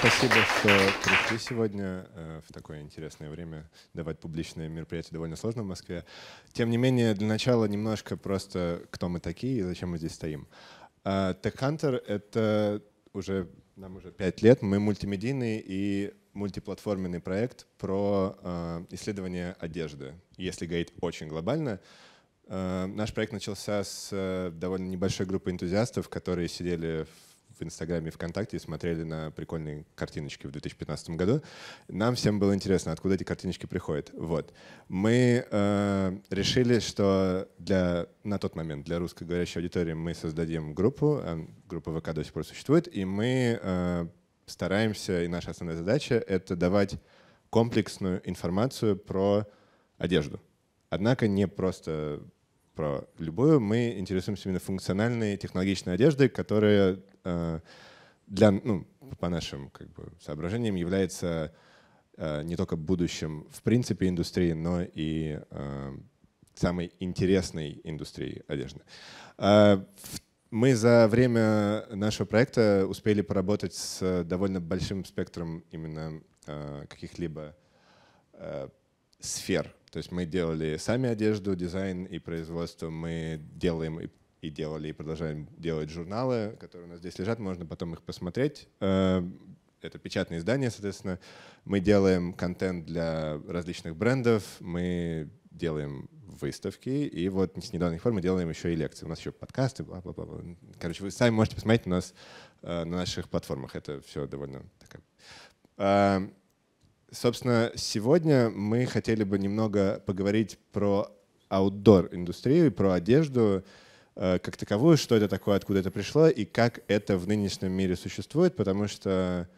спасибо, что пришли сегодня э, в такое интересное время. Давать публичные мероприятия довольно сложно в Москве. Тем не менее, для начала немножко просто, кто мы такие и зачем мы здесь стоим. А, Tech Hunter — это уже, нам уже пять лет. Мы мультимедийный и мультиплатформенный проект про э, исследование одежды. Если говорить очень глобально, э, наш проект начался с довольно небольшой группы энтузиастов, которые сидели в в Инстаграме и ВКонтакте и смотрели на прикольные картиночки в 2015 году. Нам всем было интересно, откуда эти картиночки приходят. Вот. Мы э, решили, что для, на тот момент для русскоговорящей аудитории мы создадим группу, э, группа ВК до сих пор существует, и мы э, стараемся, и наша основная задача — это давать комплексную информацию про одежду. Однако не просто про любую, мы интересуемся именно функциональной технологичной одеждой, которая э, для, ну, по нашим как бы, соображениям является э, не только будущим в принципе индустрии, но и э, самой интересной индустрией одежды. Мы за время нашего проекта успели поработать с довольно большим спектром именно каких-либо сфер то есть мы делали сами одежду, дизайн и производство. Мы делаем и делали, и продолжаем делать журналы, которые у нас здесь лежат. Можно потом их посмотреть. Эм, это печатные издания, соответственно. Мы делаем контент для различных брендов. Мы делаем выставки, и вот с недавних пор мы делаем еще и лекции. У нас еще подкасты, бла-бла-бла. Короче, вы сами можете посмотреть у нас э, на наших платформах. Это все довольно такая... Эм, Собственно, сегодня мы хотели бы немного поговорить про аутдор-индустрию, про одежду э, как таковую, что это такое, откуда это пришло и как это в нынешнем мире существует, потому что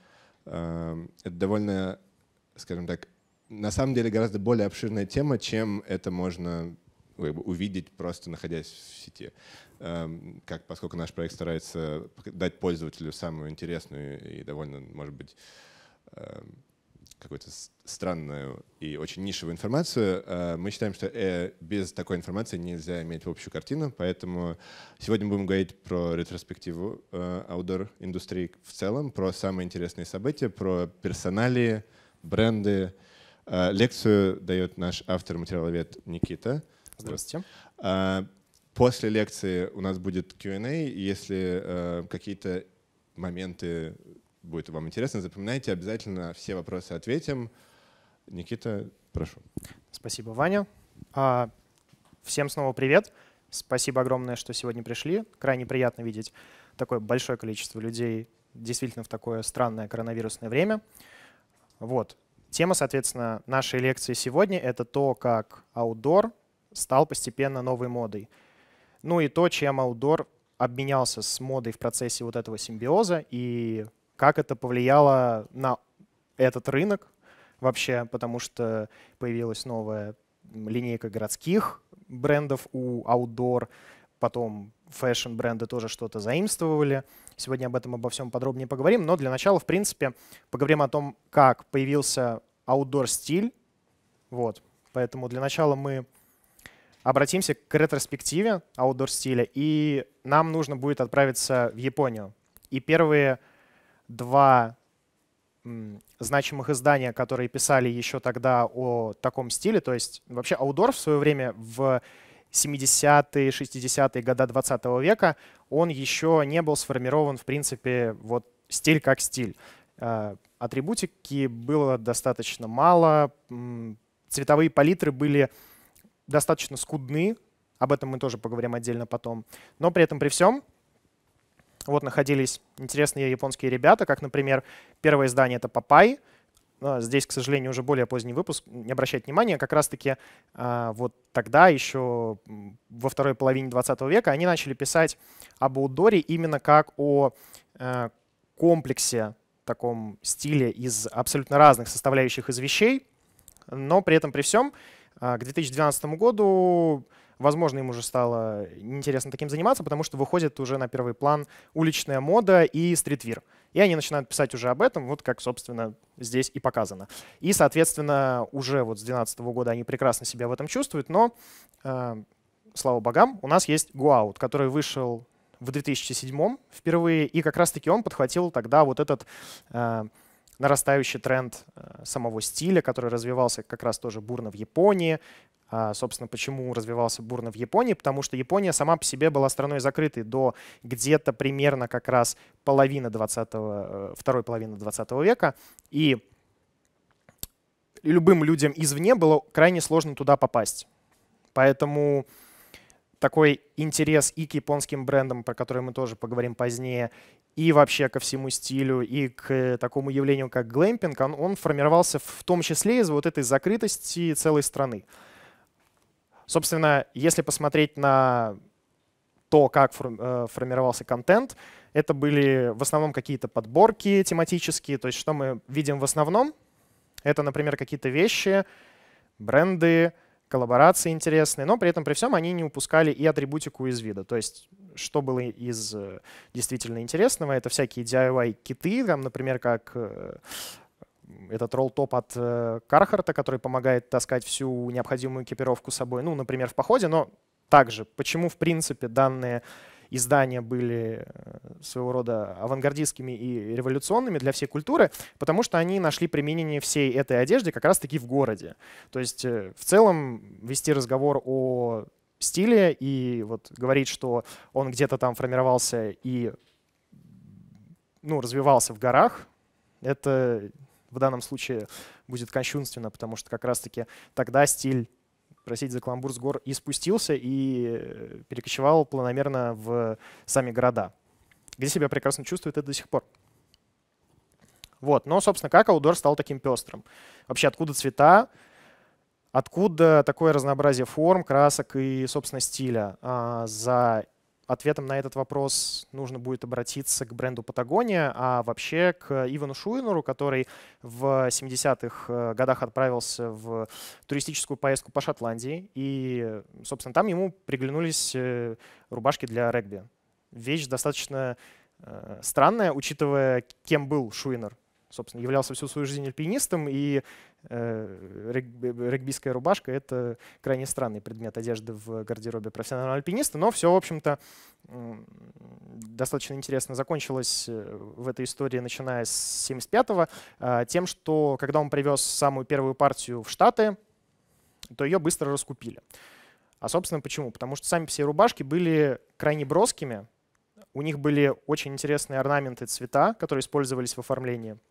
эм, это довольно, скажем так, на самом деле гораздо более обширная тема, чем это можно увидеть просто находясь в сети. Эм, как, поскольку наш проект старается дать пользователю самую интересную и довольно, может быть, эм, какую-то странную и очень нишевую информацию. Э, мы считаем, что э, без такой информации нельзя иметь общую картину, поэтому сегодня будем говорить про ретроспективу э, аудор-индустрии в целом, про самые интересные события, про персонали, бренды. Лекцию дает наш автор материаловед Никита. Здравствуйте. После лекции у нас будет Q&A, если какие-то моменты будет вам интересно. Запоминайте, обязательно все вопросы ответим. Никита, прошу. Спасибо, Ваня. А, всем снова привет. Спасибо огромное, что сегодня пришли. Крайне приятно видеть такое большое количество людей действительно в такое странное коронавирусное время. Вот. Тема, соответственно, нашей лекции сегодня — это то, как аутдор стал постепенно новой модой. Ну и то, чем аутдор обменялся с модой в процессе вот этого симбиоза и как это повлияло на этот рынок вообще, потому что появилась новая линейка городских брендов у Outdoor, потом фэшн-бренды тоже что-то заимствовали. Сегодня об этом обо всем подробнее поговорим, но для начала, в принципе, поговорим о том, как появился аутдор-стиль. Вот. Поэтому для начала мы обратимся к ретроспективе аутдор-стиля, и нам нужно будет отправиться в Японию. И первые два значимых издания, которые писали еще тогда о таком стиле. То есть вообще Аудор в свое время в 70-е, 60-е года 20 века он еще не был сформирован, в принципе, вот стиль как стиль. Э, атрибутики было достаточно мало, цветовые палитры были достаточно скудны, об этом мы тоже поговорим отдельно потом. Но при этом при всем вот находились интересные японские ребята, как, например, первое издание — это «Папай», а, Здесь, к сожалению, уже более поздний выпуск, не обращать внимания, как раз-таки а, вот тогда, еще во второй половине 20 века, они начали писать об аудоре именно как о э, комплексе, таком стиле из абсолютно разных составляющих из вещей, но при этом при всем а, к 2012 году возможно, им уже стало интересно таким заниматься, потому что выходит уже на первый план уличная мода и стритвир. И они начинают писать уже об этом, вот как, собственно, здесь и показано. И, соответственно, уже вот с 2012 года они прекрасно себя в этом чувствуют, но, э, слава богам, у нас есть Гуаут, который вышел в 2007 впервые, и как раз-таки он подхватил тогда вот этот э, нарастающий тренд э, самого стиля, который развивался как раз тоже бурно в Японии, а, собственно, почему развивался бурно в Японии, потому что Япония сама по себе была страной закрытой до где-то примерно как раз половины 20 э, второй половины 20 века. И любым людям извне было крайне сложно туда попасть. Поэтому такой интерес и к японским брендам, про которые мы тоже поговорим позднее, и вообще ко всему стилю, и к э, такому явлению, как глэмпинг, он, он формировался в том числе из вот этой закрытости целой страны. Собственно, если посмотреть на то, как э, формировался контент, это были в основном какие-то подборки тематические, то есть что мы видим в основном, это, например, какие-то вещи, бренды, коллаборации интересные, но при этом при всем они не упускали и атрибутику из вида. То есть что было из э, действительно интересного, это всякие DIY-киты, там, например, как э, этот ролл-топ от э, Кархарта, который помогает таскать всю необходимую экипировку с собой, ну, например, в походе, но также, почему, в принципе, данные издания были э, своего рода авангардистскими и революционными для всей культуры, потому что они нашли применение всей этой одежды как раз-таки в городе. То есть э, в целом вести разговор о стиле и вот говорить, что он где-то там формировался и ну, развивался в горах, это в данном случае будет кощунственно, потому что как раз-таки тогда стиль простите за каламбур, с гор и спустился, и э, перекочевал планомерно в сами города, где себя прекрасно чувствует это до сих пор. Вот. Но, собственно, как аудор стал таким пестрым? Вообще, откуда цвета? Откуда такое разнообразие форм, красок и, собственно, стиля? А, за ответом на этот вопрос нужно будет обратиться к бренду Патагония, а вообще к Ивану Шуинеру, который в 70-х э, годах отправился в туристическую поездку по Шотландии. И, собственно, там ему приглянулись э, рубашки для регби. Вещь достаточно э, странная, учитывая, кем был Шуинер собственно, являлся всю свою жизнь альпинистом, и э, регбийская рубашка — это крайне странный предмет одежды в гардеробе профессионального альпиниста, но все, в общем-то, э, достаточно интересно закончилось э, в этой истории, начиная с 75-го, э, тем, что когда он привез самую первую партию в Штаты, то ее быстро раскупили. А, собственно, почему? Потому что сами все рубашки были крайне броскими, у них были очень интересные орнаменты цвета, которые использовались в оформлении —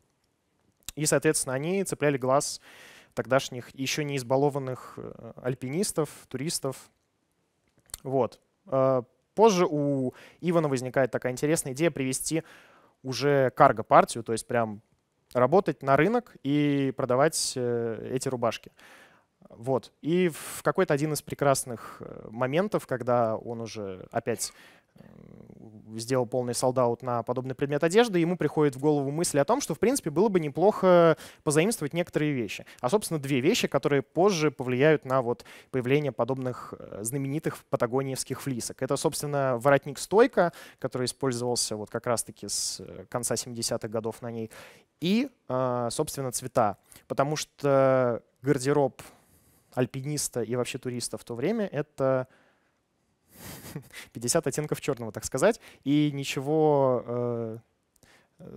и, соответственно, они цепляли глаз тогдашних еще не избалованных э, альпинистов, туристов. Вот. Э, позже у Ивана возникает такая интересная идея привести уже карго-партию, то есть прям работать на рынок и продавать э, эти рубашки. Вот. И в какой-то один из прекрасных моментов, когда он уже опять сделал полный солдаут на подобный предмет одежды, ему приходит в голову мысль о том, что, в принципе, было бы неплохо позаимствовать некоторые вещи. А, собственно, две вещи, которые позже повлияют на вот появление подобных э, знаменитых патагониевских флисок. Это, собственно, воротник-стойка, который использовался вот как раз-таки с э, конца 70-х годов на ней, и, а, собственно, цвета. Потому что гардероб альпиниста и вообще туриста в то время — это 50 оттенков черного, так сказать. И ничего э,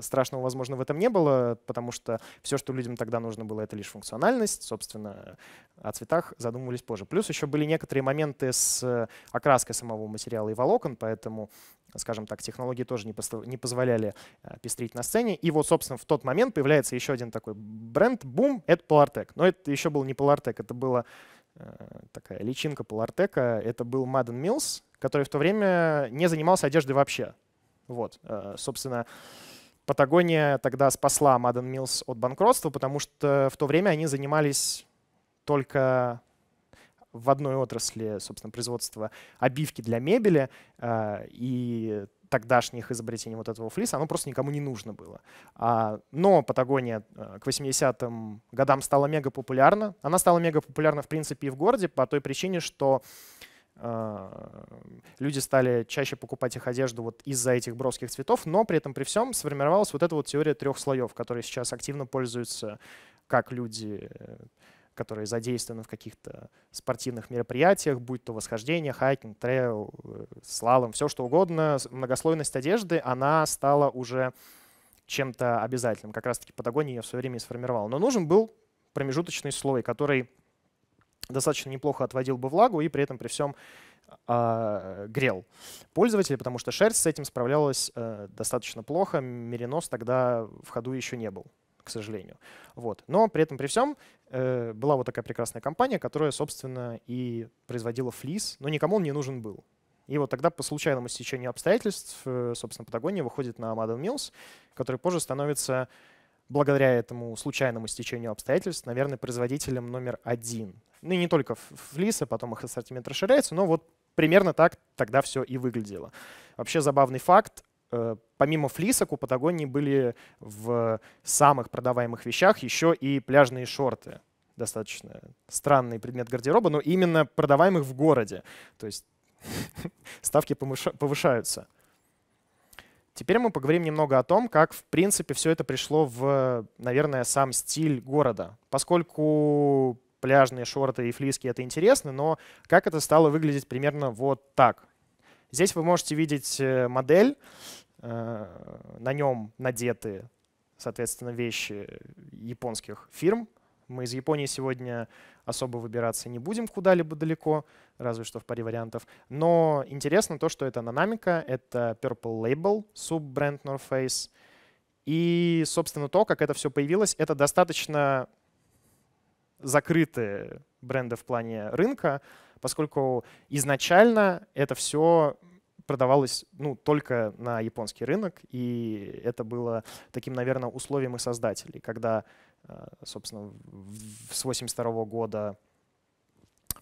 страшного, возможно, в этом не было, потому что все, что людям тогда нужно было, это лишь функциональность. Собственно, о цветах задумывались позже. Плюс еще были некоторые моменты с окраской самого материала и волокон, поэтому, скажем так, технологии тоже не позволяли э, пестрить на сцене. И вот, собственно, в тот момент появляется еще один такой бренд, бум, это Polartec. Но это еще был не Polartec, это было Э, такая личинка Полартека, это был Маден Mills, который в то время не занимался одеждой вообще. Вот, э, собственно, Патагония тогда спасла Маден Mills от банкротства, потому что в то время они занимались только в одной отрасли, собственно, производства обивки для мебели, э, и тогдашних изобретений вот этого флиса, оно просто никому не нужно было. А, но Патагония э, к 80-м годам стала мега популярна. Она стала мега популярна, в принципе, и в городе по той причине, что э, люди стали чаще покупать их одежду вот из-за этих броских цветов, но при этом при всем сформировалась вот эта вот теория трех слоев, которой сейчас активно пользуются как люди э, которые задействованы в каких-то спортивных мероприятиях, будь то восхождение, хайкинг, трейл, э, слалом, все что угодно, многослойность одежды, она стала уже чем-то обязательным. Как раз-таки Патагония ее в свое время и сформировала. Но нужен был промежуточный слой, который достаточно неплохо отводил бы влагу и при этом при всем э, а, грел пользователя, потому что шерсть с этим справлялась э, достаточно плохо. Меринос тогда в ходу еще не был к сожалению. Вот. Но при этом, при всем, э, была вот такая прекрасная компания, которая, собственно, и производила флис, но никому он не нужен был. И вот тогда по случайному стечению обстоятельств, э, собственно, Патагония выходит на Modern Mills, который позже становится благодаря этому случайному стечению обстоятельств, наверное, производителем номер один. Ну и не только флиса, потом их ассортимент расширяется, но вот примерно так тогда все и выглядело. Вообще забавный факт. Э, помимо флисок у Патагонии были в самых продаваемых вещах еще и пляжные шорты. Достаточно странный предмет гардероба, но именно продаваемых в городе. То есть ставки повышаются. Теперь мы поговорим немного о том, как, в принципе, все это пришло в, наверное, сам стиль города. Поскольку пляжные шорты и флиски — это интересно, но как это стало выглядеть примерно вот так. Здесь вы можете видеть э, модель Э, на нем надеты, соответственно, вещи японских фирм. Мы из Японии сегодня особо выбираться не будем куда-либо далеко, разве что в паре вариантов. Но интересно то, что это Нанамика, это Purple Label, суббренд North Face. И, собственно, то, как это все появилось, это достаточно закрытые бренды в плане рынка, поскольку изначально это все продавалось ну, только на японский рынок, и это было таким, наверное, условием их создателей, когда, э, собственно, с 82 года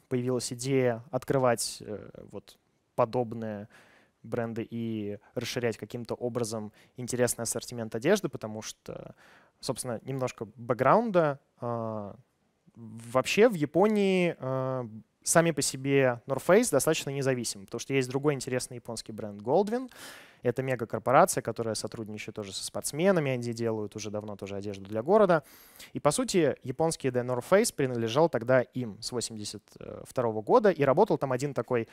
появилась идея открывать э, вот подобные бренды и расширять каким-то образом интересный ассортимент одежды, потому что, собственно, немножко бэкграунда. Э, вообще в Японии сами по себе North Face достаточно независимы, потому что есть другой интересный японский бренд Goldwin. Это мегакорпорация, которая сотрудничает тоже со спортсменами, они делают уже давно тоже одежду для города. И, по сути, японский The North Face принадлежал тогда им с 82 года, и работал там один такой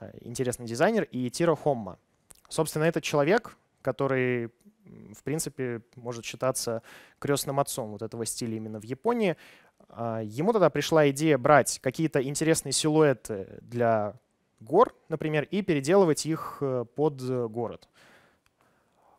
э, интересный дизайнер и Тиро Хомма. Собственно, этот человек, который в принципе, может считаться крестным отцом вот этого стиля именно в Японии. А, ему тогда пришла идея брать какие-то интересные силуэты для гор, например, и переделывать их э, под э, город.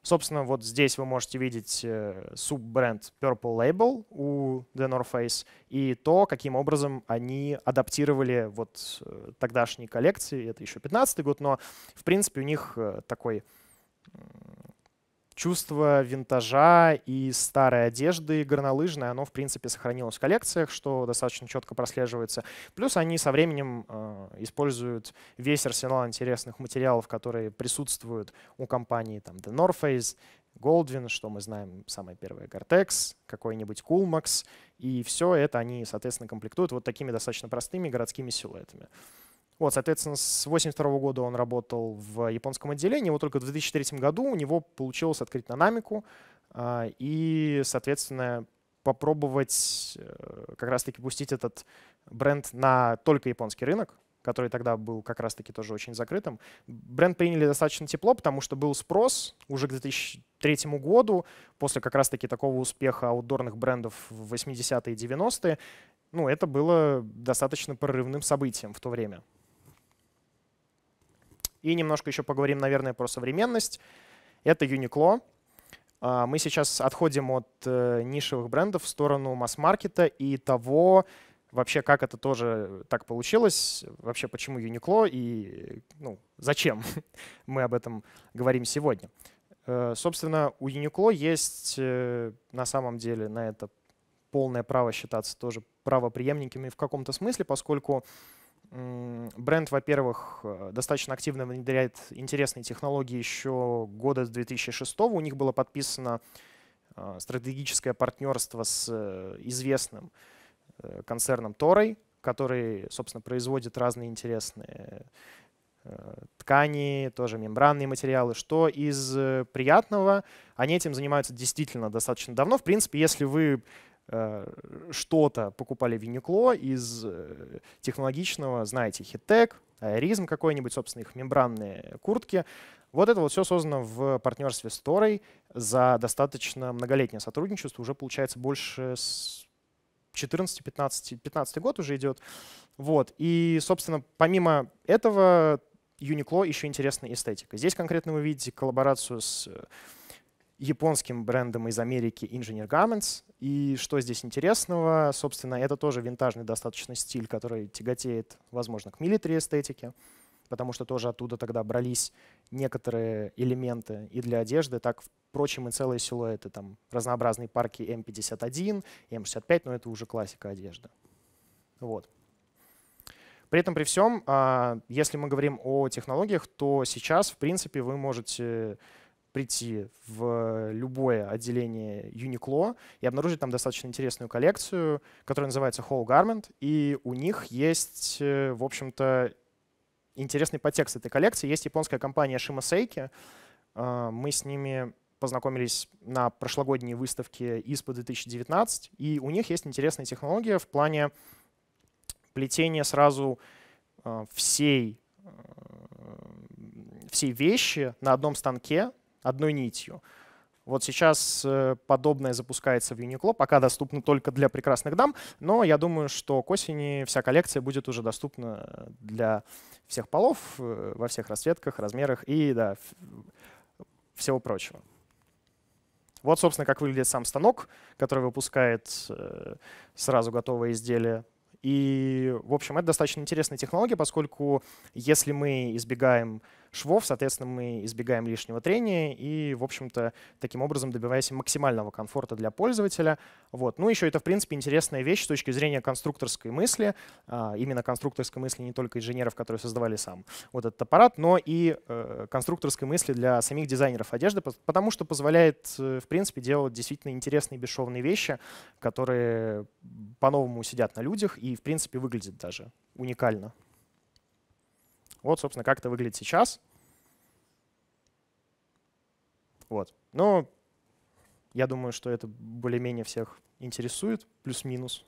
Собственно, вот здесь вы можете видеть э, суббренд Purple Label у The North Face и то, каким образом они адаптировали вот тогдашние коллекции. Это еще 15 год, но, в принципе, у них такой чувство винтажа и старой одежды горнолыжной, оно, в принципе, сохранилось в коллекциях, что достаточно четко прослеживается. Плюс они со временем э, используют весь арсенал интересных материалов, которые присутствуют у компании там, The North Face, Goldwyn, что мы знаем, самая первая Gore-Tex, какой-нибудь Coolmax, и все это они, соответственно, комплектуют вот такими достаточно простыми городскими силуэтами. Вот, соответственно, с 1982 года он работал в японском отделении. Вот только в 2003 году у него получилось открыть динамику а, и, соответственно, попробовать э, как раз-таки пустить этот бренд на только японский рынок который тогда был как раз-таки тоже очень закрытым. Бренд приняли достаточно тепло, потому что был спрос уже к 2003 году, после как раз-таки такого успеха аутдорных брендов в 80-е и 90-е. Ну, это было достаточно прорывным событием в то время. И немножко еще поговорим, наверное, про современность. Это Uniqlo. А, мы сейчас отходим от э, нишевых брендов в сторону масс-маркета и того, вообще, как это тоже так получилось, вообще, почему Uniqlo и ну, зачем мы об этом говорим сегодня. Э, собственно, у Uniqlo есть э, на самом деле на это полное право считаться тоже правоприемниками в каком-то смысле, поскольку Бренд, во-первых, э, достаточно активно внедряет интересные технологии еще года с 2006. У них было подписано э, стратегическое партнерство с э, известным концерном Торой, который, собственно, производит разные интересные ткани, тоже мембранные материалы. Что из приятного? Они этим занимаются действительно достаточно давно. В принципе, если вы Э, что-то покупали в Uniqlo из э, технологичного, знаете, хиттек, аэризм какой-нибудь, собственно, их мембранные куртки. Вот это вот все создано в партнерстве с Торой за достаточно многолетнее сотрудничество. Уже, получается, больше с 14-15 год уже идет. Вот. И, собственно, помимо этого, Uniqlo еще интересная эстетика. Здесь конкретно вы видите коллаборацию с японским брендом из Америки Engineer Garments. И что здесь интересного? Собственно, это тоже винтажный достаточно стиль, который тяготеет, возможно, к милитари эстетике, потому что тоже оттуда тогда брались некоторые элементы и для одежды. Так, впрочем, и целые силуэты, там разнообразные парки М51, М65, но это уже классика одежды. Вот. При этом, при всем, а, если мы говорим о технологиях, то сейчас, в принципе, вы можете прийти в любое отделение Uniqlo и обнаружить там достаточно интересную коллекцию, которая называется Whole Garment, и у них есть, э, в общем-то, интересный подтекст этой коллекции. Есть японская компания Shimaseki, а, мы с ними познакомились на прошлогодней выставке ISPO 2019, и у них есть интересная технология в плане плетения сразу а, всей э, всей вещи на одном станке, одной нитью. Вот сейчас э, подобное запускается в Uniqlo, пока доступно только для прекрасных дам, но я думаю, что к осени вся коллекция будет уже доступна для всех полов, э, во всех расцветках, размерах и да, всего прочего. Вот, собственно, как выглядит сам станок, который выпускает э, сразу готовые изделия. И, в общем, это достаточно интересная технология, поскольку если мы избегаем швов, соответственно, мы избегаем лишнего трения и, в общем-то, таким образом добиваемся максимального комфорта для пользователя. Вот. Ну, еще это, в принципе, интересная вещь с точки зрения конструкторской мысли, а, именно конструкторской мысли не только инженеров, которые создавали сам вот этот аппарат, но и э, конструкторской мысли для самих дизайнеров одежды, потому что позволяет, э, в принципе, делать действительно интересные бесшовные вещи, которые по-новому сидят на людях и, в принципе, выглядят даже уникально. Вот, собственно, как это выглядит сейчас. Вот. Но я думаю, что это более-менее всех интересует, плюс-минус.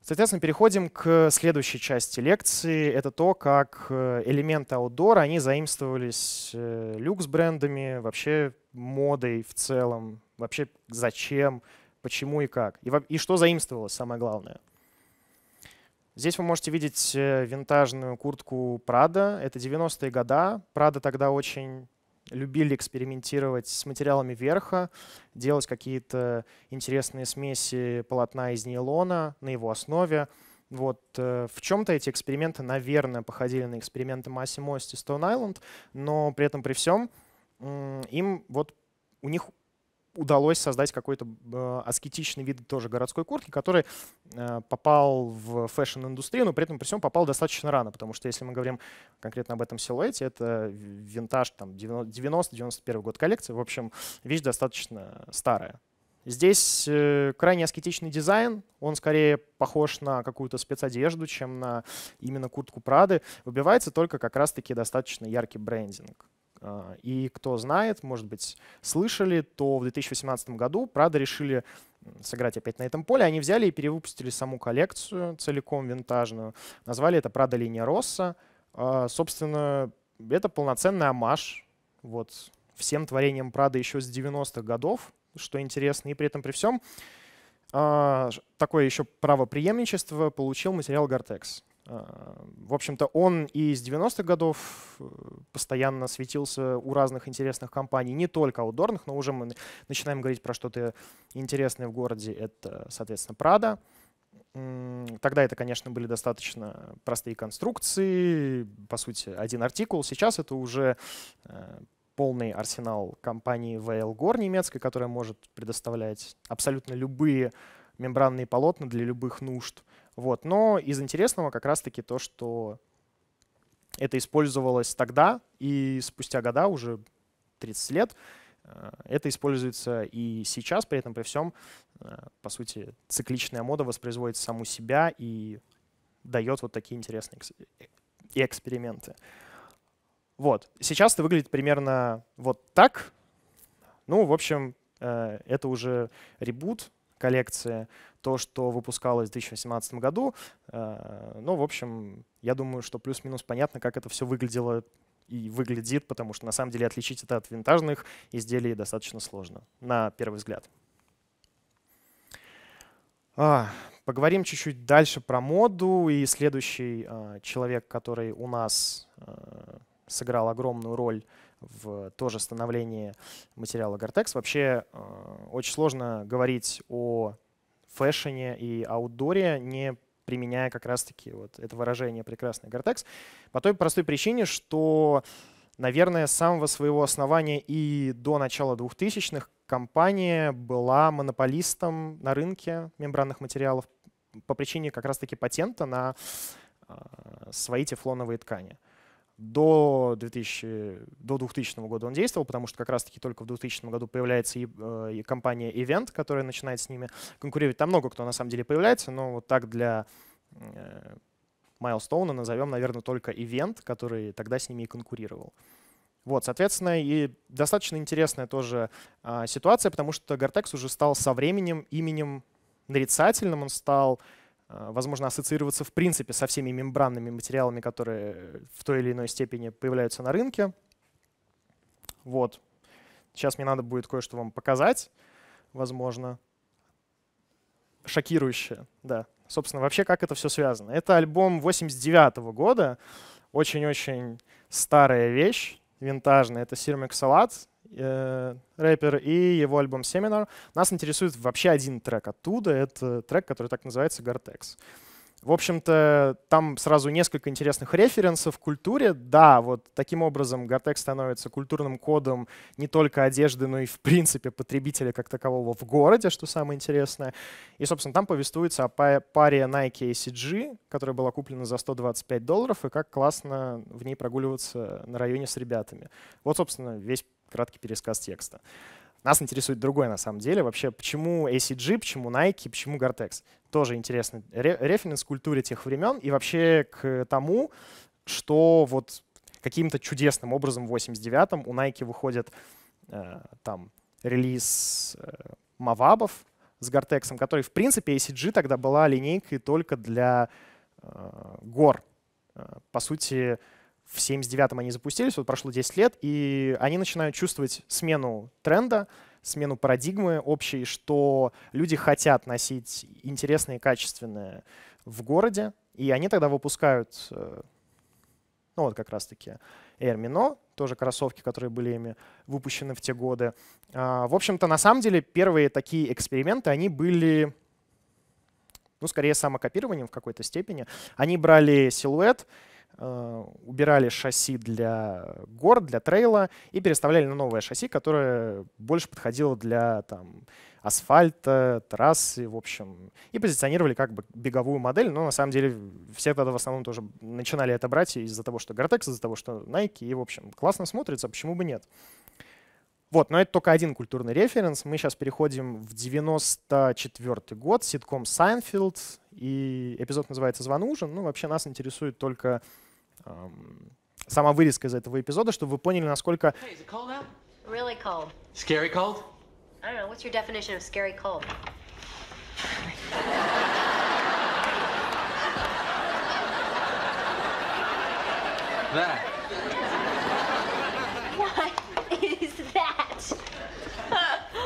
Соответственно, переходим к следующей части лекции. Это то, как э, элементы аутдора, они заимствовались э, люкс-брендами, вообще модой в целом, вообще зачем, почему и как. И, и что заимствовалось, самое главное. Здесь вы можете видеть э, винтажную куртку Prada. Это 90-е года. Prada тогда очень любили экспериментировать с материалами верха, делать какие-то интересные смеси полотна из нейлона на его основе. Вот э, в чем-то эти эксперименты, наверное, походили на эксперименты Массимо и Stone Island, но при этом при всем им вот у них удалось создать какой-то э, аскетичный вид тоже городской куртки, который э, попал в фэшн-индустрию, но при этом при всем попал достаточно рано, потому что если мы говорим конкретно об этом силуэте, это винтаж 90-91 год коллекции, в общем, вещь достаточно старая. Здесь э, крайне аскетичный дизайн, он скорее похож на какую-то спецодежду, чем на именно куртку Прады. Выбивается только как раз-таки достаточно яркий брендинг. А, и кто знает, может быть, слышали, то в 2018 году Prada решили сыграть опять на этом поле. Они взяли и перевыпустили саму коллекцию целиком винтажную. Назвали это Prada линия Росса. А, собственно, это полноценный амаш вот, всем творениям Прада еще с 90-х годов, что интересно. И при этом при всем а, такое еще правоприемничество получил материал Гортекс. В общем-то, он и с 90-х годов э, постоянно светился у разных интересных компаний, не только аутдорных, но уже мы начинаем говорить про что-то интересное в городе. Это, соответственно, Прада. Тогда это, конечно, были достаточно простые конструкции, по сути, один артикул. Сейчас это уже э, полный арсенал компании VL Gore немецкой, которая может предоставлять абсолютно любые мембранные полотна для любых нужд. Вот. Но из интересного как раз-таки то, что это использовалось тогда, и спустя года, уже 30 лет, э, это используется и сейчас, при этом при всем, э, по сути, цикличная мода воспроизводит саму себя и дает вот такие интересные э, эксперименты. Вот. Сейчас это выглядит примерно вот так. Ну, в общем, это уже ребут коллекции то, что выпускалось в 2018 году. Э, ну, в общем, я думаю, что плюс-минус понятно, как это все выглядело и выглядит, потому что на самом деле отличить это от винтажных изделий достаточно сложно, на первый взгляд. А, поговорим чуть-чуть дальше про моду. И следующий а, человек, который у нас а, сыграл огромную роль в тоже становлении материала Гортекс. Вообще очень сложно говорить о фэшне и аутдоре, не применяя как раз-таки вот это выражение «прекрасный гортекс», по той простой причине, что, наверное, с самого своего основания и до начала 2000-х компания была монополистом на рынке мембранных материалов по причине как раз-таки патента на а, свои тефлоновые ткани до 2000, до 2000 года он действовал, потому что как раз-таки только в 2000 году появляется и, э, и компания Event, которая начинает с ними конкурировать. Там много кто на самом деле появляется, но вот так для э, Майлстоуна назовем, наверное, только Event, который тогда с ними и конкурировал. Вот, соответственно, и достаточно интересная тоже а, ситуация, потому что Гортекс уже стал со временем именем нарицательным, он стал Э, возможно, ассоциироваться в принципе со всеми мембранными материалами, которые в той или иной степени появляются на рынке. Вот. Сейчас мне надо будет кое-что вам показать, возможно. Шокирующее, да. Собственно, вообще, как это все связано? Это альбом 89 -го года, очень-очень старая вещь, винтажная. Это Sir Salad, Э, рэпер, и его альбом Seminar. Нас интересует вообще один трек оттуда. Это трек, который так называется «Гортекс». Э, в общем-то, там сразу несколько интересных референсов в культуре. Да, вот таким образом Гортек становится культурным кодом не только одежды, но и, в принципе, потребителя как такового в городе, что самое интересное. И, собственно, там повествуется о паре Nike ACG, которая была куплена за 125 долларов, и как классно в ней прогуливаться на районе с ребятами. Вот, собственно, весь краткий пересказ текста. Нас интересует другое на самом деле. Вообще, почему ACG, почему Nike, почему Gore-Tex? Тоже интересно референс к культуре тех времен и вообще к тому, что вот каким-то чудесным образом в 89-м у Nike выходит э, там релиз э, Мавабов с Гортексом, который, в принципе, ACG тогда была линейкой только для э, гор. Э, по сути, в 79-м они запустились, вот прошло 10 лет, и они начинают чувствовать смену тренда, смену парадигмы общей, что люди хотят носить интересные, качественные в городе, и они тогда выпускают, э, ну вот как раз-таки Air Mino, тоже кроссовки, которые были ими выпущены в те годы. А, в общем-то, на самом деле, первые такие эксперименты, они были ну, скорее самокопированием в какой-то степени. Они брали силуэт, Э, убирали шасси для гор, для трейла и переставляли на новое шасси, которое больше подходило для там, асфальта, трассы, в общем, и позиционировали как бы беговую модель, но на самом деле все тогда в основном тоже начинали это брать из-за того, что Gore-Tex, из-за того, что Nike, и, в общем, классно смотрится, почему бы нет. Вот, но это только один культурный референс. Мы сейчас переходим в 94 год, ситком «Сайнфилд», и эпизод называется Звон ужин. Ну, вообще нас интересует только сама вырезка из этого эпизода, чтобы вы поняли, насколько... Scary cold?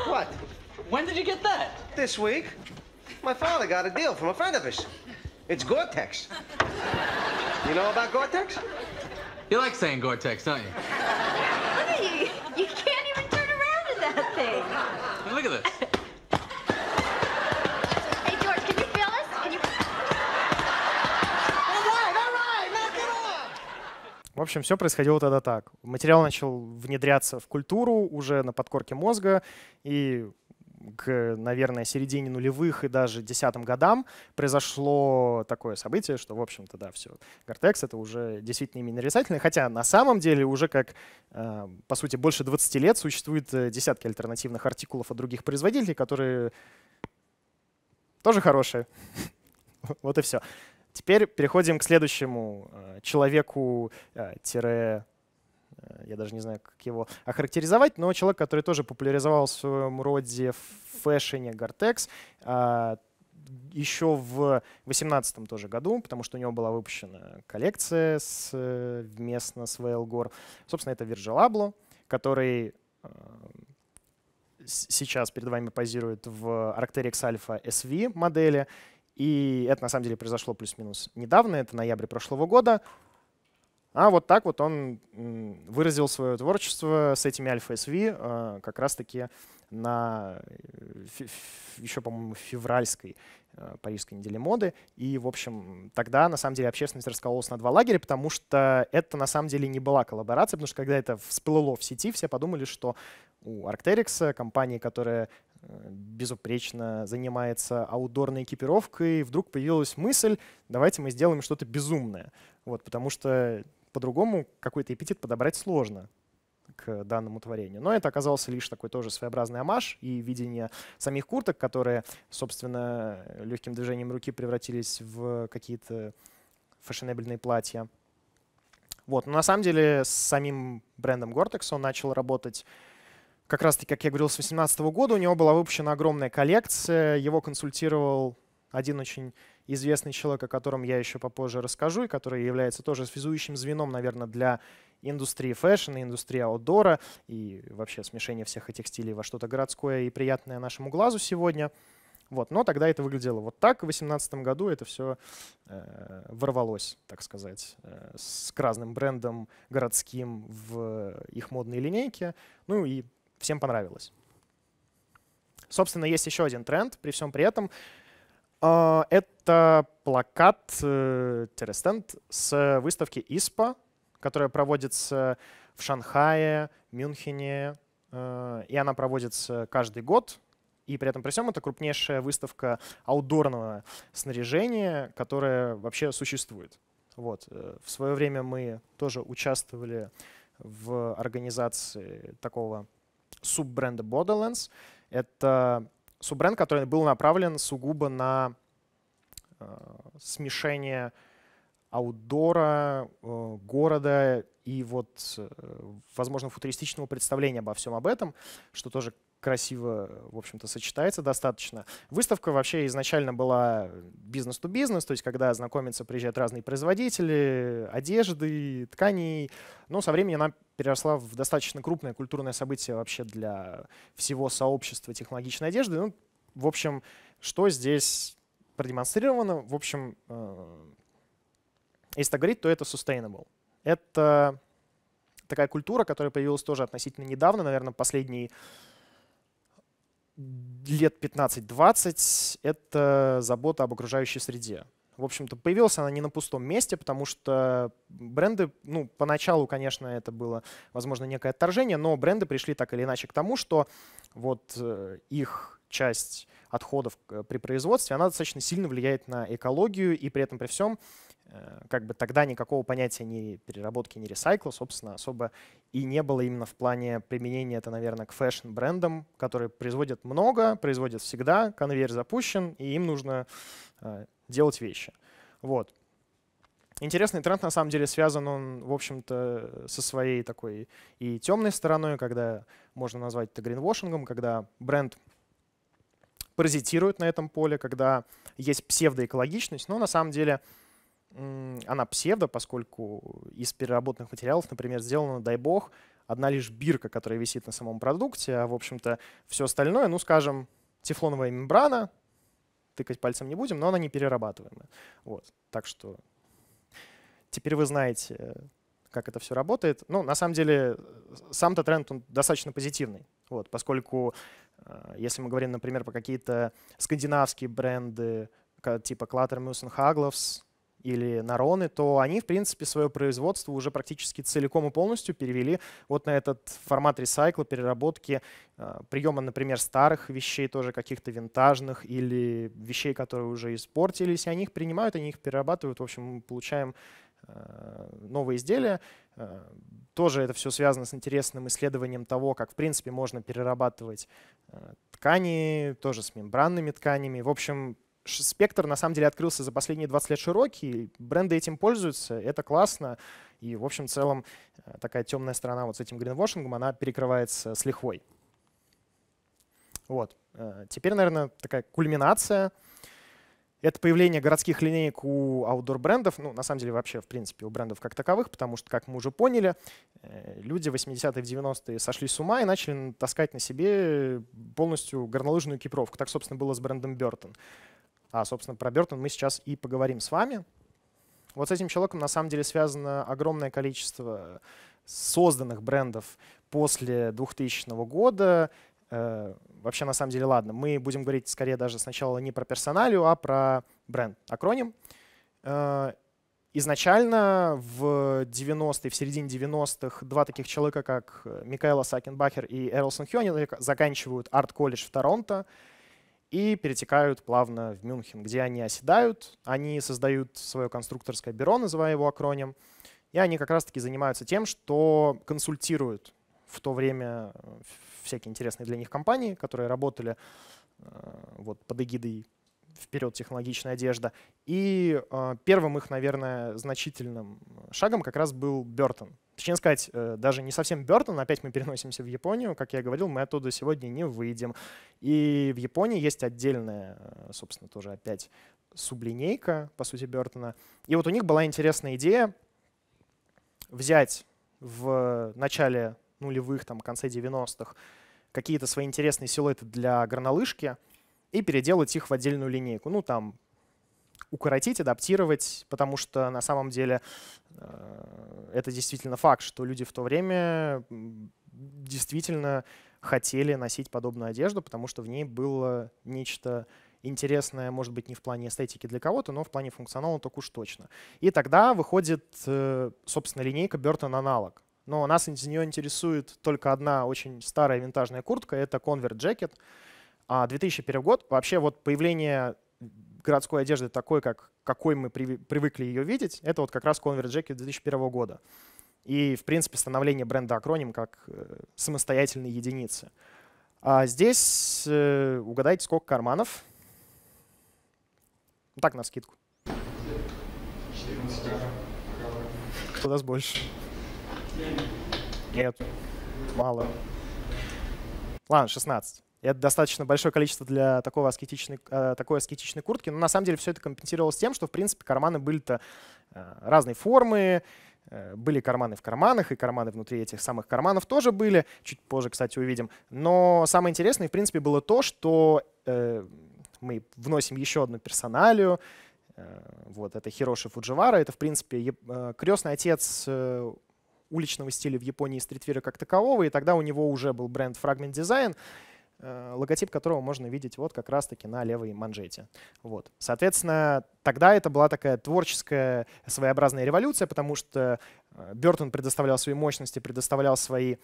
what? When did you get that? This week. My father got a deal from a friend of his. It's Gore-Tex. You know about Gore-Tex? You like saying Gore-Tex, don't you? Honey, you can't even turn around in that thing. Now look at this. В общем, все происходило тогда так. Материал начал внедряться в культуру уже на подкорке мозга, и к, наверное, середине нулевых и даже десятым годам произошло такое событие, что, в общем-то, да, все, Гортекс — это уже действительно именно нарицательное, хотя на самом деле уже как, э, по сути, больше 20 лет существует э, десятки альтернативных артикулов от других производителей, которые тоже хорошие. вот и все. Теперь переходим к следующему э, человеку-тире Э, я даже не знаю, как его охарактеризовать, но человек, который тоже популяризовал в своем роде а, в фэшне Гортекс, еще в 2018 тоже году, потому что у него была выпущена коллекция с, местно с Вейл Гор. Собственно, это Virgil Abloh, который э, сейчас перед вами позирует в Arcteryx Alpha SV модели. И это, на самом деле, произошло плюс-минус недавно, это ноябрь прошлого года. А вот так вот он выразил свое творчество с этими альфа-СВ а, как раз-таки на э, еще, по-моему, февральской э, парижской неделе моды. И, в общем, тогда, на самом деле, общественность раскололась на два лагеря, потому что это, на самом деле, не была коллаборация, потому что, когда это всплыло в сети, все подумали, что у Arcteryx, компании, которая э, безупречно занимается аутдорной экипировкой, вдруг появилась мысль, давайте мы сделаем что-то безумное. Вот, потому что по-другому какой-то эпитет подобрать сложно к данному творению. Но это оказался лишь такой тоже своеобразный амаш и видение самих курток, которые, собственно, легким движением руки превратились в какие-то фashionабельные платья. Вот. Но на самом деле с самим брендом Gore-Tex он начал работать как раз-таки, как я говорил, с 2018 года. У него была выпущена огромная коллекция. Его консультировал один очень известный человек, о котором я еще попозже расскажу, и который является тоже связующим звеном, наверное, для индустрии фэшн, индустрии аутдора и вообще смешение всех этих стилей во что-то городское и приятное нашему глазу сегодня. Вот. Но тогда это выглядело вот так. В 2018 году это все э, ворвалось, так сказать, э, с разным брендом городским в их модной линейке. Ну и всем понравилось. Собственно, есть еще один тренд. При всем при этом а, это плакат-стенд э, с выставки ИСПА, которая проводится в Шанхае, Мюнхене, э, и она проводится каждый год. И при этом при всем это крупнейшая выставка аудорного снаряжения, которая вообще существует. Вот. Э, в свое время мы тоже участвовали в организации такого суббренда Borderlands. Это суббренд, который был направлен сугубо на э, смешение аутдора, э, города и вот, э, возможно, футуристичного представления обо всем об этом, что тоже красиво, в общем-то, сочетается достаточно. Выставка вообще изначально была бизнес-то-бизнес, то есть когда знакомиться приезжают разные производители одежды, тканей. Но со временем она переросла в достаточно крупное культурное событие вообще для всего сообщества технологичной одежды. Ну, в общем, что здесь продемонстрировано? В общем, э, если так говорить, то это sustainable. Это такая культура, которая появилась тоже относительно недавно, наверное, последние лет 15-20 — это забота об окружающей среде. В общем-то, появилась она не на пустом месте, потому что бренды, ну, поначалу, конечно, это было, возможно, некое отторжение, но бренды пришли так или иначе к тому, что вот э, их часть отходов э, при производстве, она достаточно сильно влияет на экологию, и при этом при всем э, как бы тогда никакого понятия ни переработки, ни ресайкла, собственно, особо и не было именно в плане применения это, наверное, к фэшн-брендам, которые производят много, производят всегда, конвейер запущен, и им нужно э, делать вещи. Вот. Интересный тренд, на самом деле, связан он, в общем-то, со своей такой и темной стороной, когда можно назвать это гринвошингом, когда бренд паразитируют на этом поле, когда есть псевдоэкологичность, но на самом деле она псевдо, поскольку из переработанных материалов, например, сделана, дай бог, одна лишь бирка, которая висит на самом продукте, а, в общем-то, все остальное, ну, скажем, тефлоновая мембрана, тыкать пальцем не будем, но она не перерабатываемая. Вот. Так что теперь вы знаете, как это все работает. Ну, на самом деле, сам-то тренд он достаточно позитивный, вот, поскольку а, если мы говорим, например, про какие-то скандинавские бренды, типа Кладермюсен Хагловс или Нароны, то они, в принципе, свое производство уже практически целиком и полностью перевели вот на этот формат ресайкла, переработки, а, приема, например, старых вещей, тоже каких-то винтажных или вещей, которые уже испортились, и они их принимают, они их перерабатывают, в общем, мы получаем а, новые изделия. Тоже это все связано с интересным исследованием того, как, в принципе, можно перерабатывать ткани, тоже с мембранными тканями. В общем, спектр на самом деле открылся за последние 20 лет широкий, бренды этим пользуются, это классно. И в общем целом э, такая темная сторона вот с этим гринвошингом, она перекрывается с лихвой. Вот. Э, теперь, наверное, такая кульминация — это появление городских линеек у аутдор-брендов, ну, на самом деле, вообще, в принципе, у брендов как таковых, потому что, как мы уже поняли, э, люди 80-е, 90-е сошли с ума и начали таскать на себе полностью горнолыжную экипировку. Так, собственно, было с брендом Бертон. А, собственно, про Бертон мы сейчас и поговорим с вами. Вот с этим человеком, на самом деле, связано огромное количество созданных брендов после 2000 года, Э, вообще на самом деле ладно. Мы будем говорить скорее даже сначала не про персоналию, а про бренд, акроним. Э, изначально в 90-е, в середине 90-х два таких человека, как э, Микаэла Сакенбахер и Эрл Санхионин, заканчивают арт-колледж в Торонто и перетекают плавно в Мюнхен, где они оседают, они создают свое конструкторское бюро, называя его акроним, и они как раз-таки занимаются тем, что консультируют в то время всякие интересные для них компании, которые работали э, вот, под эгидой вперед технологичная одежда. И э, первым их, наверное, значительным шагом как раз был Бертон. Точнее сказать, э, даже не совсем Бертон, опять мы переносимся в Японию. Как я говорил, мы оттуда сегодня не выйдем. И в Японии есть отдельная, э, собственно, тоже опять сублинейка, по сути, Бертона. И вот у них была интересная идея взять в начале нулевых, там, конце 90-х, какие-то свои интересные силуэты для горнолыжки и переделать их в отдельную линейку. Ну, там, укоротить, адаптировать, потому что на самом деле э, это действительно факт, что люди в то время действительно хотели носить подобную одежду, потому что в ней было нечто интересное, может быть, не в плане эстетики для кого-то, но в плане функционала только уж точно. И тогда выходит, э, собственно, линейка Бертон аналог но нас из нее интересует только одна очень старая винтажная куртка, это Convert Jacket. 2001 а год. Вообще вот появление городской одежды такой, как, какой мы привыкли ее видеть, это вот как раз Convert Jacket 2001 года. И, в принципе, становление бренда Acronym как э, самостоятельной единицы. А здесь э, угадайте, сколько карманов. Так, на скидку. 14. у нас больше. Нет. Мало. Ладно, 16. Это достаточно большое количество для такого аскетичной, э, такой аскетичной куртки. Но на самом деле все это компенсировалось тем, что, в принципе, карманы были-то э, разной формы, э, были карманы в карманах, и карманы внутри этих самых карманов тоже были. Чуть позже, кстати, увидим. Но самое интересное, в принципе, было то, что э, мы вносим еще одну персоналию. Э, вот, это Хироши Фудживара. Это, в принципе, крестный отец уличного стиля в Японии стритвира как такового, и тогда у него уже был бренд Fragment Design, э, логотип которого можно видеть вот как раз-таки на левой манжете. Вот. Соответственно, тогда это была такая творческая своеобразная революция, потому что э, Бертон предоставлял свои мощности, предоставлял свои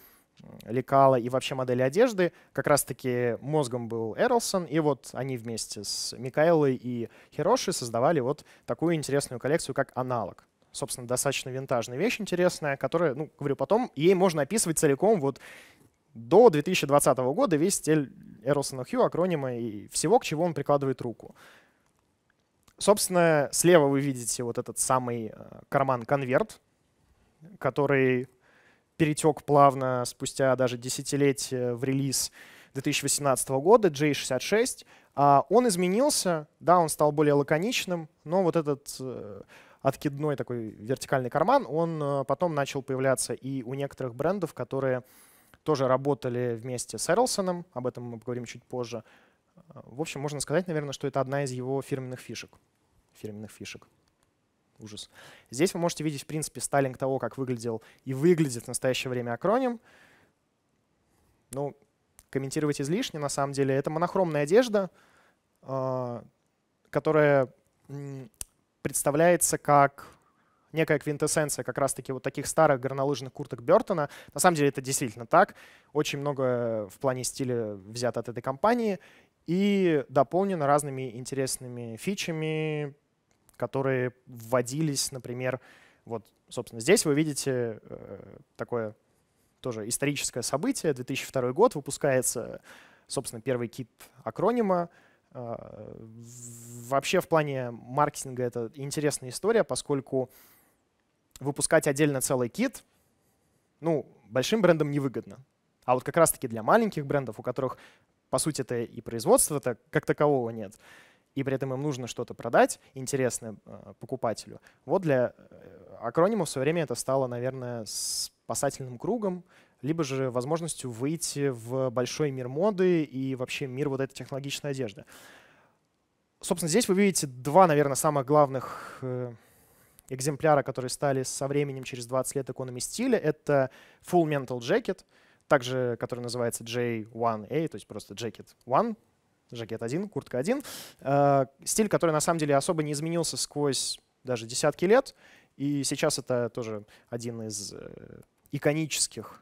лекала и вообще модели одежды. Как раз-таки мозгом был Эрлсон, и вот они вместе с Микаэлой и Хироши создавали вот такую интересную коллекцию, как аналог собственно, достаточно винтажная вещь интересная, которая, ну, говорю потом, ей можно описывать целиком вот до 2020 года весь стиль Эрлсона Хью, акронима и всего, к чему он прикладывает руку. Собственно, слева вы видите вот этот самый э, карман-конверт, который перетек плавно спустя даже десятилетие в релиз 2018 года, J66. А он изменился, да, он стал более лаконичным, но вот этот э, откидной такой вертикальный карман, он э, потом начал появляться и у некоторых брендов, которые тоже работали вместе с Эрлсоном, об этом мы поговорим чуть позже. Э, в общем, можно сказать, наверное, что это одна из его фирменных фишек. Фирменных фишек. Ужас. Здесь вы можете видеть, в принципе, стайлинг того, как выглядел и выглядит в настоящее время акроним. Ну, комментировать излишне, на самом деле. Это монохромная одежда, э, которая представляется как некая квинтэссенция как раз-таки вот таких старых горнолыжных курток Бертона. На самом деле это действительно так. Очень много в плане стиля взято от этой компании и дополнено разными интересными фичами, которые вводились, например, вот, собственно, здесь вы видите э, такое тоже историческое событие. 2002 год выпускается, собственно, первый кит акронима — а, вообще в плане маркетинга это интересная история, поскольку выпускать отдельно целый кит, ну, большим брендам невыгодно. А вот как раз-таки для маленьких брендов, у которых, по сути, это и производства -то как такового нет, и при этом им нужно что-то продать интересное а, покупателю. Вот для э, Акронимов в свое время это стало, наверное, спасательным кругом, либо же возможностью выйти в большой мир моды и вообще мир вот этой технологичной одежды. Собственно, здесь вы видите два, наверное, самых главных э, экземпляра, которые стали со временем через 20 лет иконами стиля. Это Full Mental Jacket, также который называется J1A, то есть просто Jacket 1, jacket 1, куртка 1. Э, стиль, который на самом деле особо не изменился сквозь даже десятки лет. И сейчас это тоже один из э, иконических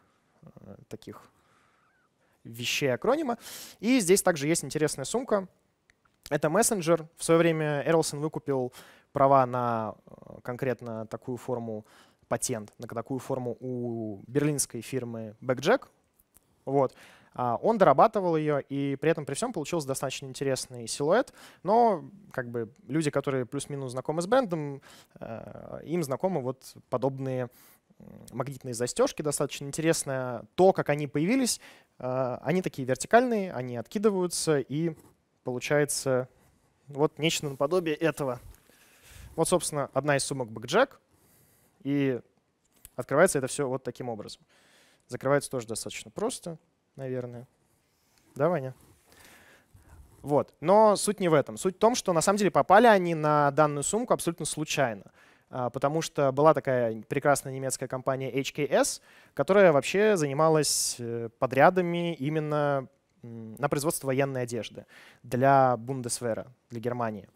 Э, таких вещей акронима. И здесь также есть интересная сумка. Это мессенджер. В свое время Эрлсон выкупил права на э, конкретно такую форму патент, на такую форму у берлинской фирмы Backjack. Вот. А, он дорабатывал ее, и при этом при всем получился достаточно интересный силуэт. Но как бы, люди, которые плюс-минус знакомы с брендом, э, им знакомы вот подобные магнитные застежки, достаточно интересное. То, как они появились, а, они такие вертикальные, они откидываются, и получается вот нечто наподобие этого. Вот, собственно, одна из сумок бэкджек, и открывается это все вот таким образом. Закрывается тоже достаточно просто, наверное. Да, Ваня? Вот. Но суть не в этом. Суть в том, что на самом деле попали они на данную сумку абсолютно случайно. А, потому что была такая прекрасная немецкая компания HKS, которая вообще занималась э, подрядами именно на производство военной одежды для Бундесвера, для Германии.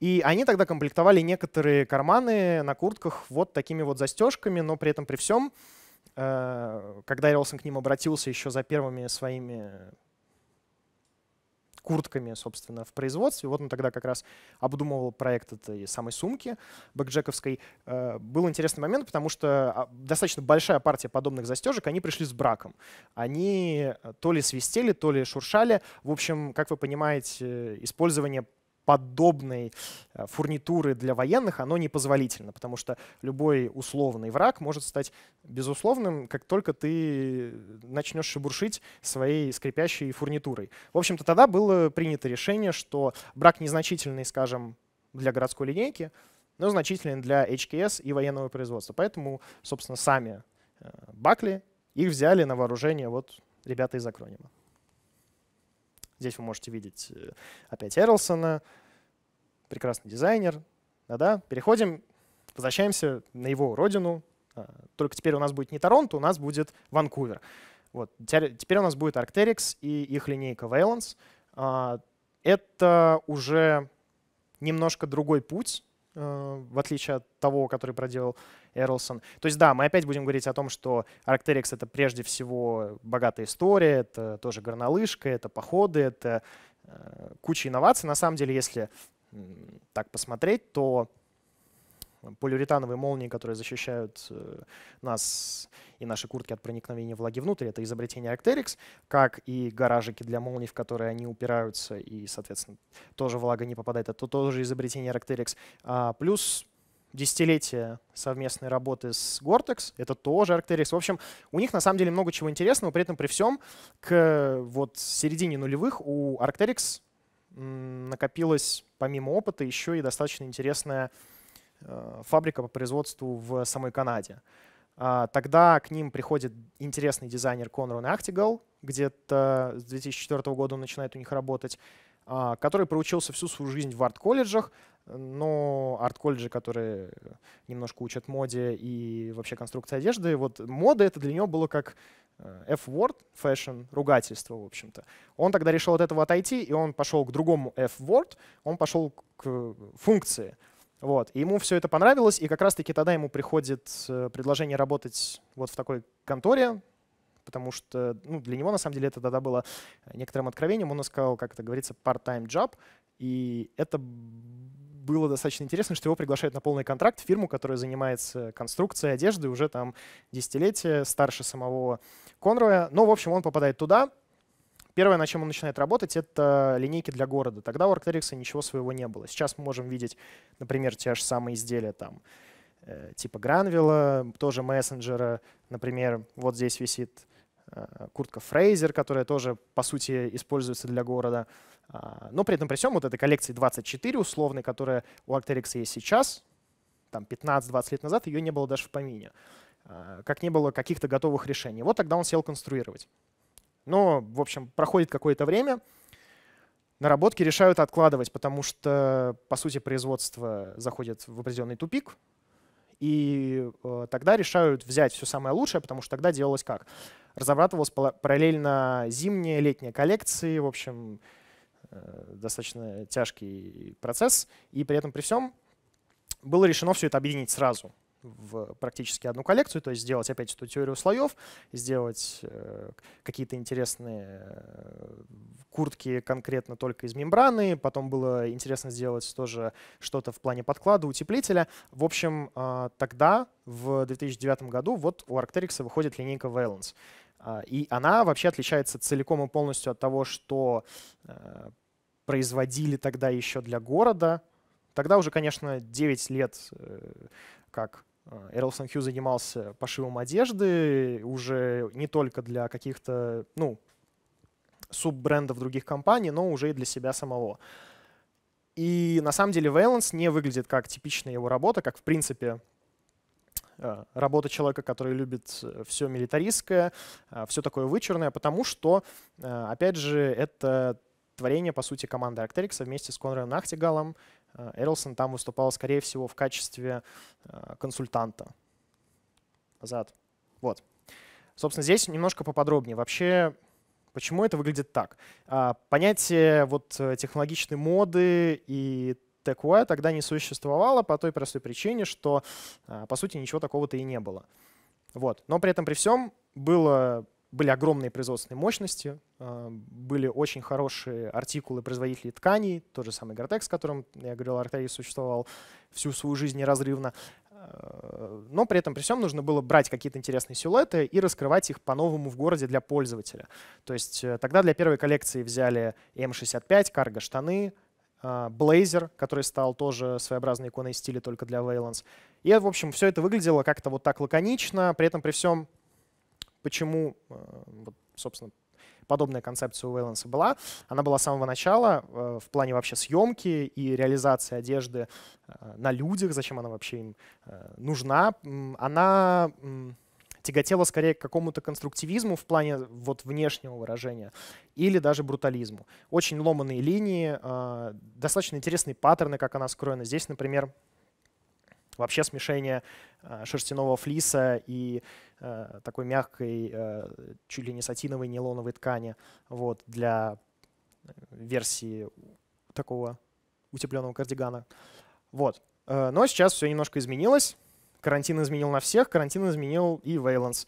И они тогда комплектовали некоторые карманы на куртках вот такими вот застежками, но при этом при всем, э, когда Элсон к ним обратился еще за первыми своими куртками, собственно, в производстве. Вот он тогда как раз обдумывал проект этой самой сумки бэкджековской. Э, был интересный момент, потому что а, достаточно большая партия подобных застежек, они пришли с браком. Они э, то ли свистели, то ли шуршали. В общем, как вы понимаете, э, использование подобной э, фурнитуры для военных, оно непозволительно, потому что любой условный враг может стать безусловным, как только ты начнешь шебуршить своей скрипящей фурнитурой. В общем-то, тогда было принято решение, что брак незначительный, скажем, для городской линейки, но значительный для HKS и военного производства. Поэтому, собственно, сами э, Бакли их взяли на вооружение вот ребята из акронима. Здесь вы можете видеть э, опять Эрлсона, прекрасный дизайнер. Да-да, переходим, возвращаемся на его родину. А, только теперь у нас будет не Торонто, у нас будет Ванкувер. Вот. Теперь у нас будет Arcteryx и их линейка Valence. А, это уже немножко другой путь, Э, в отличие от того, который проделал Эрлсон. То есть да, мы опять будем говорить о том, что Arcteryx — это прежде всего богатая история, это тоже горнолыжка, это походы, это э, куча инноваций. На самом деле, если так посмотреть, то полиуретановые молнии, которые защищают э, нас и наши куртки от проникновения влаги внутрь. Это изобретение Acterix, как и гаражики для молний, в которые они упираются, и, соответственно, тоже влага не попадает. Это тоже изобретение Acterix. А, плюс десятилетия совместной работы с Gortex, это тоже Arcteryx. В общем, у них на самом деле много чего интересного, при этом при всем к вот середине нулевых у Arcteryx накопилось помимо опыта еще и достаточно интересная Э, фабрика по производству в самой Канаде. А, тогда к ним приходит интересный дизайнер Конрон Актигал, где-то с 2004 года он начинает у них работать, а, который проучился всю свою жизнь в арт-колледжах, но арт-колледжи, которые немножко учат моде и вообще конструкции одежды, вот мода это для него было как э, F-word, fashion, ругательство, в общем-то. Он тогда решил от этого отойти, и он пошел к другому F-word, он пошел к функции — вот. И ему все это понравилось, и как раз-таки тогда ему приходит э, предложение работать вот в такой конторе, потому что ну, для него, на самом деле, это тогда было некоторым откровением. Он искал, как это говорится, part-time job, и это было достаточно интересно, что его приглашают на полный контракт в фирму, которая занимается конструкцией одежды уже там десятилетия, старше самого Конроя. Но, в общем, он попадает туда, Первое, на чем он начинает работать, это линейки для города. Тогда у Arcteryx ничего своего не было. Сейчас мы можем видеть, например, те же самые изделия там, э, типа Гранвилла, тоже мессенджера. Например, вот здесь висит э, куртка Фрейзер, которая тоже, по сути, используется для города. А, но при этом при всем вот этой коллекции 24 условной, которая у Arcteryx есть сейчас, там 15-20 лет назад ее не было даже в помине. А, как не было каких-то готовых решений. Вот тогда он сел конструировать. Но, в общем, проходит какое-то время, наработки решают откладывать, потому что, по сути, производство заходит в определенный тупик, и э, тогда решают взять все самое лучшее, потому что тогда делалось как? Разрабатывалась параллельно зимняя, летняя коллекции, в общем, э, достаточно тяжкий процесс, и при этом при всем было решено все это объединить сразу — в практически одну коллекцию, то есть сделать опять эту теорию слоев, сделать э, какие-то интересные э, куртки конкретно только из мембраны, потом было интересно сделать тоже что-то в плане подклада, утеплителя. В общем, э, тогда, в 2009 году, вот у Arcteryx выходит линейка Valence. А, и она вообще отличается целиком и полностью от того, что производили тогда еще для города. Тогда уже, конечно, 9 лет как Э, Эрлсон Хью занимался пошивом одежды уже не только для каких-то, ну, суббрендов других компаний, но уже и для себя самого. И на самом деле Valence не выглядит как типичная его работа, как в принципе э, работа человека, который любит э, все милитаристское, все такое вычурное, потому что, опять же, это творение, по сути, команды Arcteryx вместе с Конрадом Нахтигалом Э, Эрлсон там выступал, скорее всего, в качестве э, консультанта. Назад. Вот. Собственно, здесь немножко поподробнее. Вообще, почему это выглядит так? А, понятие вот э, технологичной моды и такое тогда не существовало по той простой причине, что, по сути, ничего такого-то и не было. Вот. Но при этом при всем было были огромные производственные мощности, а, были очень хорошие артикулы производителей тканей, тот же самый Гортекс, с которым, я говорил, Артерий существовал всю свою жизнь неразрывно. А, но при этом при всем нужно было брать какие-то интересные силуэты и раскрывать их по-новому в городе для пользователя. То есть э, тогда для первой коллекции взяли М65, карго штаны, блейзер, а, который стал тоже своеобразной иконой стиля только для Valence. И, в общем, все это выглядело как-то вот так лаконично, при этом при всем почему, э, вот, собственно, подобная концепция у Вейленса была. Она была с самого начала э, в плане вообще съемки и реализации одежды э, на людях, зачем она вообще им нужна. Она тяготела скорее к какому-то конструктивизму в плане вот внешнего выражения или даже брутализму. Очень ломанные линии, достаточно интересные паттерны, как она скроена. Здесь, например, Вообще смешение э, шерстяного флиса и э, такой мягкой, э, чуть ли не сатиновой нейлоновой ткани вот, для версии такого утепленного кардигана. Вот. Но сейчас все немножко изменилось. Карантин изменил на всех, карантин изменил и Valence.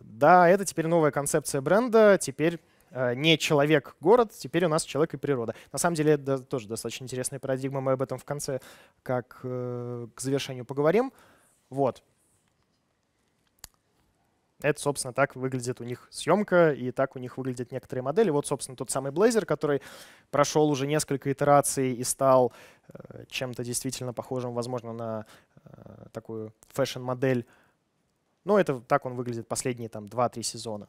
Да, это теперь новая концепция бренда. Теперь Э, не человек-город, теперь у нас человек и природа. На самом деле это тоже достаточно интересная парадигма, мы об этом в конце как э, к завершению поговорим. Вот. Это, собственно, так выглядит у них съемка, и так у них выглядят некоторые модели. Вот, собственно, тот самый Blazor, который прошел уже несколько итераций и стал э, чем-то действительно похожим, возможно, на такую фэшн-модель. Но ну, это так он выглядит последние там 2-3 сезона.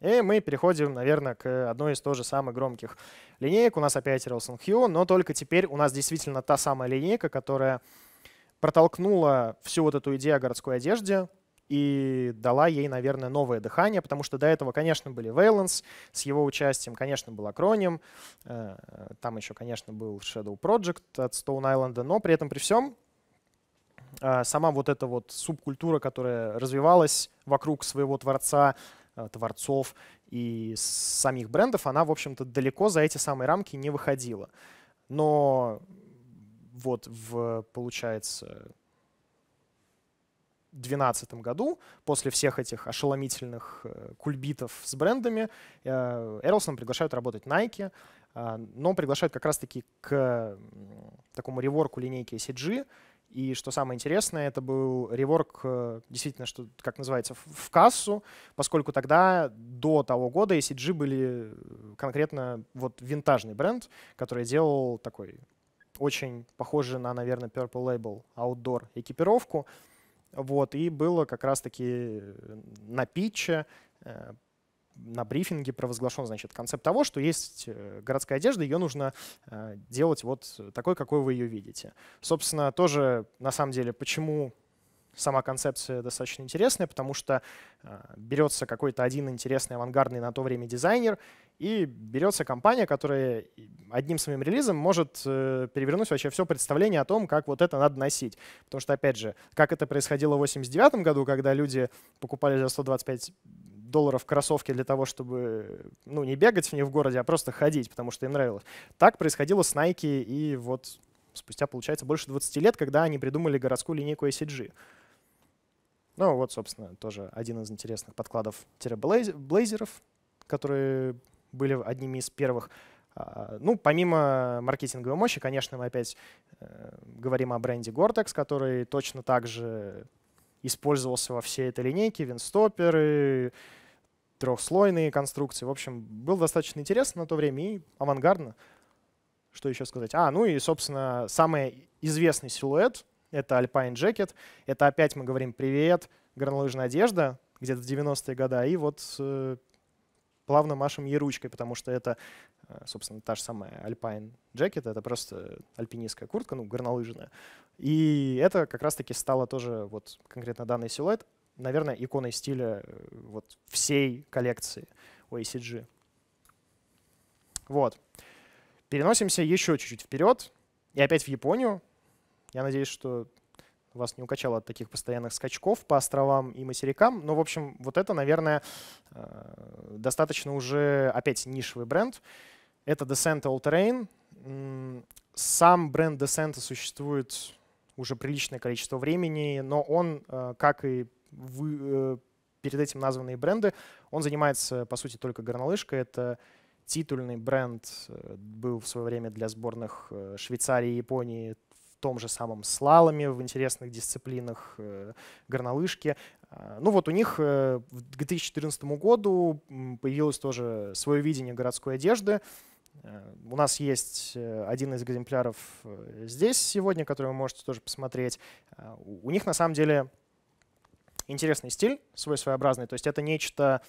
И мы переходим, наверное, к одной из тоже самых громких линеек. У нас опять Relson Хью, но только теперь у нас действительно та самая линейка, которая протолкнула всю вот эту идею о городской одежде и дала ей, наверное, новое дыхание, потому что до этого, конечно, были Valence с его участием, конечно, был Акроним, э, там еще, конечно, был Shadow Project от Stone Island, но при этом при всем э, сама вот эта вот субкультура, которая развивалась вокруг своего творца, Э, творцов и самих брендов, она, в общем-то, далеко за эти самые рамки не выходила. Но вот в, получается, 2012 году, после всех этих ошеломительных э, кульбитов с брендами, э, Эрлсона приглашают работать Nike, но приглашают как раз-таки к такому реворку линейки ACG, и что самое интересное, это был реворк, э, действительно, что, как называется, в кассу, поскольку тогда, до того года, ACG были э, конкретно вот винтажный бренд, который делал такой очень похожий на, наверное, Purple Label outdoor экипировку. Вот, и было как раз-таки э, на питче на брифинге провозглашен, значит, концепт того, что есть э, городская одежда, ее нужно э, делать вот такой, какой вы ее видите. Собственно, тоже, на самом деле, почему сама концепция достаточно интересная, потому что э, берется какой-то один интересный авангардный на то время дизайнер, и берется компания, которая одним своим релизом может перевернуть вообще все представление о том, как вот это надо носить. Потому что, опять же, как это происходило в 89 году, когда люди покупали за 125 долларов кроссовки для того, чтобы ну, не бегать в них в городе, а просто ходить, потому что им нравилось. Так происходило с Nike и вот спустя, получается, больше 20 лет, когда они придумали городскую линейку ACG. Ну вот, собственно, тоже один из интересных подкладов блейзеров, которые были одними из первых. А, ну, помимо маркетинговой мощи, конечно, мы опять э, говорим о бренде Gore-Tex, который точно так же использовался во всей этой линейке, винстоперы, трехслойные конструкции. В общем, было достаточно интересно на то время и авангардно. Что еще сказать? А, ну и, собственно, самый известный силуэт — это Alpine Jacket. Это опять мы говорим «Привет, горнолыжная одежда», где-то в 90-е годы. И вот э, плавно машем ей ручкой, потому что это, э, собственно, та же самая Alpine Jacket. Это просто альпинистская куртка, ну, горнолыжная. И это как раз-таки стало тоже вот конкретно данный силуэт наверное, иконой стиля э, вот всей коллекции OACG. Вот. Переносимся еще чуть-чуть вперед. И опять в Японию. Я надеюсь, что вас не укачало от таких постоянных скачков по островам и материкам. Но, в общем, вот это, наверное, э, достаточно уже опять нишевый бренд. Это Descent All Terrain. Сам бренд Descent существует уже приличное количество времени, но он, э, как и вы, э, перед этим названные бренды. Он занимается, по сути, только горнолыжкой. Это титульный бренд э, был в свое время для сборных э, Швейцарии и Японии в том же самом слаломе, в интересных дисциплинах горнолыжки. А, ну вот у них в 2014 году появилось тоже свое видение городской одежды. У нас есть один из экземпляров здесь сегодня, который вы можете тоже посмотреть. У них на самом деле интересный стиль, свой своеобразный. То есть это нечто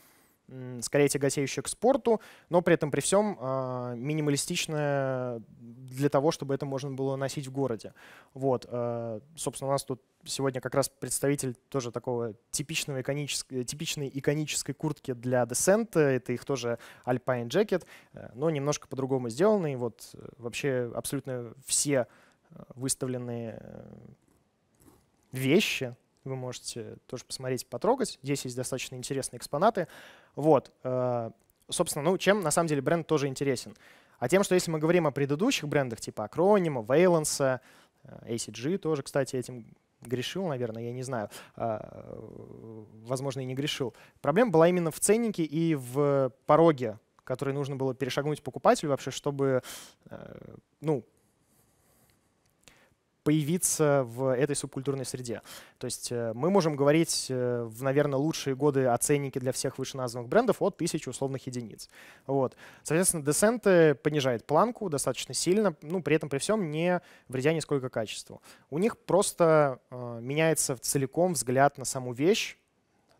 скорее тяготеющее к спорту, но при этом при всем э, а, минималистичное для того, чтобы это можно было носить в городе. Вот, э, собственно, у нас тут сегодня как раз представитель тоже такого типичного иконической, типичной иконической куртки для десента. Это их тоже Alpine Jacket, э, но немножко по-другому сделанный. Вот э, вообще абсолютно все э, выставленные вещи вы можете тоже посмотреть, потрогать. Здесь есть достаточно интересные экспонаты. Вот. Э, собственно, ну, чем на самом деле бренд тоже интересен. А тем, что если мы говорим о предыдущих брендах, типа Акронима, Вейленса, ACG тоже, кстати, этим грешил, наверное, я не знаю, э, возможно, и не грешил. Проблема была именно в ценнике и в пороге, который нужно было перешагнуть покупателю вообще, чтобы э, ну, появиться в этой субкультурной среде. То есть э, мы можем говорить э, в, наверное, лучшие годы о ценнике для всех вышеназванных брендов от тысячи условных единиц. Вот. Соответственно, Descent понижает планку достаточно сильно, ну, при этом при всем не вредя нисколько качеству. У них просто э, меняется целиком взгляд на саму вещь,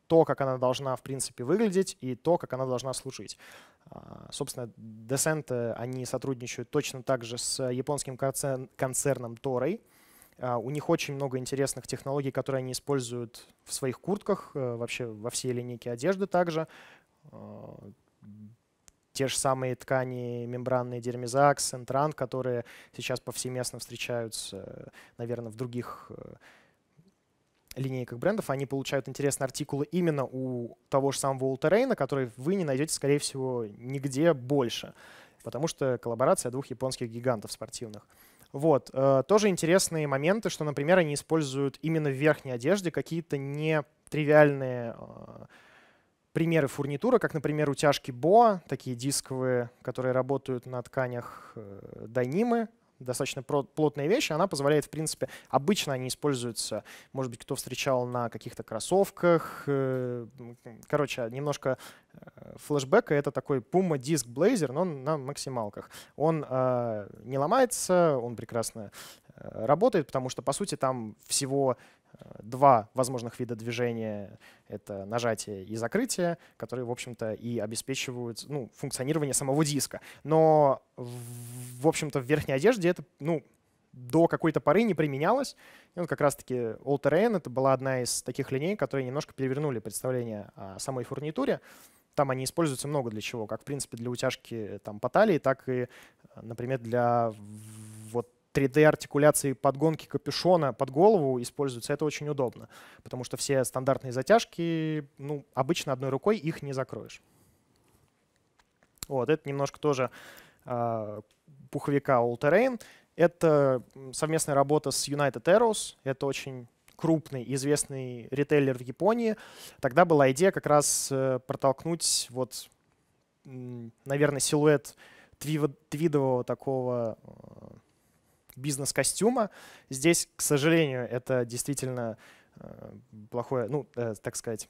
то, как она должна, в принципе, выглядеть, и то, как она должна служить. А, собственно, Descent, они сотрудничают точно так же с японским концерном Торой. А, у них очень много интересных технологий, которые они используют в своих куртках, э, вообще во всей линейке одежды также. Э, те же самые ткани мембранные дермизакс, энтран, которые сейчас повсеместно встречаются, наверное, в других э, линейках брендов, они получают интересные артикулы именно у того же самого All который вы не найдете, скорее всего, нигде больше, потому что коллаборация двух японских гигантов спортивных. Вот. Э, тоже интересные моменты, что, например, они используют именно в верхней одежде какие-то нетривиальные э, примеры фурнитуры, как, например, утяжки Боа, такие дисковые, которые работают на тканях э, Дайнимы, достаточно плотные вещи, она позволяет, в принципе, обычно они используются, может быть, кто встречал на каких-то кроссовках. Э, короче, немножко э, флешбека, это такой Puma Disc Blazer, но он на максималках. Он э, не ломается, он прекрасно работает, потому что, по сути, там всего два возможных вида движения — это нажатие и закрытие, которые, в общем-то, и обеспечивают ну, функционирование самого диска. Но, в общем-то, в верхней одежде это ну, до какой-то поры не применялось. И вот как раз-таки All Terrain — это была одна из таких линей, которые немножко перевернули представление о самой фурнитуре. Там они используются много для чего, как, в принципе, для утяжки э, там, по талии, так и, например, для 3D-артикуляции подгонки капюшона под голову используются Это очень удобно, потому что все стандартные затяжки, ну, обычно одной рукой их не закроешь. Вот, это немножко тоже э, пуховика All Terrain. Это совместная работа с United Arrows. Это очень крупный известный ритейлер в Японии. Тогда была идея как раз э, протолкнуть вот, наверное, силуэт твидового такого э, бизнес-костюма. Здесь, к сожалению, это действительно э, плохое, ну, э, так сказать,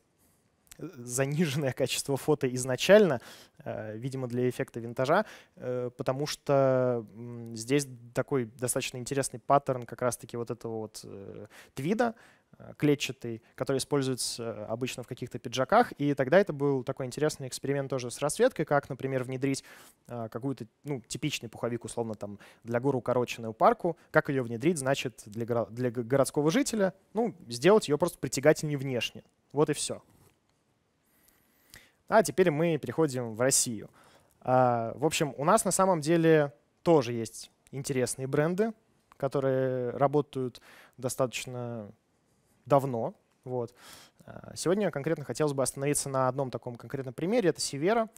заниженное качество фото изначально, э, видимо, для эффекта винтажа, потому что здесь такой достаточно интересный паттерн как раз-таки вот этого вот твида, Э, клетчатый, который используется э, обычно в каких-то пиджаках. И тогда это был такой интересный эксперимент тоже с расцветкой, как, например, внедрить э, какую-то ну, типичный пуховик, условно, там, для гору укороченную парку. Как ее внедрить, значит, для, горо для городского жителя, ну, сделать ее просто притягательнее внешне. Вот и все. А теперь мы переходим в Россию. А, в общем, у нас на самом деле тоже есть интересные бренды, которые работают достаточно давно. Вот. Э, сегодня конкретно хотелось бы остановиться на одном таком конкретном примере. Это Севера.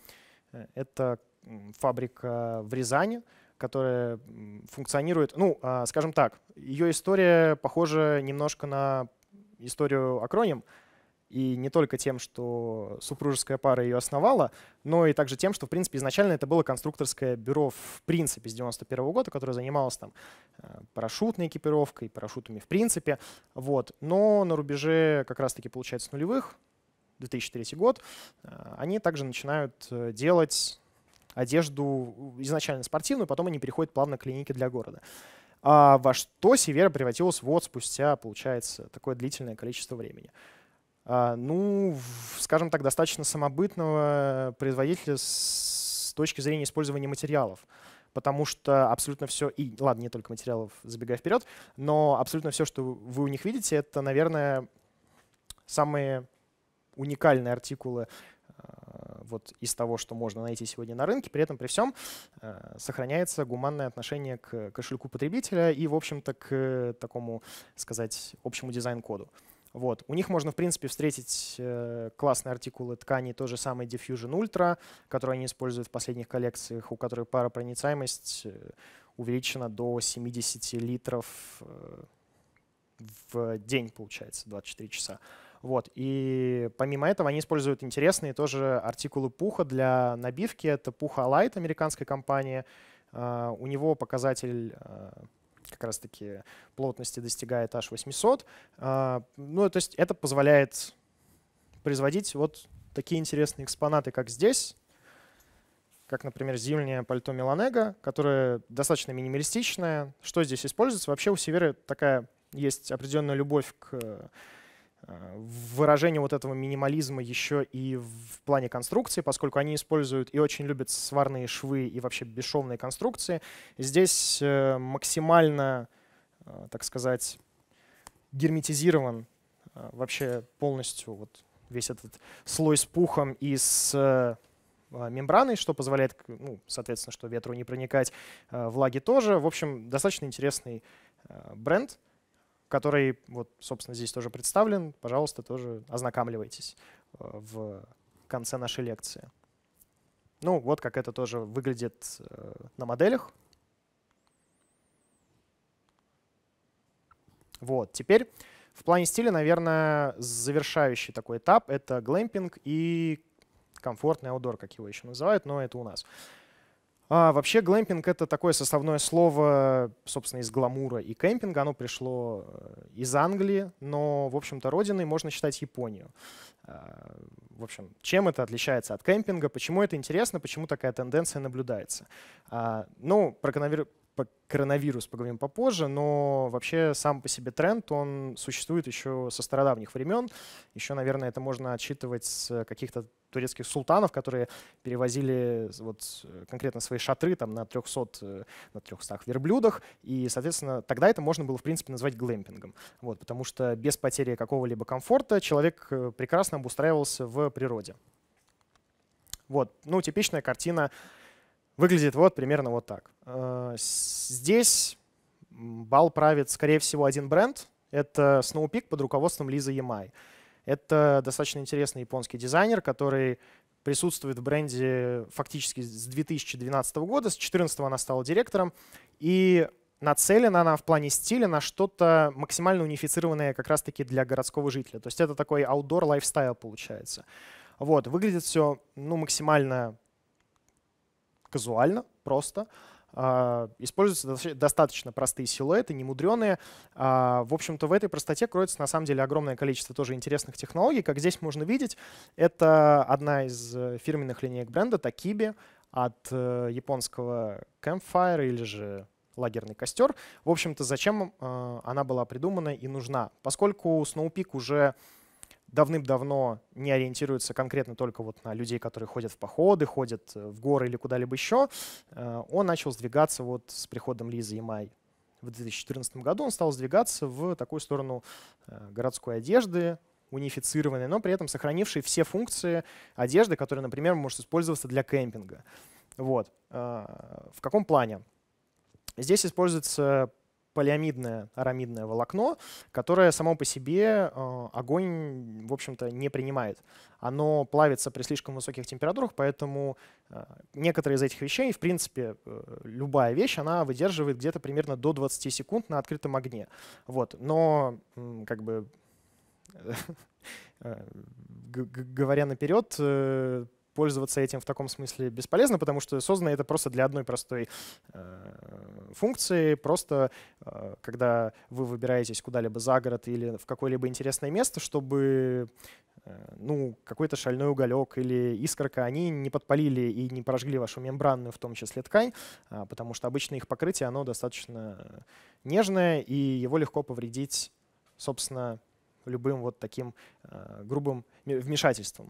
Э, это фабрика в Рязани, которая функционирует, ну, а, скажем так, ее история похожа немножко на историю Акроним. И не только тем, что супружеская пара ее основала, но и также тем, что, в принципе, изначально это было конструкторское бюро в принципе с 91 -го года, которое занималось там э, парашютной экипировкой, парашютами в принципе. Вот. Но на рубеже как раз-таки, получается, нулевых, 2003 год, э, они также начинают э, делать одежду изначально спортивную, потом они переходят плавно к линейке для города. А во что Севера превратилась вот спустя, получается, такое длительное количество времени. А, ну, скажем так, достаточно самобытного производителя с точки зрения использования материалов. Потому что абсолютно все, и ладно, не только материалов, забегая вперед, но абсолютно все, что вы у них видите, это, наверное, самые уникальные артикулы а, вот из того, что можно найти сегодня на рынке, при этом при всем а, сохраняется гуманное отношение к кошельку потребителя и, в общем-то, к такому, сказать, общему дизайн-коду. Вот. У них можно, в принципе, встретить э, классные артикулы ткани, то же самое Diffusion Ultra, который они используют в последних коллекциях, у которой паропроницаемость э, увеличена до 70 литров э, в день, получается, 24 часа. Вот. И помимо этого они используют интересные тоже артикулы пуха для набивки. Это пуха Light американской компании. У него показатель как раз-таки плотности достигает аж 800 а, Ну, то есть это позволяет производить вот такие интересные экспонаты, как здесь, как, например, зимнее пальто Меланега, которое достаточно минималистичное. Что здесь используется? Вообще у Северы такая есть определенная любовь к Э, выражение вот этого минимализма еще и в плане конструкции, поскольку они используют и очень любят сварные швы и вообще бесшовные конструкции. Здесь э, максимально, э, так сказать, герметизирован вообще полностью вот весь этот слой с пухом и с а, мембраной, что позволяет, ну, соответственно, что ветру не проникать, влаги тоже. В общем, достаточно интересный бренд который, вот, собственно, здесь тоже представлен. Пожалуйста, тоже ознакомливайтесь э, в конце нашей лекции. Ну, вот как это тоже выглядит э, на моделях. Вот, теперь в плане стиля, наверное, завершающий такой этап — это глэмпинг и комфортный аудор, как его еще называют, но это у нас. А, вообще глэмпинг — это такое составное слово, собственно, из гламура и кемпинга. Оно пришло э, из Англии, но, в общем-то, родиной можно считать Японию. А, в общем, чем это отличается от кемпинга, почему это интересно, почему такая тенденция наблюдается. А, ну, про, по коронавирус поговорим попозже, но вообще сам по себе тренд, он существует еще со стародавних времен. Еще, наверное, это можно отсчитывать с каких-то турецких султанов, которые перевозили вот э, конкретно свои шатры там на 300, э, на 300 верблюдах, и, соответственно, тогда это можно было, в принципе, назвать глэмпингом, вот, потому что без потери какого-либо комфорта человек э, прекрасно обустраивался в природе. Вот, ну, типичная картина Выглядит вот примерно вот так. Э, здесь бал правит, скорее всего, один бренд. Это Snow под руководством Лизы Ямай. Это достаточно интересный японский дизайнер, который присутствует в бренде фактически с 2012 года. С 2014 она стала директором. И нацелена она в плане стиля на что-то максимально унифицированное как раз-таки для городского жителя. То есть это такой outdoor лайфстайл получается. Вот, выглядит все ну, максимально казуально, просто. А, используются достаточно простые силуэты, немудреные. А, в общем-то, в этой простоте кроется на самом деле огромное количество тоже интересных технологий. Как здесь можно видеть, это одна из э, фирменных линеек бренда Такиби от э, японского Campfire или же лагерный костер. В общем-то, зачем э, она была придумана и нужна? Поскольку Snowpeak уже давным-давно не ориентируется конкретно только вот на людей, которые ходят в походы, ходят э, в горы или куда-либо еще, э, он начал сдвигаться вот с приходом Лизы и Май в 2014 году. Он стал сдвигаться в такую сторону э, городской одежды, унифицированной, но при этом сохранившей все функции одежды, которая, например, может использоваться для кемпинга. Вот. В каком плане? Здесь используется полиамидное арамидное волокно, которое само по себе э, огонь, в общем-то, не принимает. Оно плавится при слишком высоких температурах, поэтому э, некоторые из этих вещей, в принципе, э, любая вещь, она выдерживает где-то примерно до 20 секунд на открытом огне. Вот. Но как бы говоря наперед, пользоваться этим в таком смысле бесполезно, потому что создано это просто для одной простой э, функции. Просто э, когда вы выбираетесь куда-либо за город или в какое-либо интересное место, чтобы э, ну, какой-то шальной уголек или искорка, они не подпалили и не прожгли вашу мембранную, в том числе ткань, э, потому что обычно их покрытие, оно достаточно нежное, и его легко повредить, собственно, любым вот таким э, грубым вмешательством.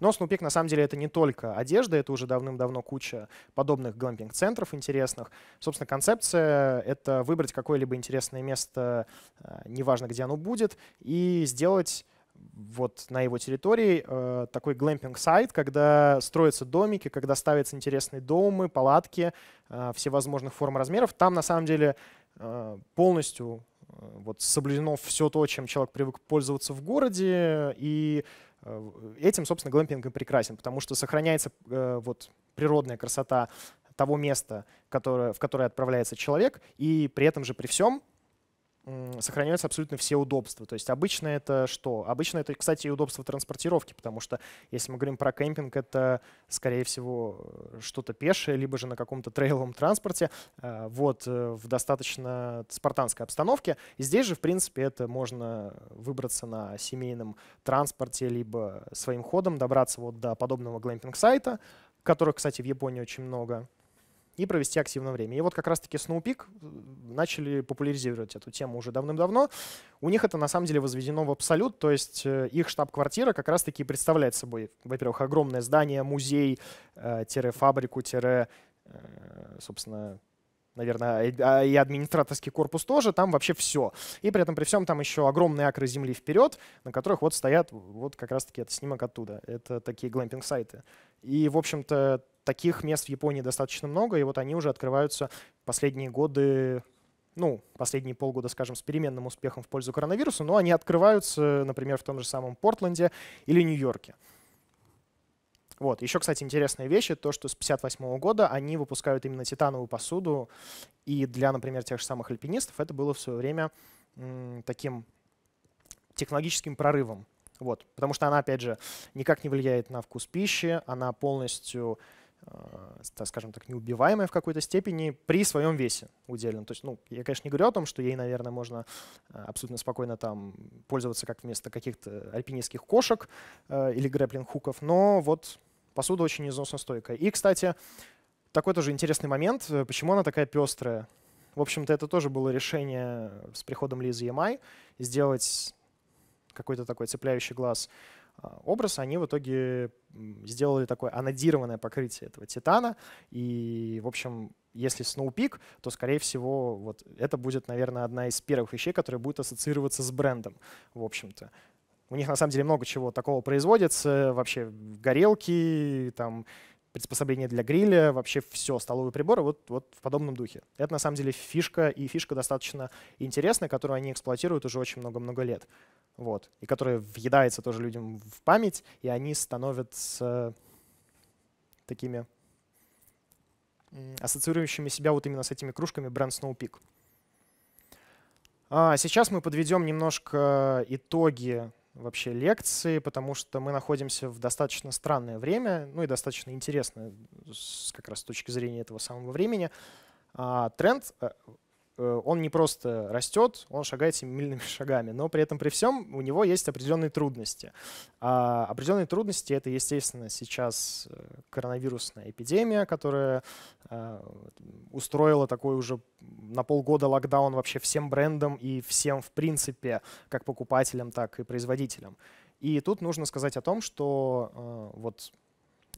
Но Snoopik на самом деле это не только одежда, это уже давным-давно куча подобных глампинг-центров интересных. Собственно, концепция — это выбрать какое-либо интересное место, э, неважно, где оно будет, и сделать вот на его территории э, такой глэмпинг-сайт, когда строятся домики, когда ставятся интересные дома, палатки э, всевозможных форм и размеров. Там на самом деле э, полностью э, вот соблюдено все то, чем человек привык пользоваться в городе, и Э, этим, собственно, глэмпинг и прекрасен, потому что сохраняется э, вот, природная красота того места, которое, в которое отправляется человек, и при этом же при всем сохраняются абсолютно все удобства. То есть обычно это что? Обычно это, кстати, и удобство транспортировки, потому что если мы говорим про кемпинг, это, скорее всего, э, что-то пешее, либо же на каком-то трейловом транспорте, э, вот, э, в достаточно спартанской обстановке. И здесь же, в принципе, это можно выбраться на семейном транспорте, либо своим ходом добраться вот до подобного глэмпинг-сайта, которых, кстати, в Японии очень много и провести активное время. И вот как раз-таки Snowpeak э, начали популяризировать эту тему уже давным-давно. У них это на самом деле возведено в абсолют, то есть э, их штаб-квартира как раз-таки представляет собой, во-первых, огромное здание, музей-фабрику, э, собственно, наверное, а, и администраторский корпус тоже, там вообще все. И при этом при всем там еще огромные акры земли вперед, на которых вот стоят, вот как раз-таки это снимок оттуда. Это такие глэмпинг-сайты. И, в общем-то, таких мест в Японии достаточно много, и вот они уже открываются последние годы ну, последние полгода, скажем, с переменным успехом в пользу коронавируса, но они открываются, например, в том же самом Портленде или Нью-Йорке. Вот. Еще, кстати, интересная вещь — то, что с 58 года они выпускают именно титановую посуду, и для, например, тех же самых альпинистов это было в свое время таким технологическим прорывом. Вот. Потому что она, опять же, никак не влияет на вкус пищи, она полностью Э, скажем так, неубиваемая в какой-то степени при своем весе удельном. То есть, ну, я, конечно, не говорю о том, что ей, наверное, можно э, абсолютно спокойно там пользоваться как вместо каких-то альпинистских кошек э, или грэплинг-хуков, но вот посуда очень износостойкая. И, кстати, такой тоже интересный момент, почему она такая пестрая. В общем-то, это тоже было решение с приходом Лизы Ямай сделать какой-то такой цепляющий глаз образ, они в итоге сделали такое анодированное покрытие этого титана. И, в общем, если Snowpeak, то, скорее всего, вот это будет, наверное, одна из первых вещей, которая будет ассоциироваться с брендом, в общем-то. У них, на самом деле, много чего такого производится. Вообще горелки, там, приспособления для гриля, вообще все, столовые приборы, вот, вот в подобном духе. Это на самом деле фишка, и фишка достаточно интересная, которую они эксплуатируют уже очень много-много лет. Вот. И которая въедается тоже людям в память, и они становятся такими ассоциирующими себя вот именно с этими кружками бренд Snow Peak. А сейчас мы подведем немножко итоги вообще лекции, потому что мы находимся в достаточно странное время, ну и достаточно интересное как раз с точки зрения этого самого времени. А, тренд э, Э, он не просто растет, он шагает семимильными шагами, но при этом при всем у него есть определенные трудности. А определенные трудности — это, естественно, сейчас э, коронавирусная эпидемия, которая э, устроила такой уже на полгода локдаун вообще всем брендам и всем, в принципе, как покупателям, так и производителям. И тут нужно сказать о том, что вот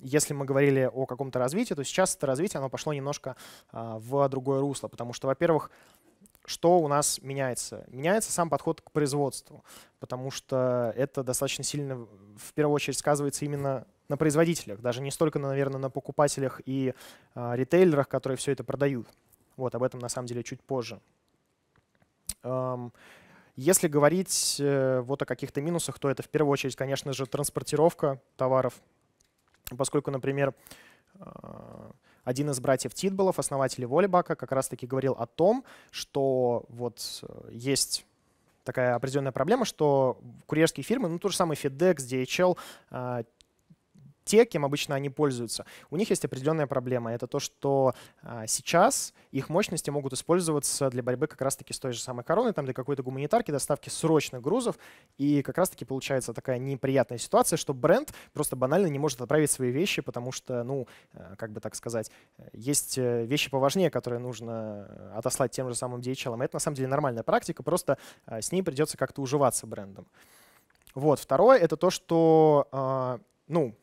если мы говорили о каком-то развитии, то сейчас это развитие оно пошло немножко а, в другое русло, потому что, во-первых, что у нас меняется? Меняется сам подход к производству, потому что это достаточно сильно, в первую очередь, сказывается именно на производителях, даже не столько, наверное, на покупателях и а, ритейлерах, которые все это продают. Вот об этом на самом деле чуть позже. если говорить э, вот о каких-то минусах, то это в первую очередь, конечно же, транспортировка товаров поскольку, например, э, один из братьев Титболов, основателей Волибака, как раз-таки говорил о том, что вот э, есть такая определенная проблема, что курьерские фирмы, ну, то же самое FedEx, DHL, те, кем обычно они пользуются, у них есть определенная проблема. Это то, что а, сейчас их мощности могут использоваться для борьбы как раз-таки с той же самой короной, там для какой-то гуманитарки, доставки срочных грузов. И как раз-таки получается такая неприятная ситуация, что бренд просто банально не может отправить свои вещи, потому что, ну, э, как бы так сказать, э, есть э, вещи поважнее, которые нужно отослать тем же самым DHL. это на самом деле нормальная практика, просто с ней придется как-то уживаться брендом. Вот, второе — это то, что, а, ну,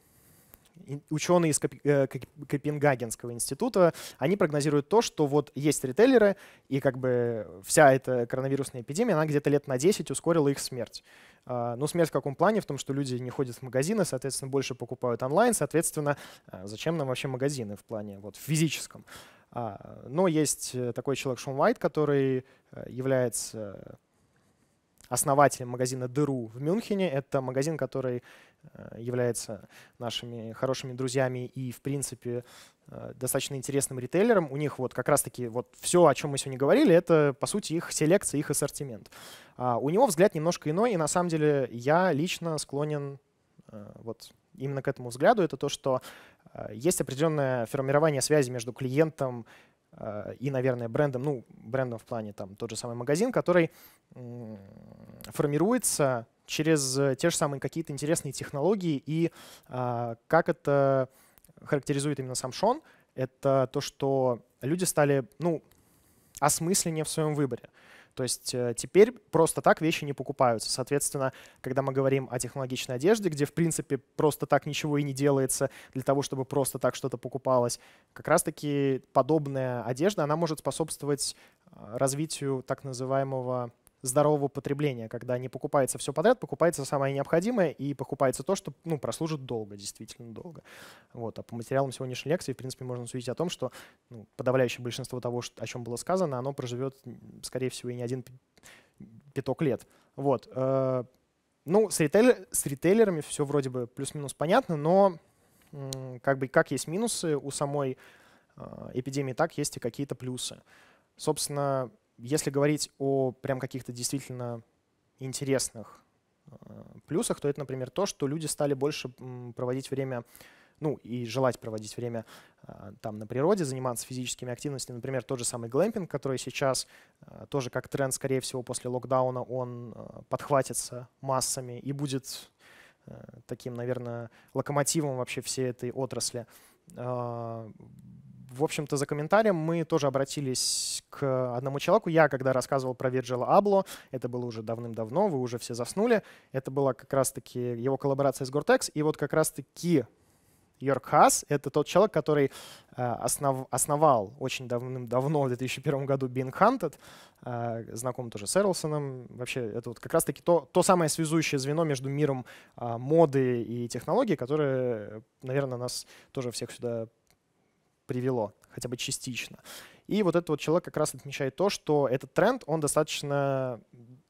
ученые из э, Копенгагенского института, они прогнозируют то, что вот есть ритейлеры, и как бы вся эта коронавирусная эпидемия, она где-то лет на 10 ускорила их смерть. А, но ну, смерть в каком плане? В том, что люди не ходят в магазины, соответственно, больше покупают онлайн, соответственно, а, зачем нам вообще магазины в плане вот физическом? А, но есть э, такой человек Шон Уайт, который э, является основателем магазина Дыру в Мюнхене. Это магазин, который э, является нашими хорошими друзьями и, в принципе, э, достаточно интересным ритейлером. У них вот как раз-таки вот все, о чем мы сегодня говорили, это, по сути, их селекция, их ассортимент. А у него взгляд немножко иной, и на самом деле я лично склонен э, вот именно к этому взгляду. Это то, что есть определенное формирование связи между клиентом, Э, и, наверное, брендом, ну, брендом в плане там тот же самый магазин, который формируется через э, те же самые какие-то интересные технологии и а, как это характеризует именно сам Шон, это то, что люди стали, ну, осмысленнее в своем выборе. То есть э, теперь просто так вещи не покупаются. Соответственно, когда мы говорим о технологичной одежде, где, в принципе, просто так ничего и не делается для того, чтобы просто так что-то покупалось, как раз-таки подобная одежда, она может способствовать э, развитию так называемого здорового потребления, когда не покупается все подряд, покупается самое необходимое и покупается то, что ну, прослужит долго, действительно долго. Вот. А по материалам сегодняшней лекции, в принципе, можно судить о том, что ну, подавляющее большинство того, о чем было сказано, оно проживет, скорее всего, и не один пяток лет. Вот. Э, ну, с, ритейлер, с ритейлерами все вроде бы плюс-минус понятно, но как бы как есть минусы у самой э, эпидемии, так есть и какие-то плюсы. Собственно, если говорить о прям каких-то действительно интересных э, плюсах, то это, например, то, что люди стали больше проводить время ну и желать проводить время э, там на природе, заниматься физическими активностями. Например, тот же самый глэмпинг, который сейчас э, тоже как тренд, скорее всего, после локдауна он подхватится массами и будет таким, наверное, локомотивом вообще всей этой отрасли в общем-то, за комментарием мы тоже обратились к одному человеку. Я, когда рассказывал про Virgil Абло, это было уже давным-давно, вы уже все заснули. Это была как раз-таки его коллаборация с Гортекс. И вот как раз-таки Йорк Хас — это тот человек, который э, основ, основал очень давным-давно, в 2001 году, Being Hunted, э, знаком тоже с Эрлсоном. Вообще, это вот как раз-таки то, то самое связующее звено между миром э, моды и технологий, которое, наверное, нас тоже всех сюда привело, хотя бы частично. И вот этот вот человек как раз отмечает то, что этот тренд, он достаточно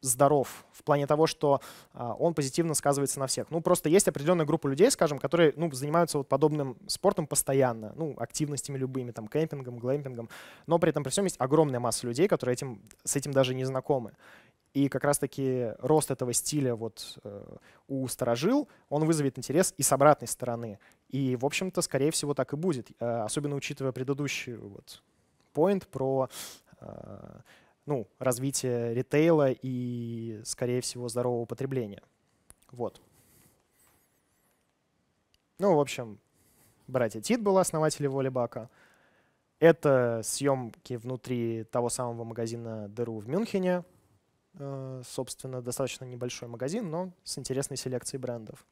здоров в плане того, что а, он позитивно сказывается на всех. Ну, просто есть определенная группа людей, скажем, которые ну, занимаются вот подобным спортом постоянно, ну, активностями любыми, там, кемпингом, глэмпингом, но при этом при всем есть огромная масса людей, которые этим, с этим даже не знакомы. И как раз-таки рост этого стиля вот э, у старожил, он вызовет интерес и с обратной стороны. И, в общем-то, скорее всего, так и будет, э, особенно учитывая предыдущую вот, point про э, ну, развитие ритейла и, скорее всего, здорового потребления. Вот. Ну, в общем, братья Тит был основатель Волибака. Это съемки внутри того самого магазина Дыру в Мюнхене. Э, собственно, достаточно небольшой магазин, но с интересной селекцией брендов.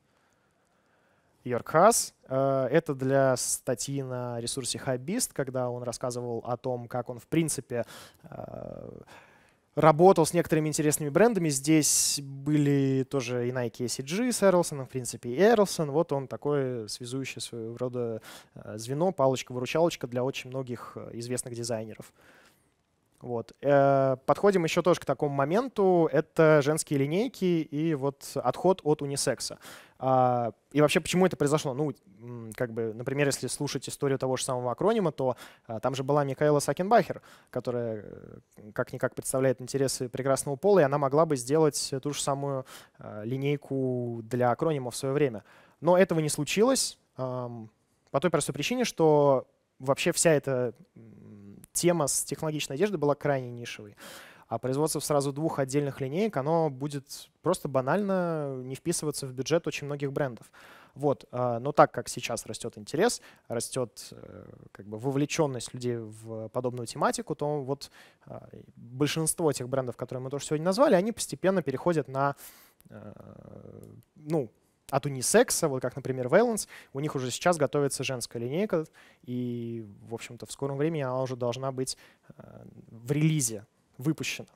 Йоркхас. Э, это для статьи на ресурсе Хайбист, когда он рассказывал о том, как он в принципе э, работал с некоторыми интересными брендами. Здесь были тоже и Nike SCG с Эрлсоном, в принципе, и Эрлсон. Вот он такое связующее своего рода э, звено, палочка-выручалочка для очень многих известных дизайнеров. Вот. Подходим еще тоже к такому моменту. Это женские линейки и вот отход от унисекса. А, и вообще, почему это произошло? Ну, как бы, например, если слушать историю того же самого акронима, то а, там же была Микаэла Сакенбахер, которая э, как-никак представляет интересы прекрасного пола, и она могла бы сделать ту же самую а, линейку для акронима в свое время. Но этого не случилось по той простой причине, что вообще вся эта тема с технологичной одеждой была крайне нишевой. А производство сразу двух отдельных линеек, оно будет просто банально не вписываться в бюджет очень многих брендов. Вот. Э, но так как сейчас растет интерес, растет э, как бы, вовлеченность людей в подобную тематику, то вот э, большинство тех брендов, которые мы тоже сегодня назвали, они постепенно переходят на ну, от унисекса, вот как, например, Valence, у них уже сейчас готовится женская линейка, и, в общем-то, в скором времени она уже должна быть в релизе выпущено.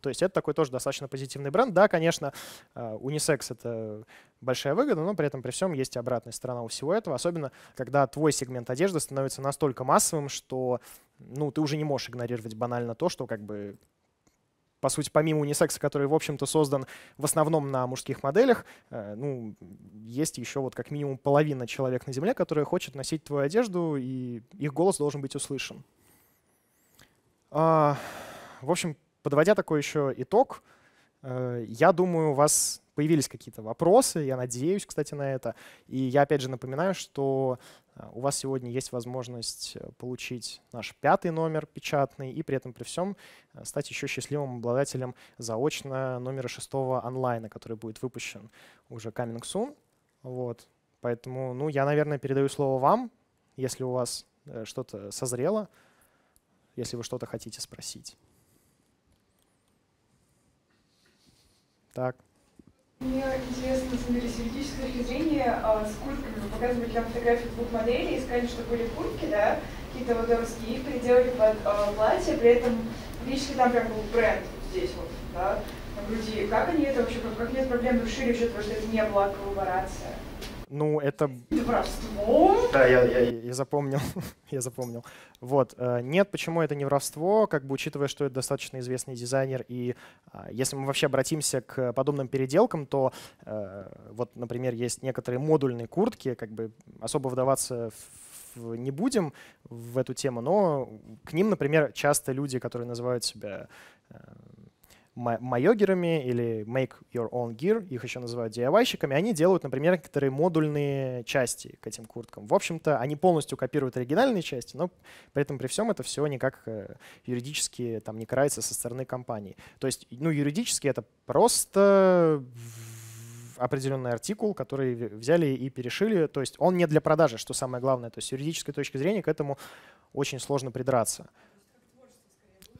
То есть это такой тоже достаточно позитивный бренд. Да, конечно, э, унисекс — это большая выгода, но при этом при всем есть и обратная сторона у всего этого, особенно когда твой сегмент одежды становится настолько массовым, что ну, ты уже не можешь игнорировать банально то, что как бы по сути, помимо унисекса, который, в общем-то, создан в основном на мужских моделях, э, ну, есть еще вот как минимум половина человек на Земле, которые хочет носить твою одежду, и их голос должен быть услышан. А, в общем, подводя такой еще итог, э, я думаю, у вас появились какие-то вопросы, я надеюсь, кстати, на это. И я опять же напоминаю, что э, у вас сегодня есть возможность э, получить наш пятый номер печатный и при этом при всем стать еще счастливым обладателем заочно номера шестого онлайна, который будет выпущен уже coming soon. Вот. Поэтому, ну, я, наверное, передаю слово вам, если у вас что-то созрело, если вы что-то хотите спросить. Так. Мне интересно, смотри, с юридической точки зрения, а, с куртками вы показывали нам фотографии двух моделей и сказали, что были куртки, да, какие-то водоровские, их переделали под а, платье, при этом лично там прям был бренд здесь вот, да, на груди. Как они это вообще, как нет проблем, решили, учитывая, что это не была коллаборация? ну, это... Воровство? Да, я, я, я запомнил. я запомнил. Вот. Э, нет, почему это не воровство, как бы учитывая, что это достаточно известный дизайнер. И а, если мы вообще обратимся к подобным переделкам, то э, вот, например, есть некоторые модульные куртки, как бы особо вдаваться в не будем в эту тему, но к ним, например, часто люди, которые называют себя э, майогерами или make your own gear, их еще называют diy они делают, например, некоторые модульные части к этим курткам. В общем-то, они полностью копируют оригинальные части, но при этом при всем это все никак э, юридически там не карается со стороны компании. То есть, ну, юридически это просто определенный артикул, который взяли и перешили. То есть он не для продажи, что самое главное. То есть с юридической точки зрения к этому очень сложно придраться.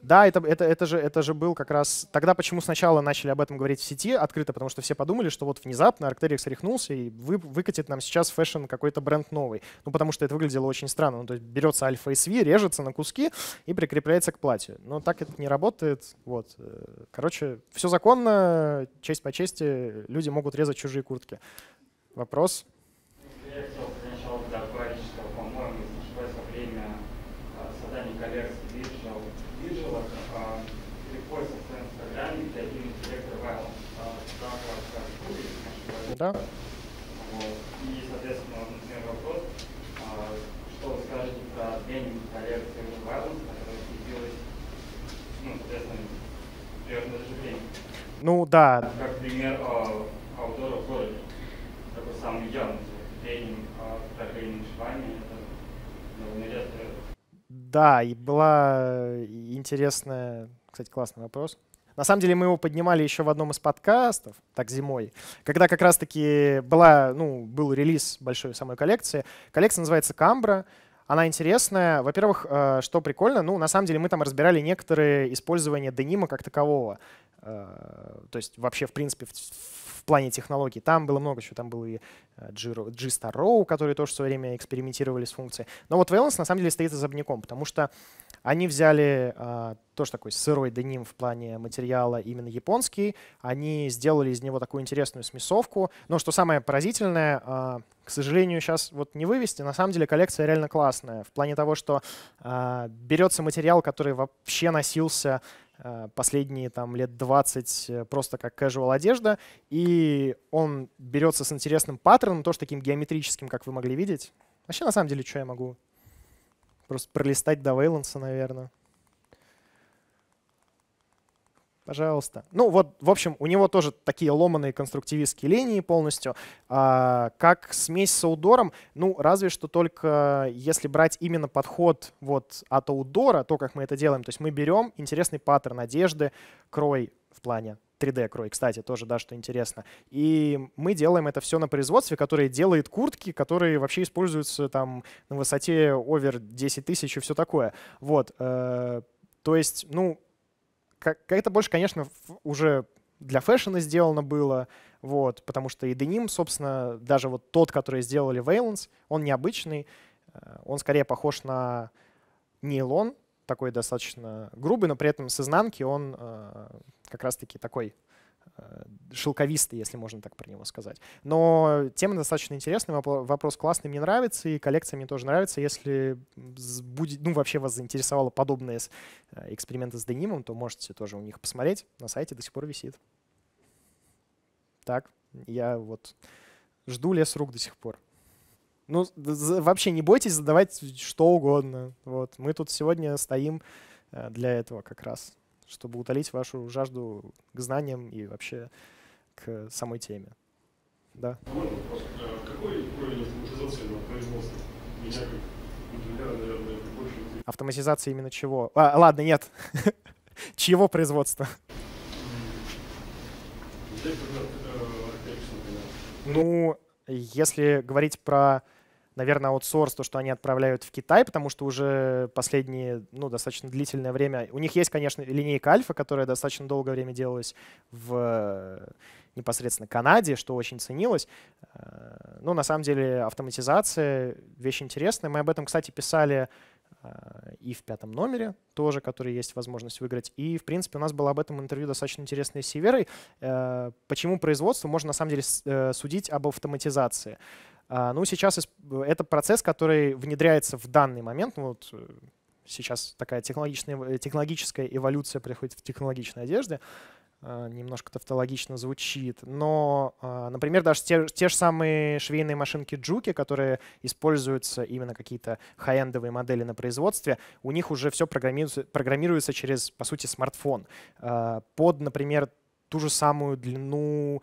Да, это, это, это, же, это же был как раз... Тогда почему сначала начали об этом говорить в сети открыто, потому что все подумали, что вот внезапно Arcteryx рехнулся и вы, выкатит нам сейчас фэшн какой-то бренд новый. Ну, потому что это выглядело очень странно. Ну, то есть берется альфа и сви, режется на куски и прикрепляется к платью. Но так это не работает. Вот. Э, короче, все законно, честь по чести, люди могут резать чужие куртки. Вопрос? Вопрос? да? Вот. И, соответственно, например, вопрос, а, что вы скажете про тренинг коллекции Wildlands, который появилась, ну, соответственно, примерно даже Ну, да. Как пример а, аудора в городе, такой самый явный тренинг а, управления это довольно редко. Да, и была интересная, кстати, классный вопрос. На самом деле мы его поднимали еще в одном из подкастов, так зимой, когда как раз-таки была, ну, был релиз большой самой коллекции. Коллекция называется «Камбра». Она интересная. Во-первых, э, что прикольно, ну, на самом деле мы там разбирали некоторые использования денима как такового. Э, то есть вообще, в принципе, плане технологий. Там было много чего. Там был и э, G-Star Row, которые тоже в свое время экспериментировали с функцией. Но вот Valence на самом деле стоит особняком, потому что они взяли а, тоже такой сырой деним в плане материала, именно японский. Они сделали из него такую интересную смесовку. Но что самое поразительное, а, к сожалению, сейчас вот не вывести. На самом деле коллекция реально классная в плане того, что а, берется материал, который вообще носился Э, последние там лет 20 э, просто как casual одежда, и он берется с интересным паттерном, тоже таким геометрическим, как вы могли видеть. Вообще, на самом деле, что я могу? Просто пролистать до Вейланса, наверное. Пожалуйста. Ну вот, в общем, у него тоже такие ломаные конструктивистские линии полностью. А, как смесь с аудором, ну разве что только если брать именно подход вот от аудора, то, как мы это делаем, то есть мы берем интересный паттерн одежды, крой в плане 3D крой, кстати, тоже, да, что интересно. И мы делаем это все на производстве, которое делает куртки, которые вообще используются там на высоте over 10 тысяч и все такое. Вот. Э, то есть, ну, как это больше, конечно, уже для фэшена сделано было, вот, потому что и деним, собственно, даже вот тот, который сделали Valence, он необычный, э, он скорее похож на нейлон, такой достаточно грубый, но при этом с изнанки он э, как раз-таки такой Э, шелковистый, если можно так про него сказать. Но тема достаточно интересная, вопрос классный, мне нравится, и коллекция мне тоже нравится. Если будет, ну, вообще вас заинтересовало подобные э, эксперименты с денимом, то можете тоже у них посмотреть. На сайте до сих пор висит. Так, я вот жду лес рук до сих пор. Ну, вообще не бойтесь задавать что угодно. Вот. Мы тут сегодня стоим э, для этого как раз чтобы утолить вашу жажду к знаниям и вообще к самой теме. Да. Можно вопрос, а какой уровень автоматизации на производстве? Меня как например, наверное, больше... Автоматизация именно чего? А, ладно, нет. Чьего производства? Ну, э, ну, если говорить про наверное, аутсорс, то, что они отправляют в Китай, потому что уже последние, ну, достаточно длительное время... У них есть, конечно, линейка Альфа, которая достаточно долгое время делалась в непосредственно Канаде, что очень ценилось. Э, ну, на самом деле, автоматизация — вещь интересная. Мы об этом, кстати, писали э, и в пятом номере тоже, который есть возможность выиграть. И, в принципе, у нас было об этом интервью достаточно интересное с Северой. Э, почему производство можно, на самом деле, судить об автоматизации? А, ну, сейчас это процесс, который внедряется в данный момент. Ну, вот э, сейчас такая технологичная, э, технологическая эволюция приходит в технологичной одежде. А, немножко тавтологично звучит. Но, а, например, даже те, те же самые швейные машинки Джуки, которые используются именно какие-то хай-эндовые модели на производстве, у них уже все программируется, программируется через, по сути, смартфон. Под, например, ту же самую длину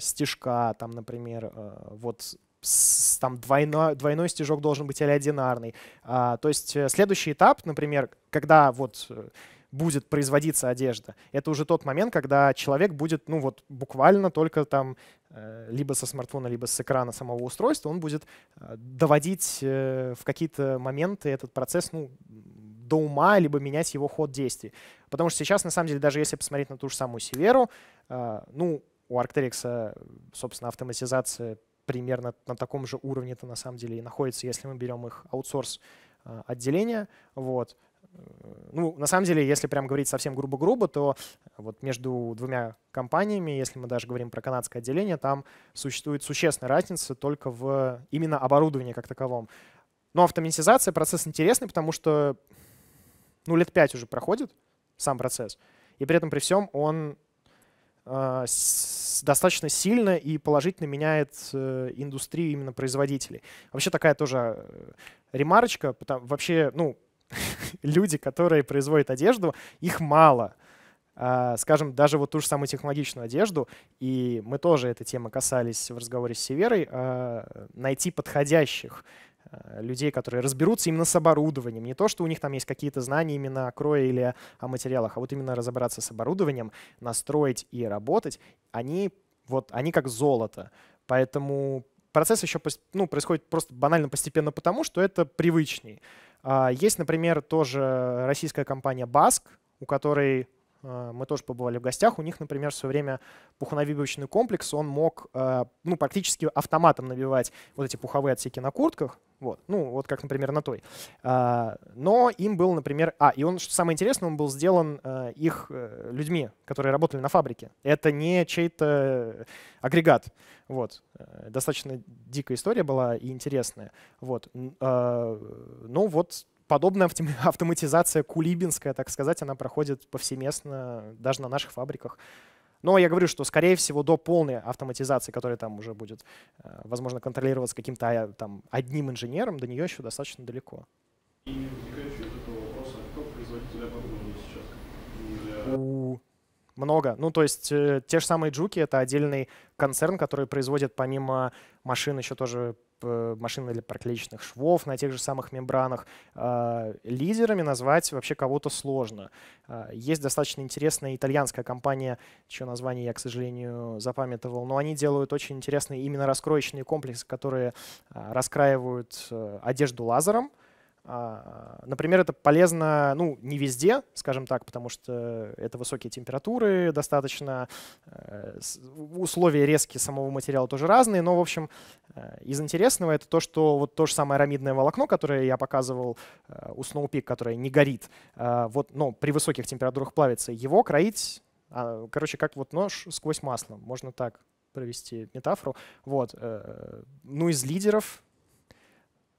стежка, там, например, вот с, там двойной, двойной стежок должен быть или одинарный. А, то есть э, следующий этап, например, когда вот э, будет производиться одежда, это уже тот момент, когда человек будет, ну вот буквально только там э, либо со смартфона, либо с экрана самого устройства, он будет доводить в какие-то моменты этот процесс ну, до ума, либо менять его ход действий. Потому что сейчас, на самом деле, даже если посмотреть на ту же самую Северу, ну, у Arcteryx, собственно, автоматизация примерно на таком же уровне-то на самом деле и находится, если мы берем их аутсорс а, отделения. Вот. Э, ну, на самом деле, если прям говорить совсем грубо-грубо, то вот между двумя компаниями, если мы даже говорим про канадское отделение, там существует существенная разница только в именно оборудовании как таковом. Но автоматизация процесс интересный, потому что ну, лет пять уже проходит сам процесс, и при этом при всем он а, достаточно сильно и положительно меняет э, индустрию именно производителей. Вообще такая тоже э, ремарочка, потому, вообще, ну, люди, которые производят одежду, их мало. А, скажем, даже вот ту же самую технологичную одежду, и мы тоже этой темы касались в разговоре с Северой, а, найти подходящих Э, людей, которые разберутся именно с оборудованием. Не то, что у них там есть какие-то знания именно о крое или о материалах, а вот именно разобраться с оборудованием, настроить и работать, они, вот, они как золото. Поэтому процесс еще ну, происходит просто банально постепенно потому, что это привычней. А, есть, например, тоже российская компания BASC, у которой а, мы тоже побывали в гостях, у них, например, в свое время пухонабивочный комплекс, он мог а, ну, практически автоматом набивать вот эти пуховые отсеки на куртках, вот. Ну, вот как, например, на той. А, но им был, например... А, и он, что самое интересное, он был сделан их э, людьми, которые работали на фабрике. Это не чей-то агрегат. Вот. Э, достаточно дикая история была и интересная. Вот. Ну вот подобная автоматизация кулибинская, так сказать, она проходит повсеместно даже на наших фабриках. Но я говорю, что, скорее всего, до полной автоматизации, которая там уже будет, э, возможно, контролироваться каким-то а, там одним инженером, до нее еще достаточно далеко. И вытекающий от этого вопроса, кто производитель оборудования сейчас? Для... У... Много. Ну, то есть э, те же самые джуки — это отдельный концерн, который производит помимо машин еще тоже Э, машины для проклеечных швов на тех же самых мембранах, э, лидерами назвать вообще кого-то сложно. Э, есть достаточно интересная итальянская компания, чье название я, к сожалению, запамятовал, но они делают очень интересные именно раскроечные комплексы, которые раскраивают одежду лазером — а, например, это полезно, ну, не везде, скажем так, потому что это высокие температуры достаточно, э, условия резки самого материала тоже разные, но, в общем, э, из интересного это то, что вот то же самое рамидное волокно, которое я показывал э, у Snowpeak, которое не горит, а, вот, но при высоких температурах плавится, его кроить, а, короче, как вот нож сквозь масло, можно так провести метафору. Вот. Ну, из лидеров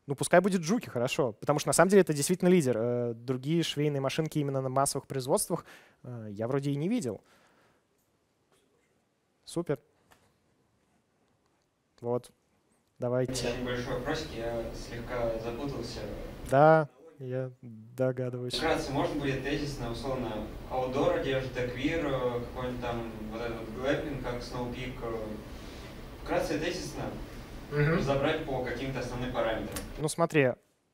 ну, пускай будет Жуки, хорошо. Потому что на самом деле это действительно лидер. Э, другие швейные машинки именно на массовых производствах э, я вроде и не видел. Супер. Вот. Давайте. Небольшой вопросик, я слегка запутался. Да, я догадываюсь. Вкратце, можно будет тезис условно аудор одежда, квир, э, какой-нибудь там вот этот глэппинг, как сноупик. Вкратце тезисно, угу. разобрать по каким-то основным параметрам. Ну смотри,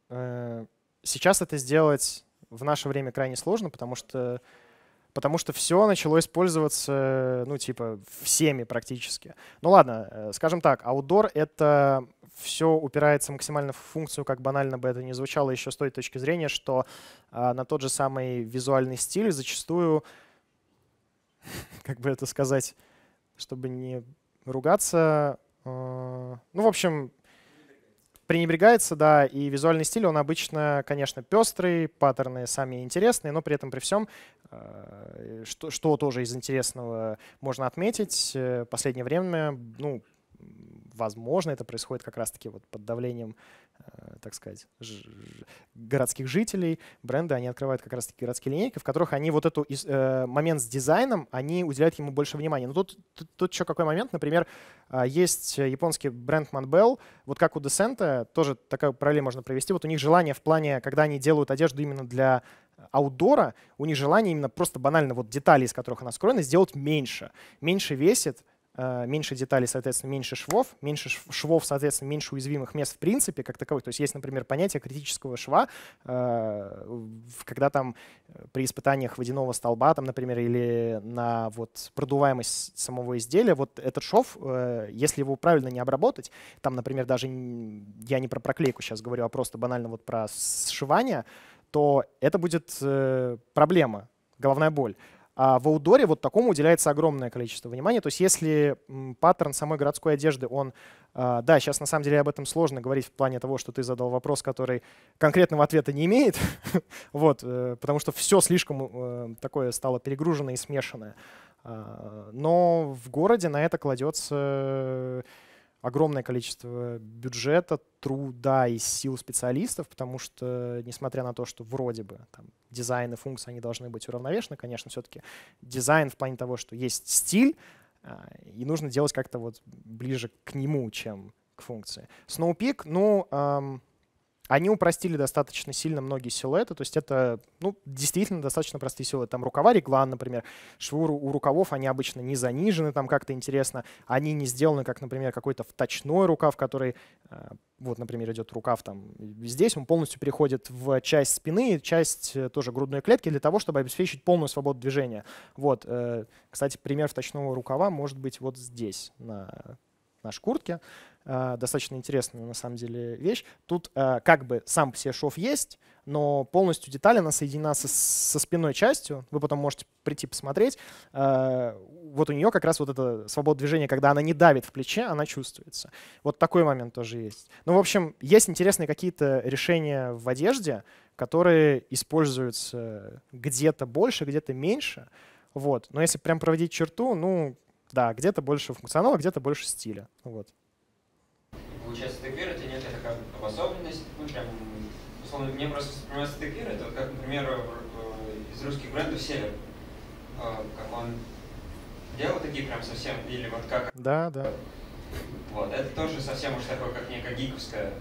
э, сейчас это сделать в наше время крайне сложно, потому что потому что все начало использоваться, ну, типа, всеми практически. Ну ладно, э, скажем так, outdoor — это все упирается максимально в функцию, как банально бы это ни звучало, еще с той точки зрения, что э, на тот же самый визуальный стиль зачастую, как бы это сказать, чтобы не ругаться, Э, ну, в общем, пренебрегается, да, и визуальный стиль, он обычно, конечно, пестрый, паттерны сами интересные, но при этом при всем, э, что, что тоже из интересного можно отметить, э, последнее время, ну, возможно, это происходит как раз-таки вот под давлением Э, так сказать, городских жителей. Бренды, они открывают как раз-таки городские линейки, в которых они вот этот э, момент с дизайном, они уделяют ему больше внимания. Но ну, тут, тут, тут еще какой момент, например, а, есть японский бренд Manbel, вот как у Descent, тоже такая параллель можно провести, вот у них желание в плане, когда они делают одежду именно для аутдора, у них желание именно просто банально вот детали, из которых она скроена, сделать меньше. Меньше весит, Э, меньше деталей, соответственно, меньше швов, меньше швов, соответственно, меньше уязвимых мест в принципе как таковых. То есть есть, например, понятие критического шва, э, когда там э, при испытаниях водяного столба, там, например, или на вот продуваемость самого изделия, вот этот шов, если его правильно не обработать, там, например, даже я не про проклейку сейчас говорю, а просто банально вот про сшивание, то это будет проблема, головная боль. А в аудоре вот такому уделяется огромное количество внимания. То есть если паттерн самой городской одежды, он... А, да, сейчас на самом деле об этом сложно говорить в плане того, что ты задал вопрос, который конкретного ответа не имеет, вот, э, потому что все слишком э, такое стало перегруженное и смешанное. А, но в городе на это кладется огромное количество бюджета, труда и сил специалистов, потому что, несмотря на то, что вроде бы там, дизайн и функции, они должны быть уравновешены, конечно, все-таки дизайн в плане того, что есть стиль, а, и нужно делать как-то вот ближе к нему, чем к функции. Snowpeak, ну, эм, они упростили достаточно сильно многие силуэты, то есть это ну, действительно достаточно простые силуэты. Там рукава реглан, например, швы у рукавов, они обычно не занижены там как-то интересно, они не сделаны, как, например, какой-то вточной рукав, который э, вот, например, идет рукав там здесь, он полностью переходит в часть спины, часть э, тоже грудной клетки для того, чтобы обеспечить полную свободу движения. Вот, э, кстати, пример вточного рукава может быть вот здесь, на нашей куртке. Э, достаточно интересная на самом деле вещь. Тут э, как бы сам все шов есть, но полностью деталь она соединена со, со спинной частью. Вы потом можете прийти посмотреть. Э, вот у нее как раз вот это свобода движения, когда она не давит в плече, она чувствуется. Вот такой момент тоже есть. Ну, в общем, есть интересные какие-то решения в одежде, которые используются где-то больше, где-то меньше. Вот. Но если прям проводить черту, ну, да, где-то больше функционала, где-то больше стиля. Вот получается тегвир, это нет, такая обособленность, ну, прям, условно, мне просто воспринимается тегвир, это как, например, э, из русских брендов Север, э, как он делал такие прям совсем, или вот как... Да, да. Вот, это тоже совсем уж такое, как некая гиковская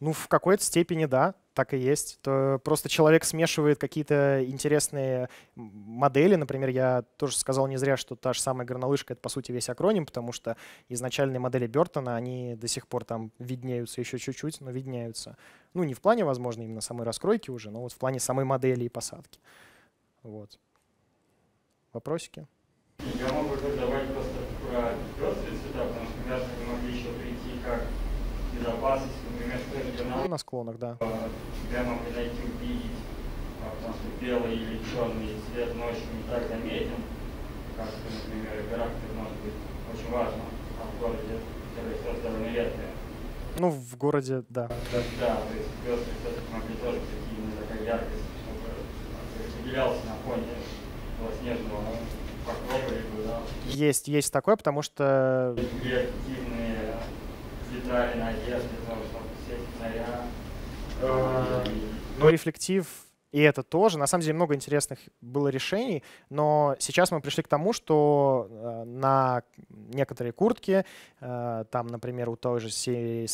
ну, в какой-то степени, да, так и есть. То просто человек смешивает какие-то интересные модели. Например, я тоже сказал не зря, что та же самая горнолыжка — это, по сути, весь акроним, потому что изначальные модели Бертона, они до сих пор там виднеются еще чуть-чуть, но виднеются. Ну, не в плане, возможно, именно самой раскройки уже, но вот в плане самой модели и посадки. Вот. Вопросики? Я могу задавать просто про пестрые потому что мы могли еще прийти как безопасность, на склонах, да. Э, тебя могли зайти увидеть, а, потому что белый или черный цвет ночью не так заметен, как, например, в может быть, очень важно, а в городе это довольно редко. Ну, в городе, да. Да, да то есть звезды все-таки могли тоже прийти именно такая яркость, чтобы а, выделялся на фоне белоснежного покрова, либо, да. Есть, есть такое, потому что... есть Реактивные детали на одежде, ну, рефлектив и это тоже. На самом деле много интересных было решений, но сейчас мы пришли к тому, что э, на некоторые куртки, э, там, например, у той же серии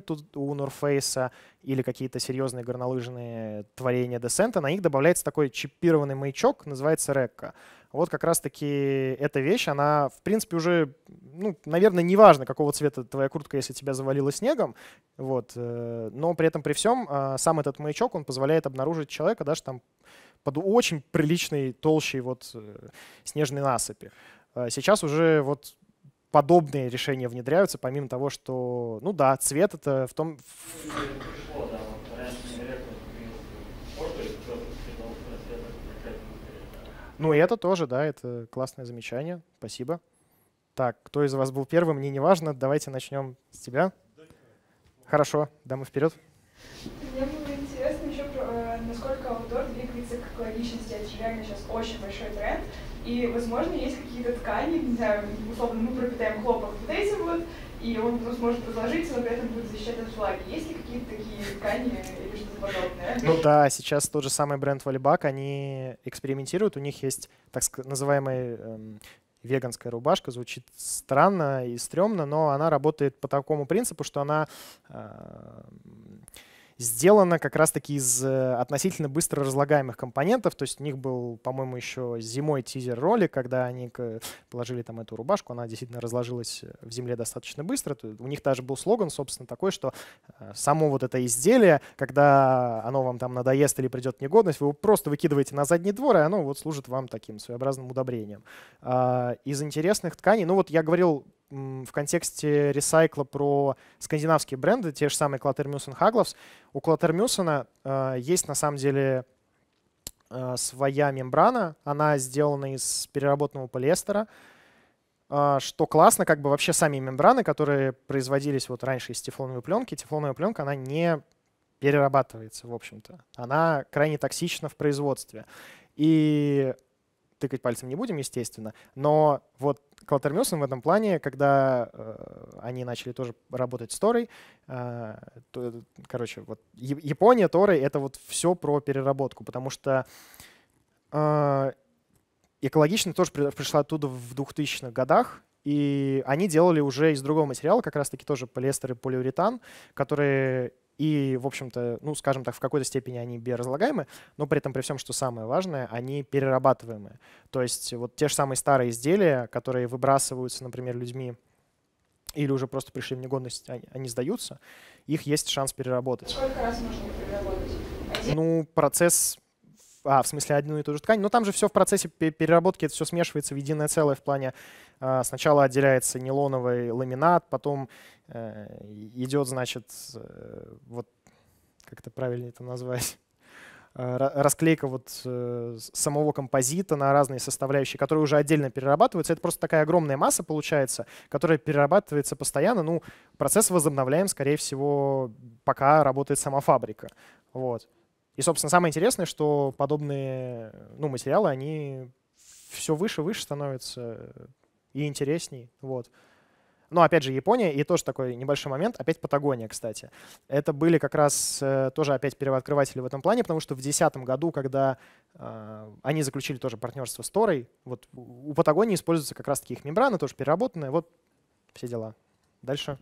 тут у Нурфейса, или какие-то серьезные горнолыжные творения Десента, на них добавляется такой чипированный маячок, называется Рекка вот как раз-таки эта вещь, она, в принципе, уже, ну, наверное, неважно, какого цвета твоя куртка, если тебя завалило снегом, вот, э, но при этом при всем э, сам этот маячок, он позволяет обнаружить человека даже там под очень приличной толщей вот э, снежной насыпи. Сейчас уже вот подобные решения внедряются, помимо того, что, ну да, цвет это в том... Ну, и это тоже, да, это классное замечание. Спасибо. Так, кто из вас был первым, мне не важно. Давайте начнем с тебя. Хорошо, дамы вперед. Мне было интересно еще, про, э, насколько аутдор двигается к экологичности. Это реально сейчас очень большой тренд. И, возможно, есть какие-то ткани, не знаю, условно, мы пропитаем хлопок вот этим вот, и он потом сможет разложиться, но при этом будет защищать от влаги. Есть ли какие-то такие ткани или что-то подобное? Ну да, сейчас тот же самый бренд Валибак, они экспериментируют, у них есть так называемый эм, веганская рубашка, звучит странно и стрёмно, но она работает по такому принципу, что она... Э, сделана как раз-таки из э, относительно быстро разлагаемых компонентов. То есть у них был, по-моему, еще зимой тизер-ролик, когда они положили там эту рубашку, она действительно разложилась э, в земле достаточно быстро. У них даже был слоган, собственно, такой, что э, само вот это изделие, когда оно вам там надоест или придет негодность, вы его просто выкидываете на задний двор, и оно вот служит вам таким своеобразным удобрением. А, из интересных тканей, ну вот я говорил в контексте ресайкла про скандинавские бренды, те же самые Клатермюсен, Хагловс, у Клатермюсена э, есть на самом деле э, своя мембрана, она сделана из переработанного полиэстера, э, что классно, как бы вообще сами мембраны, которые производились вот раньше из тефлоновой пленки, тефлоновая пленка, она не перерабатывается, в общем-то. Она крайне токсична в производстве. И тыкать пальцем не будем, естественно, но вот Клатер Мюсен в этом плане, когда э, они начали тоже работать с Торой, э, то, короче, вот Япония, Торы — это вот все про переработку, потому что э, экологично тоже пришла оттуда в 2000-х годах, и они делали уже из другого материала, как раз-таки тоже полиэстер и полиуретан, которые и, в общем-то, ну, скажем так, в какой-то степени они биоразлагаемы, но при этом при всем, что самое важное, они перерабатываемы. То есть вот те же самые старые изделия, которые выбрасываются, например, людьми или уже просто пришли в негодность, они, сдаются, их есть шанс переработать. Сколько раз можно переработать? Ну, процесс а, в смысле одну и ту же ткань, но там же все в процессе переработки, это все смешивается в единое целое в плане а, сначала отделяется нейлоновый ламинат, потом Э, идет, значит, э, вот как это правильно это назвать, э, расклейка вот самого композита на разные составляющие, которые уже отдельно перерабатываются. Это просто такая огромная масса получается, которая перерабатывается постоянно. Ну, процесс возобновляем, скорее всего, пока работает сама фабрика. Вот. И, собственно, самое интересное, что подобные ну, материалы, они все выше и выше становятся и интересней. Вот. Ну, опять же Япония и тоже такой небольшой момент, опять Патагония, кстати. Это были как раз э, тоже опять первооткрыватели в этом плане, потому что в 2010 году, когда э, они заключили тоже партнерство с Торой, вот у Патагонии используются как раз-таки их мембраны, тоже переработанные, вот все дела. Дальше.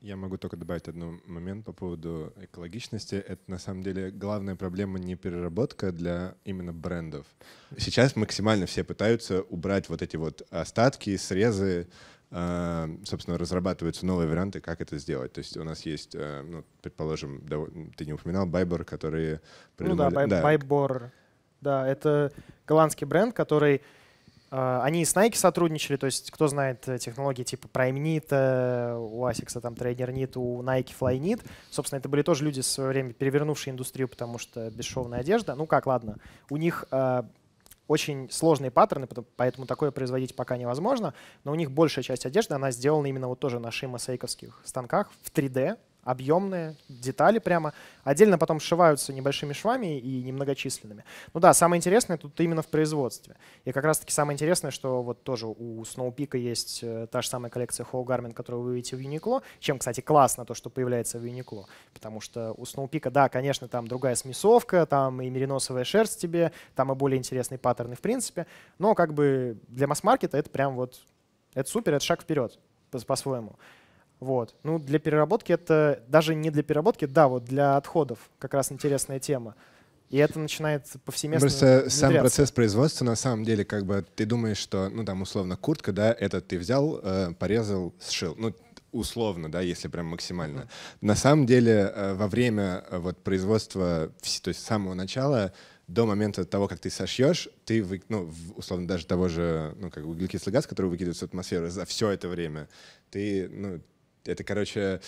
Я могу только добавить один момент по поводу экологичности. Это на самом деле главная проблема не переработка для именно брендов. Сейчас максимально все пытаются убрать вот эти вот остатки, срезы, Э, собственно, разрабатываются новые варианты, как это сделать. То есть у нас есть, э, ну, предположим, ты не упоминал, Байбор, который Придумали... Ну да, да. Байбор. Да, это голландский бренд, который... Э, они с Nike сотрудничали, то есть кто знает технологии типа Prime Knit, у Asics там Trainer Knit, у Nike Fly Knit. Собственно, это были тоже люди в свое время перевернувшие индустрию, потому что бесшовная одежда. Ну как, ладно. У них очень сложные паттерны, поэтому такое производить пока невозможно. Но у них большая часть одежды, она сделана именно вот тоже на Шимо-Сейковских станках в 3D, объемные, детали прямо. Отдельно потом сшиваются небольшими швами и немногочисленными. Ну да, самое интересное тут именно в производстве. И как раз-таки самое интересное, что вот тоже у Snowpeak есть та же самая коллекция Hall Garment, которую вы видите в Uniqlo, чем, кстати, классно то, что появляется в Uniqlo. Потому что у Snowpeak, да, конечно, там другая смесовка, там и мериносовая шерсть тебе, там и более интересные паттерны в принципе. Но как бы для масс-маркета это прям вот, это супер, это шаг вперед по-своему. по своему вот. Ну, для переработки это даже не для переработки, да, вот для отходов как раз интересная тема. И это начинается повсеместно Просто внедряться. сам процесс производства, на самом деле, как бы ты думаешь, что, ну, там, условно, куртка, да, это ты взял, э, порезал, сшил. Ну, условно, да, если прям максимально. На самом деле, э, во время э, вот производства, то есть с самого начала, до момента того, как ты сошьешь, ты, вы, ну, условно, даже того же, ну, как углекислый газ, который выкидывается в атмосферу за все это время, ты, ну, это, короче,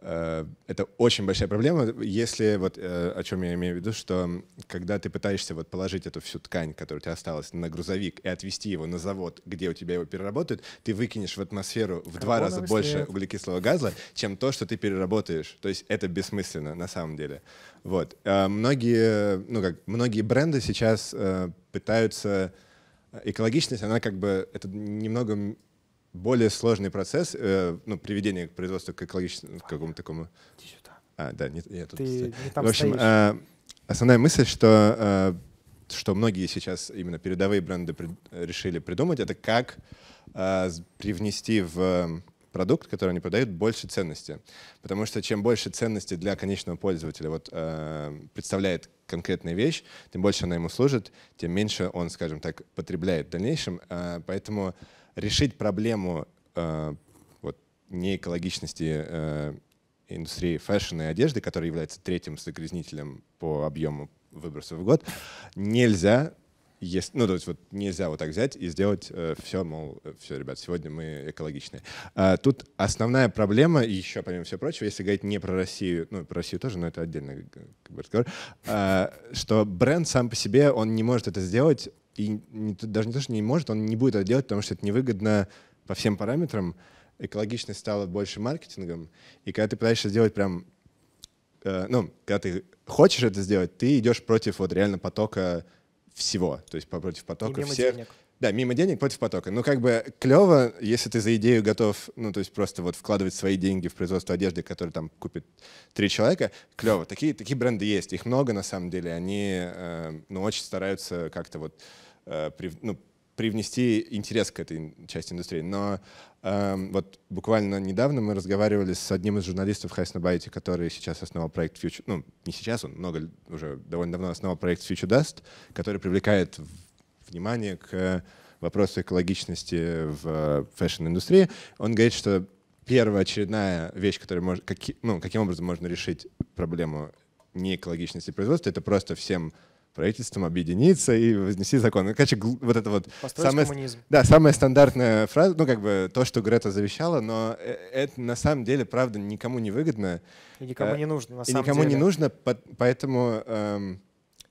э, это очень большая проблема, если вот э, о чем я имею в виду, что когда ты пытаешься вот положить эту всю ткань, которая у тебя осталась, на грузовик и отвезти его на завод, где у тебя его переработают, ты выкинешь в атмосферу в Карбоновый два раза след. больше углекислого газа, чем то, что ты переработаешь. То есть это бессмысленно на самом деле. Вот. Э, многие, ну как, многие бренды сейчас пытаются экологичность, она как бы это немного более сложный процесс э, ну, приведения производства к экологическому, к какому-то такому... Иди сюда. А, да, нет, я тут Ты не там В общем, э, основная мысль, что, э, что многие сейчас именно передовые бренды при, решили придумать, это как э, привнести в продукт, который они продают, больше ценности. Потому что чем больше ценности для конечного пользователя вот, э, представляет конкретная вещь, тем больше она ему служит, тем меньше он, скажем так, потребляет в дальнейшем. Э, поэтому решить проблему э, вот, неэкологичности э, индустрии фэшн и одежды, которая является третьим загрязнителем по объему выбросов в год, нельзя есть, ну, то есть вот нельзя вот так взять и сделать э, все, мол, все, ребят, сегодня мы экологичные. А, тут основная проблема, еще помимо всего прочего, если говорить не про Россию, ну, про Россию тоже, но это отдельный э, как бы, разговор, а, что бренд сам по себе, он не может это сделать и не, даже не то, что не может, он не будет это делать, потому что это невыгодно по всем параметрам. Экологичность стала больше маркетингом, и когда ты пытаешься сделать прям, э, ну, когда ты хочешь это сделать, ты идешь против вот реально потока всего, то есть против потока и всех. Денег. Да, мимо денег против потока. Ну, как бы клево, если ты за идею готов, ну, то есть просто вот вкладывать свои деньги в производство одежды, которую там купит три человека, клево. Такие, такие бренды есть, их много на самом деле, они, э, ну, очень стараются как-то вот Э, ну, привнести интерес к этой части индустрии. Но эм, вот буквально недавно мы разговаривали с одним из журналистов Хайсна который сейчас основал проект Future, ну не сейчас, он много уже довольно давно основал проект Future Dust, который привлекает внимание к вопросу экологичности в фэшн-индустрии. Он говорит, что первоочередная вещь, которая может, как, ну, каким образом можно решить проблему неэкологичности производства, это просто всем правительством объединиться и вознести закон. Ну, короче, вот это вот... Построить самая, коммунизм. Да, самая стандартная фраза, ну, как бы то, что Грета завещала, но э, это на самом деле, правда, никому не выгодно. И никому э, не нужно, на и никому деле. не нужно, поэтому эм,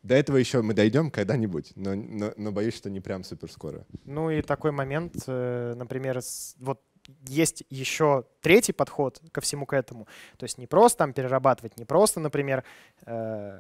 до этого еще мы дойдем когда-нибудь, но, но, но боюсь, что не прям супер скоро. Ну и такой момент, э, например, вот есть еще третий подход ко всему к этому. То есть не просто там перерабатывать, не просто, например, э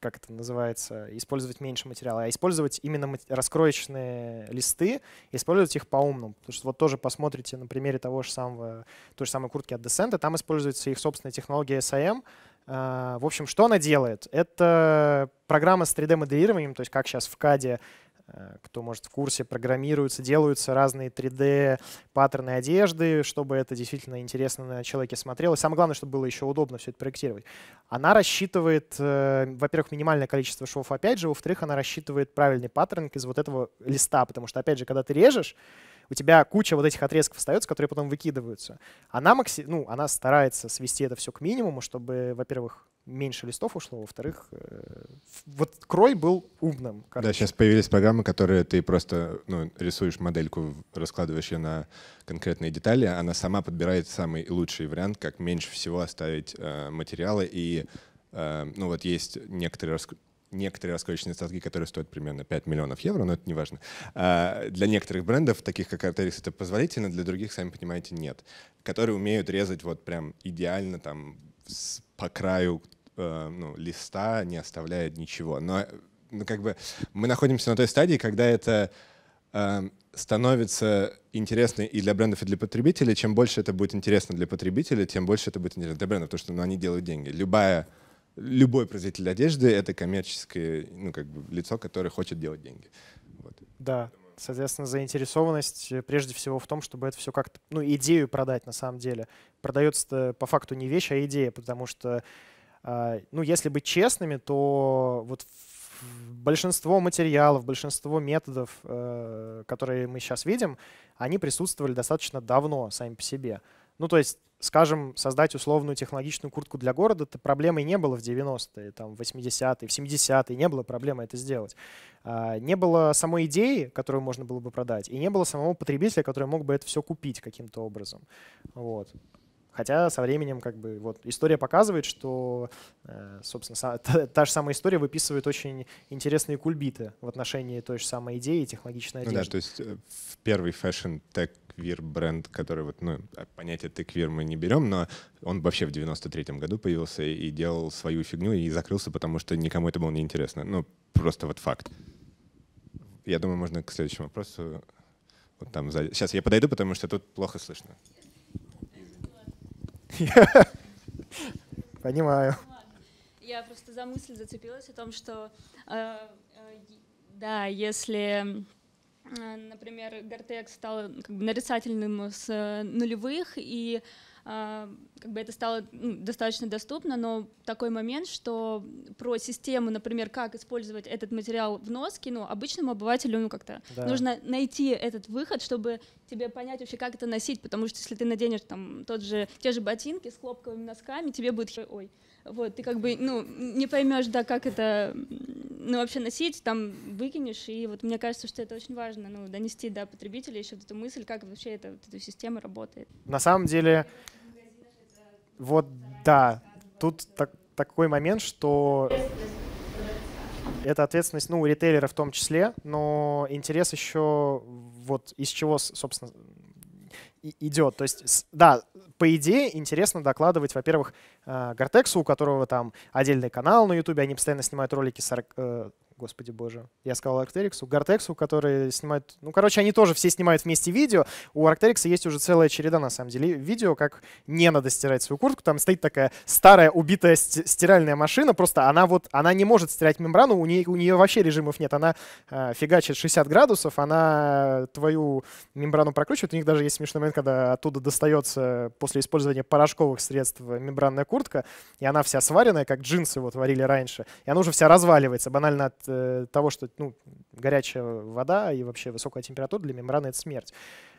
как это называется, использовать меньше материала, а использовать именно раскроечные листы, использовать их по-умному. Потому что вот тоже посмотрите на примере того же самого, той же самой куртки от Descent, там используется их собственная технология SIM. А, в общем, что она делает? Это программа с 3D-моделированием, то есть как сейчас в CAD Э, кто, может, в курсе, программируются, делаются разные 3D-паттерны одежды, чтобы это действительно интересно на человеке смотрелось. Самое главное, чтобы было еще удобно все это проектировать. Она рассчитывает, э, во-первых, минимальное количество швов, опять же, во-вторых, она рассчитывает правильный паттерн из вот этого листа, потому что, опять же, когда ты режешь, у тебя куча вот этих отрезков остается, которые потом выкидываются. Она, макси... ну, она старается свести это все к минимуму, чтобы, во-первых, меньше листов ушло, во-вторых, э, вот крой был умным. Короче. Да, сейчас появились программы, которые ты просто ну, рисуешь модельку, раскладываешь ее на конкретные детали, она сама подбирает самый лучший вариант, как меньше всего оставить э, материалы. И э, ну вот есть некоторые раск некоторые раскроченные статки, которые стоят примерно 5 миллионов евро, но это не важно. А, для некоторых брендов, таких как Arteris, это позволительно, для других, сами понимаете, нет. Которые умеют резать вот прям идеально там по краю Э, ну, листа, не оставляет ничего. Но э, ну, как бы мы находимся на той стадии, когда это э, становится интересно и для брендов, и для потребителей. Чем больше это будет интересно для потребителя, тем больше это будет интересно для брендов, потому что ну, они делают деньги. Любая, любой производитель одежды — это коммерческое ну, как бы, лицо, которое хочет делать деньги. Вот. Да. Соответственно, заинтересованность э, прежде всего в том, чтобы это все как-то, ну, идею продать на самом деле. Продается-то по факту не вещь, а идея, потому что а, ну, если быть честными, то вот большинство материалов, большинство методов, э, которые мы сейчас видим, они присутствовали достаточно давно сами по себе. Ну, то есть, скажем, создать условную технологичную куртку для города, это проблемой не было в 90-е, там, в 80-е, в 70-е, не было проблемы это сделать. А, не было самой идеи, которую можно было бы продать, и не было самого потребителя, который мог бы это все купить каким-то образом. Вот. Хотя со временем как бы вот история показывает, что, э, собственно, та, же самая история выписывает очень интересные кульбиты в отношении той же самой идеи технологичной одежды. Ну да, то есть э, в первый фэшн тег квир бренд, который вот, ну, а, понятие ты квир мы не берем, но он вообще в 93-м году появился и делал свою фигню и закрылся, потому что никому это было неинтересно. Ну, просто вот факт. Я думаю, можно к следующему вопросу. Э, вот там сзади. Сейчас я подойду, потому что тут плохо слышно. Понимаю. Я просто за мысль зацепилась о том, что э, э, да, если э, например, Гортекс стал как бы нарицательным с нулевых, и а, как бы это стало ну, достаточно доступно, но такой момент, что про систему, например, как использовать этот материал в носке, ну, обычному обывателю, ну, как-то да. нужно найти этот выход, чтобы тебе понять вообще, как это носить, потому что если ты наденешь там тот же, те же ботинки с хлопковыми носками, тебе будет ой, вот, ты как бы, ну, не поймешь, да, как это, ну, вообще носить, там, выкинешь, и вот мне кажется, что это очень важно, ну, донести до потребителей еще вот эту мысль, как вообще эта, вот эта система работает. На самом деле, вот, да. Тут так, такой момент, что это ответственность, ну, ритейлера в том числе, но интерес еще вот из чего, собственно, идет. То есть, да, по идее, интересно докладывать, во-первых, э, Гортексу, у которого там отдельный канал на YouTube, они постоянно снимают ролики 40, господи боже. Я сказал Арктериксу, Гартексу, которые снимают... Ну, короче, они тоже все снимают вместе видео. У Арктерикса есть уже целая череда, на самом деле, видео, как не надо стирать свою куртку. Там стоит такая старая убитая стиральная машина. Просто она вот... Она не может стирать мембрану, у нее, у нее вообще режимов нет. Она э, фигачит 60 градусов, она твою мембрану прокручивает. У них даже есть смешной момент, когда оттуда достается после использования порошковых средств мембранная куртка, и она вся сваренная, как джинсы вот варили раньше. И она уже вся разваливается банально от Э, того, что ну, горячая вода и вообще высокая температура для мембраны — это смерть.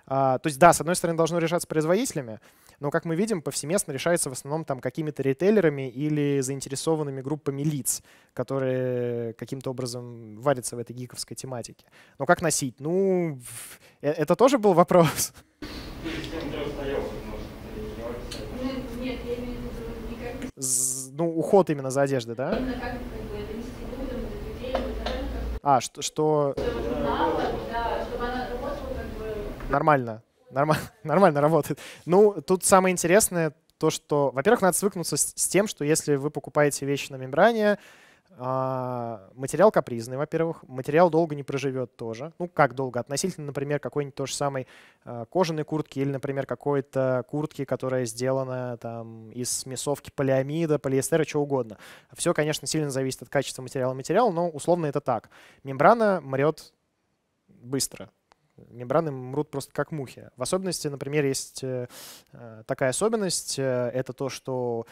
А, то есть да, с одной стороны, должно решаться производителями, но, как мы видим, повсеместно решается в основном там какими-то ритейлерами или заинтересованными группами лиц, которые каким-то образом варятся в этой гиковской тематике. Но как носить? Ну, э, это тоже был вопрос. Ну, ну, уход именно за одеждой, да? Именно как а, что... что... Нормально. Норма... Нормально работает. Ну, тут самое интересное то, что, во-первых, надо свыкнуться с, с тем, что если вы покупаете вещи на мембране, а, материал капризный, во-первых. Материал долго не проживет тоже. Ну, как долго? Относительно, например, какой-нибудь той же самой а, кожаной куртки или, например, какой-то куртки, которая сделана там из смесовки полиамида, полиэстера, чего угодно. Все, конечно, сильно зависит от качества материала материала, но ну, условно это так. Мембрана мрет быстро. Мембраны мрут просто как мухи. В особенности, например, есть э, э, такая особенность, э, это то, что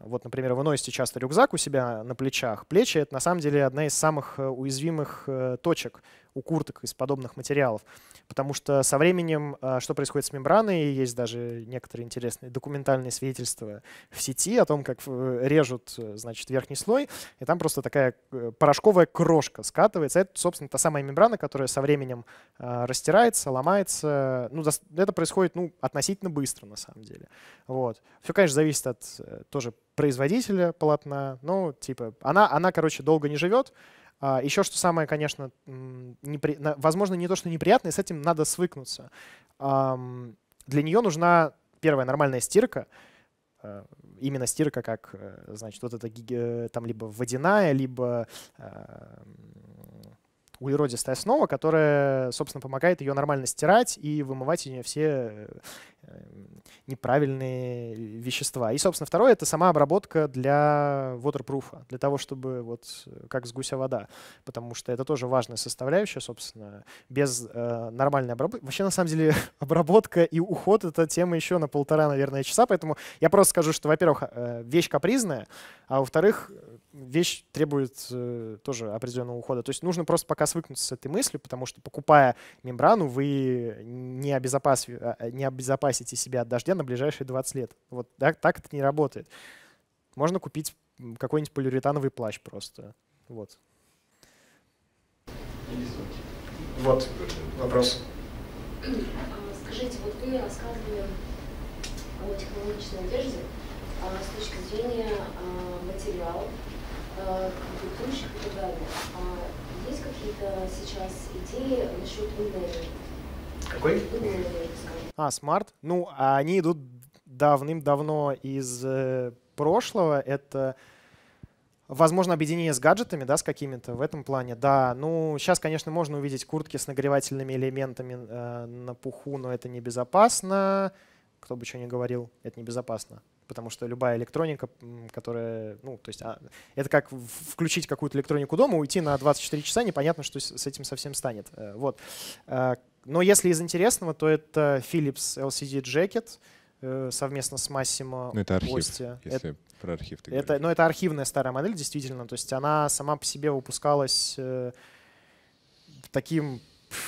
вот, например, вы носите часто рюкзак у себя на плечах. Плечи — это на самом деле одна из самых э, уязвимых э, точек у курток из подобных материалов. Потому что со временем, э, что происходит с мембраной, есть даже некоторые интересные документальные свидетельства в сети о том, как режут значит, верхний слой, и там просто такая порошковая крошка скатывается. Это, собственно, та самая мембрана, которая со временем растирается, ломается. Ну, это происходит ну, относительно быстро, на самом деле. Вот. Все, конечно, зависит от тоже производителя полотна. Ну, типа, она, она короче, долго не живет. А, Еще что самое, конечно, непри... возможно, не то, что неприятное, с этим надо свыкнуться. Для нее нужна, первая нормальная стирка, а, именно стирка как, э, значит, вот это э, там либо водяная, либо а, углеродистая основа, которая, собственно, помогает ее нормально стирать и вымывать из нее все э, неправильные вещества. И, собственно, второе — это сама обработка для waterproof, для того, чтобы вот э, как с гуся вода, потому что это тоже важная составляющая, собственно, без э, нормальной обработки. Вообще, на самом деле, обработка и уход — это тема еще на полтора, наверное, часа, поэтому я просто скажу, что, во-первых, э, вещь капризная, а во-вторых, вещь требует э, тоже определенного ухода. То есть нужно просто пока свыкнуться с этой мыслью, потому что покупая мембрану, вы не, обезопас... А, а, не обезопасите себя от дождя на ближайшие 20 лет. Вот да, так это не работает. Можно купить какой-нибудь полиуретановый плащ просто. Вот. Вот вопрос. А, скажите, вот вы рассказывали о технологичной одежде а с точки зрения материалов, ведущих э, и так далее. А есть какие-то сейчас идеи насчет энергии? Какой? а, смарт? Ну, они идут давным-давно из э, прошлого. Это Возможно, объединение с гаджетами, да, с какими-то в этом плане. Да, ну, сейчас, конечно, можно увидеть куртки с нагревательными элементами э, на пуху, но это небезопасно. Кто бы что ни говорил, это небезопасно потому что любая электроника, которая, ну, то есть а, это как включить какую-то электронику дома, уйти на 24 часа, непонятно, что с этим совсем станет. Э, вот. Э, но если из интересного, то это Philips LCD Jacket, э, совместно с Massimo. ну, это архив, Костя. Если это, про архив ты это, говоришь. Ну, это архивная старая модель, действительно. То есть она сама по себе выпускалась таким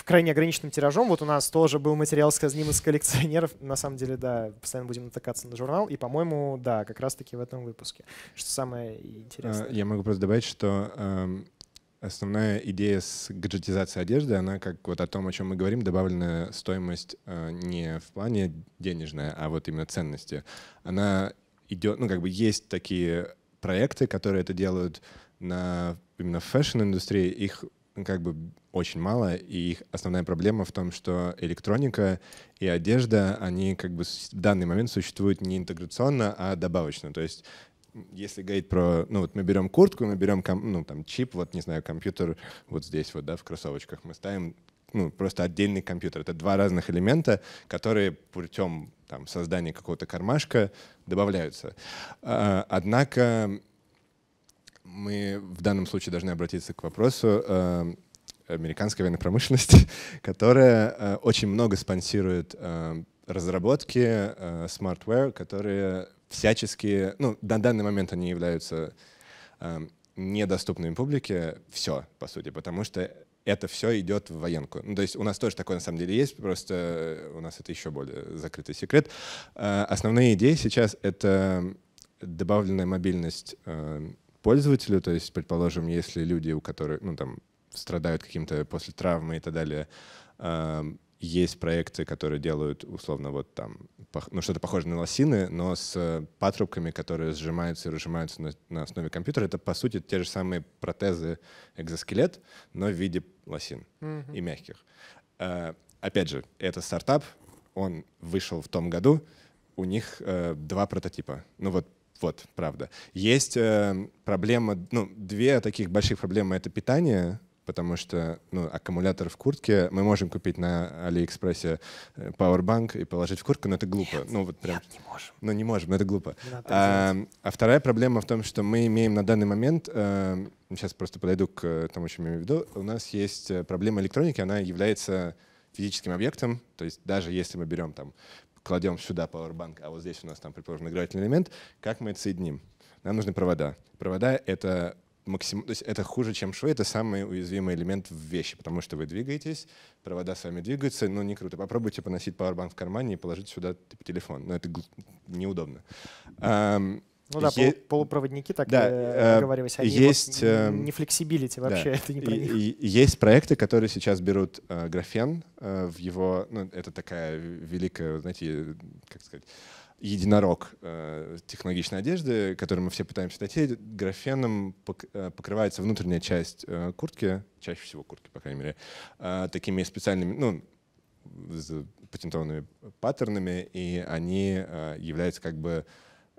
крайне ограниченным тиражом. Вот у нас тоже был материал с одним из коллекционеров. На самом деле, да, постоянно будем натыкаться на журнал. И, по-моему, да, как раз-таки в этом выпуске. Что самое интересное. А, я могу просто добавить, что эм, основная идея с гаджетизацией одежды, она как вот о том, о чем мы говорим, добавленная стоимость э, не в плане денежная, а вот именно ценности. Она идет, ну как бы есть такие проекты, которые это делают на именно фэшн-индустрии, их ну, как бы очень мало, и их основная проблема в том, что электроника и одежда, они как бы в данный момент существуют не интеграционно, а добавочно. То есть если говорить про, ну вот мы берем куртку, мы берем, ну там чип, вот не знаю, компьютер вот здесь вот, да, в кроссовочках, мы ставим ну, просто отдельный компьютер. Это два разных элемента, которые путем там, создания какого-то кармашка добавляются. А, однако мы в данном случае должны обратиться к вопросу э, американской военной промышленности, которая э, очень много спонсирует э, разработки э, smartware, которые всячески, ну, на данный момент они являются э, недоступными публике, все, по сути, потому что это все идет в военку. Ну, то есть у нас тоже такое на самом деле есть, просто у нас это еще более закрытый секрет. Э, основные идеи сейчас — это добавленная мобильность э, пользователю, то есть, предположим, если люди, у которых, ну, там, страдают каким-то после травмы и так далее, эм, есть проекты, которые делают условно вот там, ну что-то похожее на лосины, но с патрубками, которые сжимаются и разжимаются на, на основе компьютера. Это по сути те же самые протезы экзоскелет, но в виде лосин mm-hmm. и мягких. Э, опять же, это стартап, он вышел в том году, у них э, два прототипа. Ну вот вот, правда. Есть э, проблема, ну, две таких больших проблемы — это питание, потому что ну, аккумулятор в куртке мы можем купить на Алиэкспрессе Powerbank э, и положить в куртку, но это глупо. Нет, ну, вот прям, нет, не можем. Ну, не можем, но это глупо. а, а вторая проблема в том, что мы имеем на данный момент, э, сейчас просто подойду к тому, что я имею в виду, у нас есть э, проблема электроники, она является физическим объектом, то есть даже если мы берем там кладем сюда Powerbank, а вот здесь у нас там, предположим, игрательный элемент, как мы это соединим? Нам нужны провода. Провода — это максим... То есть это хуже, чем швы, это самый уязвимый элемент в вещи, потому что вы двигаетесь, провода с вами двигаются, ну не круто. Попробуйте поносить Powerbank в кармане и положить сюда типа, телефон, но это неудобно. Um, ну да, е... полупроводники, так да, э, э, оговариваясь, они есть, вот эм, не флексибилити вообще, да, это не про них. Есть проекты, которые сейчас берут э, графен э, в его, ну это такая великая, знаете, как сказать, единорог э, технологичной одежды, который мы все пытаемся найти, графеном пок э, покрывается внутренняя часть э, куртки, чаще всего куртки, по крайней мере, э, такими специальными, ну, патентованными паттернами, и они э, являются как бы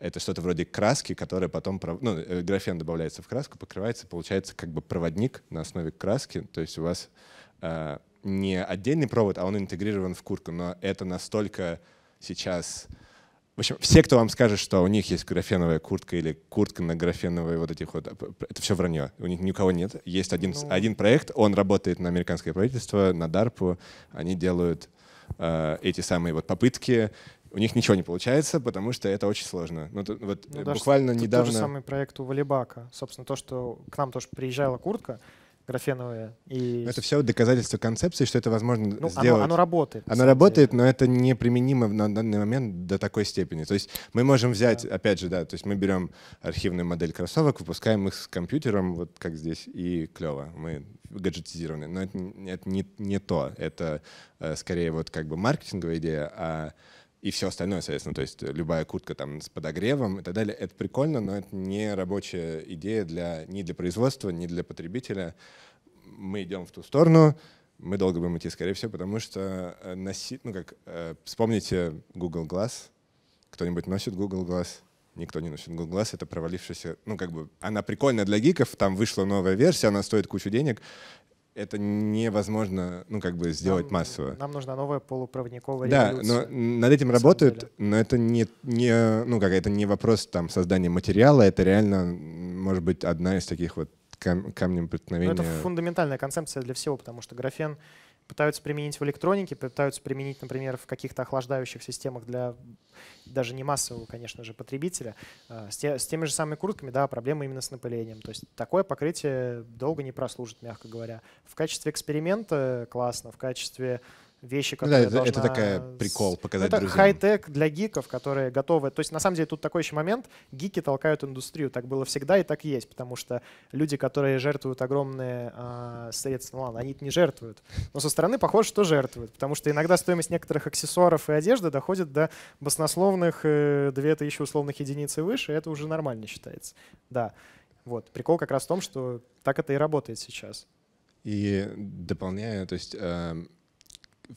это что-то вроде краски, которая потом, ну, э, графен добавляется в краску, покрывается, получается как бы проводник на основе краски, то есть у вас э, не отдельный провод, а он интегрирован в куртку, но это настолько сейчас... В общем, все, кто вам скажет, что у них есть графеновая куртка или куртка на графеновой вот этих вот, а, это все вранье. У них никого нет. Есть один, ну... один проект, он работает на американское правительство, на DARPA. Они делают э, эти самые вот попытки у них ничего не получается, потому что это очень сложно. Ну, то, вот ну, даже буквально даже, недавно... Тот же самый проект у Валибака. Собственно, то, что к нам тоже приезжала куртка графеновая. И... Это все доказательство концепции, что это возможно ну, сделать. Оно, оно работает. Оно работает, деле. но это неприменимо на данный момент до такой степени. То есть мы можем взять, да. опять же, да, то есть мы берем архивную модель кроссовок, выпускаем их с компьютером, вот как здесь, и клево. Мы гаджетизированы. Но это, это не, не то. Это э, скорее вот как бы маркетинговая идея, а и все остальное, соответственно, то есть любая куртка там с подогревом и так далее, это прикольно, но это не рабочая идея для, ни для производства, ни для потребителя. Мы идем в ту сторону, мы долго будем идти, скорее всего, потому что э, носить, ну как, э, вспомните Google Glass, кто-нибудь носит Google Glass? никто не носит Google Glass, это провалившаяся, ну как бы, она прикольная для гиков, там вышла новая версия, она стоит кучу денег, это невозможно, ну, как бы сделать нам, массово. Нам нужна новая полупроводниковая да, революция. Да, но над этим работают, деле. но это не, не, ну, как, это не вопрос там создания материала, это реально, может быть, одна из таких вот кам камнем преткновения. Но это фундаментальная концепция для всего, потому что графен — пытаются применить в электронике, пытаются применить, например, в каких-то охлаждающих системах для даже не массового, конечно же, потребителя. Э, с теми же самыми куртками, да, проблема именно с напылением. То есть такое покрытие долго не прослужит, мягко говоря. В качестве эксперимента э, классно, в качестве вещи, ну которые да, это, должна... это такая прикол ну показать Это друзьям. хай-тек для гиков, которые готовы... То есть, на самом деле, тут такой еще момент. Гики толкают индустрию. Так было всегда и так есть, потому что люди, которые жертвуют огромные э, средства, ну ладно, они не жертвуют, но со стороны похоже, что жертвуют, потому что иногда стоимость некоторых аксессуаров и одежды доходит до баснословных э, 2000 условных единиц и выше, и это уже нормально считается. Да. Вот. Прикол как раз в том, что так это и работает сейчас. И дополняя, то есть... Э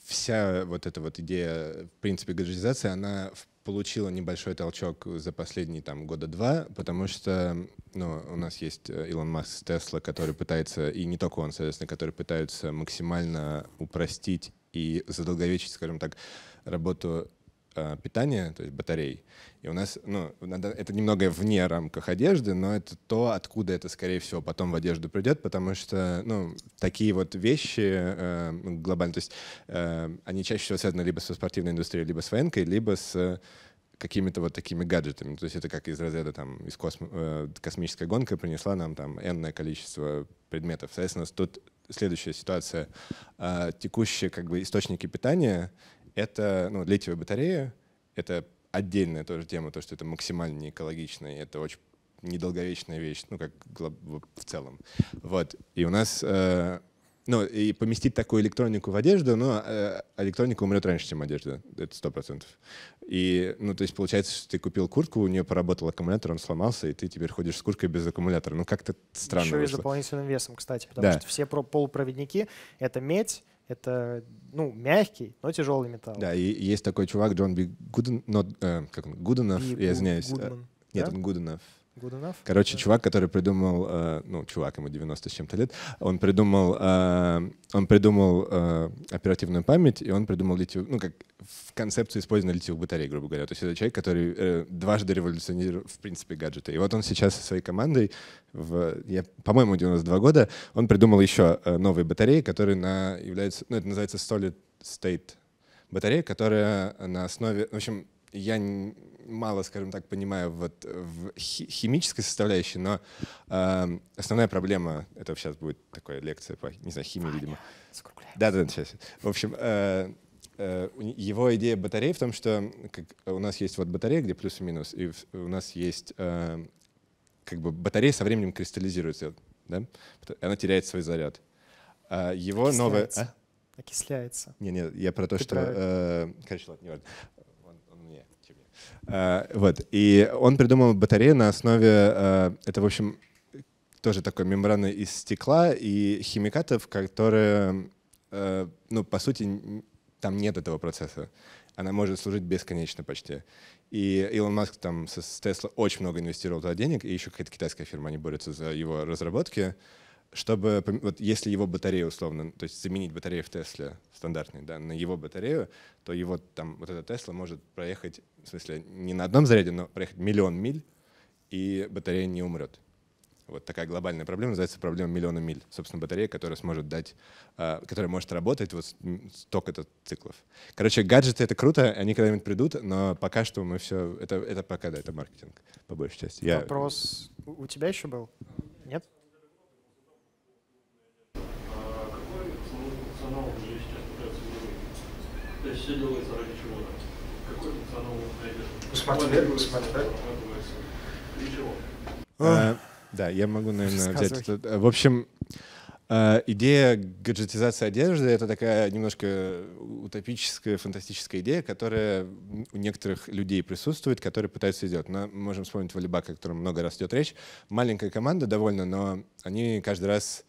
вся вот эта вот идея, в принципе, гаджетизации, она получила небольшой толчок за последние там года два, потому что ну, у нас есть э, Илон Маск с Тесла, который пытается, и не только он, соответственно, который пытается максимально упростить и задолговечить, скажем так, работу Э, питания, то есть батарей. И у нас, ну, надо, это немного вне рамках одежды, но это то, откуда это, скорее всего, потом в одежду придет, потому что, ну, такие вот вещи э, глобально, то есть э, они чаще всего связаны либо со спортивной индустрией, либо с военкой, либо с какими-то вот такими гаджетами. То есть это как из разряда там из космо, э, космическая гонка принесла нам там энное количество предметов. Соответственно, тут следующая ситуация. Э, текущие как бы источники питания это ну, литиевая батарея, это отдельная тоже тема, то, что это максимально неэкологично, и это очень недолговечная вещь, ну, как в целом. Вот. И у нас... Э, ну, и поместить такую электронику в одежду, но э, электроника умрет раньше, чем одежда. Это сто процентов. И, ну, то есть получается, что ты купил куртку, у нее поработал аккумулятор, он сломался, и ты теперь ходишь с курткой без аккумулятора. Ну, как-то странно Еще вышло. и с дополнительным весом, кстати, потому да. что все полупроводники — это медь, это, ну, мягкий, но тяжелый металл. Да, и есть такой чувак Джон Би Гуден, э, как он, Гуденов, Би я извиняюсь. Гудман. Э, нет, да? он Гуденов. Короче, чувак, который придумал, э, ну, чувак, ему 90 с чем-то лет, он придумал, э, он придумал э, оперативную память, и он придумал литию, ну, как в концепцию использования литиевых батарей, грубо говоря. То есть это человек, который э, дважды революционировал, в принципе, гаджеты. И вот он сейчас со своей командой, в, я, по-моему, 92 года, он придумал еще э, новые батареи, которые на, являются, ну, это называется solid state батарея, которая на основе, в общем, я мало, скажем так, понимаю вот э, в химической составляющей, но э, основная проблема, это сейчас будет такая лекция по, не знаю, химии, Ваня, видимо. Да, да, сейчас. В общем, э, э, его идея батареи в том, что как, э, у нас есть вот батарея, где плюс и минус, и у нас есть э, как бы батарея со временем кристаллизируется, да? она теряет свой заряд. А его новая... А? окисляется. Не, не, я про то, Ты что, э, короче, ладно, не важно. Э, вот. И он придумал батарею на основе... Э, это, в общем, тоже такой мембраны из стекла и химикатов, которые, э, ну, по сути, там нет этого процесса. Она может служить бесконечно почти. И Илон Маск там с Тесла очень много инвестировал туда денег, и еще какая-то китайская фирма, они борются за его разработки чтобы, вот если его батарея, условно, то есть заменить батарею в Тесле стандартной, да, на его батарею, то его там, вот эта Тесла может проехать, в смысле, не на одном заряде, но проехать миллион миль, и батарея не умрет. Вот такая глобальная проблема называется проблема миллиона миль. Собственно, батарея, которая сможет дать, э, которая может работать вот столько-то циклов. Короче, гаджеты — это круто, они когда-нибудь придут, но пока что мы все... Это, это пока, да, это маркетинг, по большей части. Я... Вопрос у тебя еще был? функционал уже сейчас пытаются выявить. То есть все делается ради чего-то. Какой функционал найдешь? Усмотреть, усмотреть. Для чего? Э, а. да, я могу, наверное, взять. Это. Э, в общем, э, идея гаджетизации одежды — это такая немножко утопическая, фантастическая идея, которая у некоторых людей присутствует, которые пытаются сделать. Мы можем вспомнить волейбак, о котором много раз идет речь. Маленькая команда довольно, но они каждый раз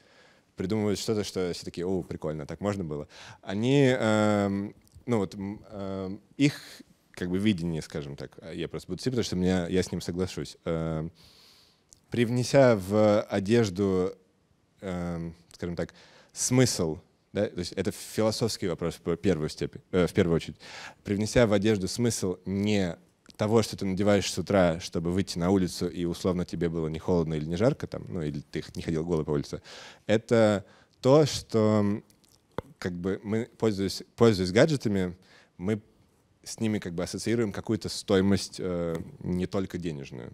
придумывают что-то, что все такие, о, прикольно, так можно было. Они, э, ну вот, э, их как бы видение, скажем так, а, я просто буду потому что меня, я с ним соглашусь. Э, привнеся в одежду, э, скажем так, смысл, да, то есть это философский вопрос в первую степень, э, в первую очередь, привнеся в одежду смысл не того, что ты надеваешь с утра, чтобы выйти на улицу, и условно тебе было не холодно или не жарко, там, ну, или ты не ходил голый по улице, это то, что как бы мы, пользуясь, пользуясь гаджетами, мы с ними как бы ассоциируем какую-то стоимость э, не только денежную.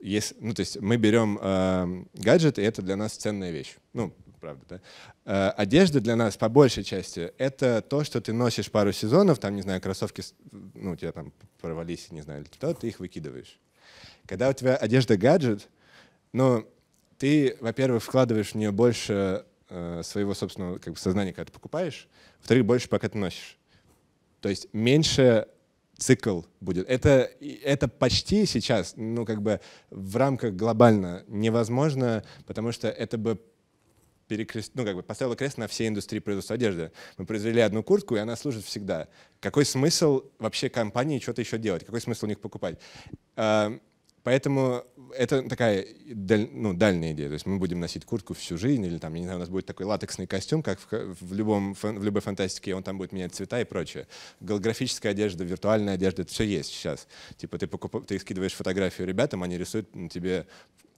Если, ну, то есть мы берем э, гаджет, и это для нас ценная вещь. Ну, правда, да? Э, одежда для нас по большей части это то, что ты носишь пару сезонов, там, не знаю, кроссовки, ну, у тебя там порвались, не знаю, что, ты их выкидываешь. Когда у тебя одежда гаджет, ну, ты, во-первых, вкладываешь в нее больше э, своего собственного как бы, сознания, когда ты покупаешь, во-вторых, больше, пока ты носишь. То есть меньше цикл будет. Это, это почти сейчас, ну, как бы в рамках глобально невозможно, потому что это бы перекрест, ну, как бы поставила крест на всей индустрии производства одежды. Мы произвели одну куртку, и она служит всегда. Какой смысл вообще компании что-то еще делать? Какой смысл у них покупать? Эм, поэтому это такая даль, ну, дальняя идея. То есть мы будем носить куртку всю жизнь, или там, я не знаю, у нас будет такой латексный костюм, как в, в, любом, в любой фантастике, он там будет менять цвета и прочее. Голографическая одежда, виртуальная одежда, это все есть сейчас. Типа ты, покуп, ты скидываешь фотографию ребятам, они рисуют тебе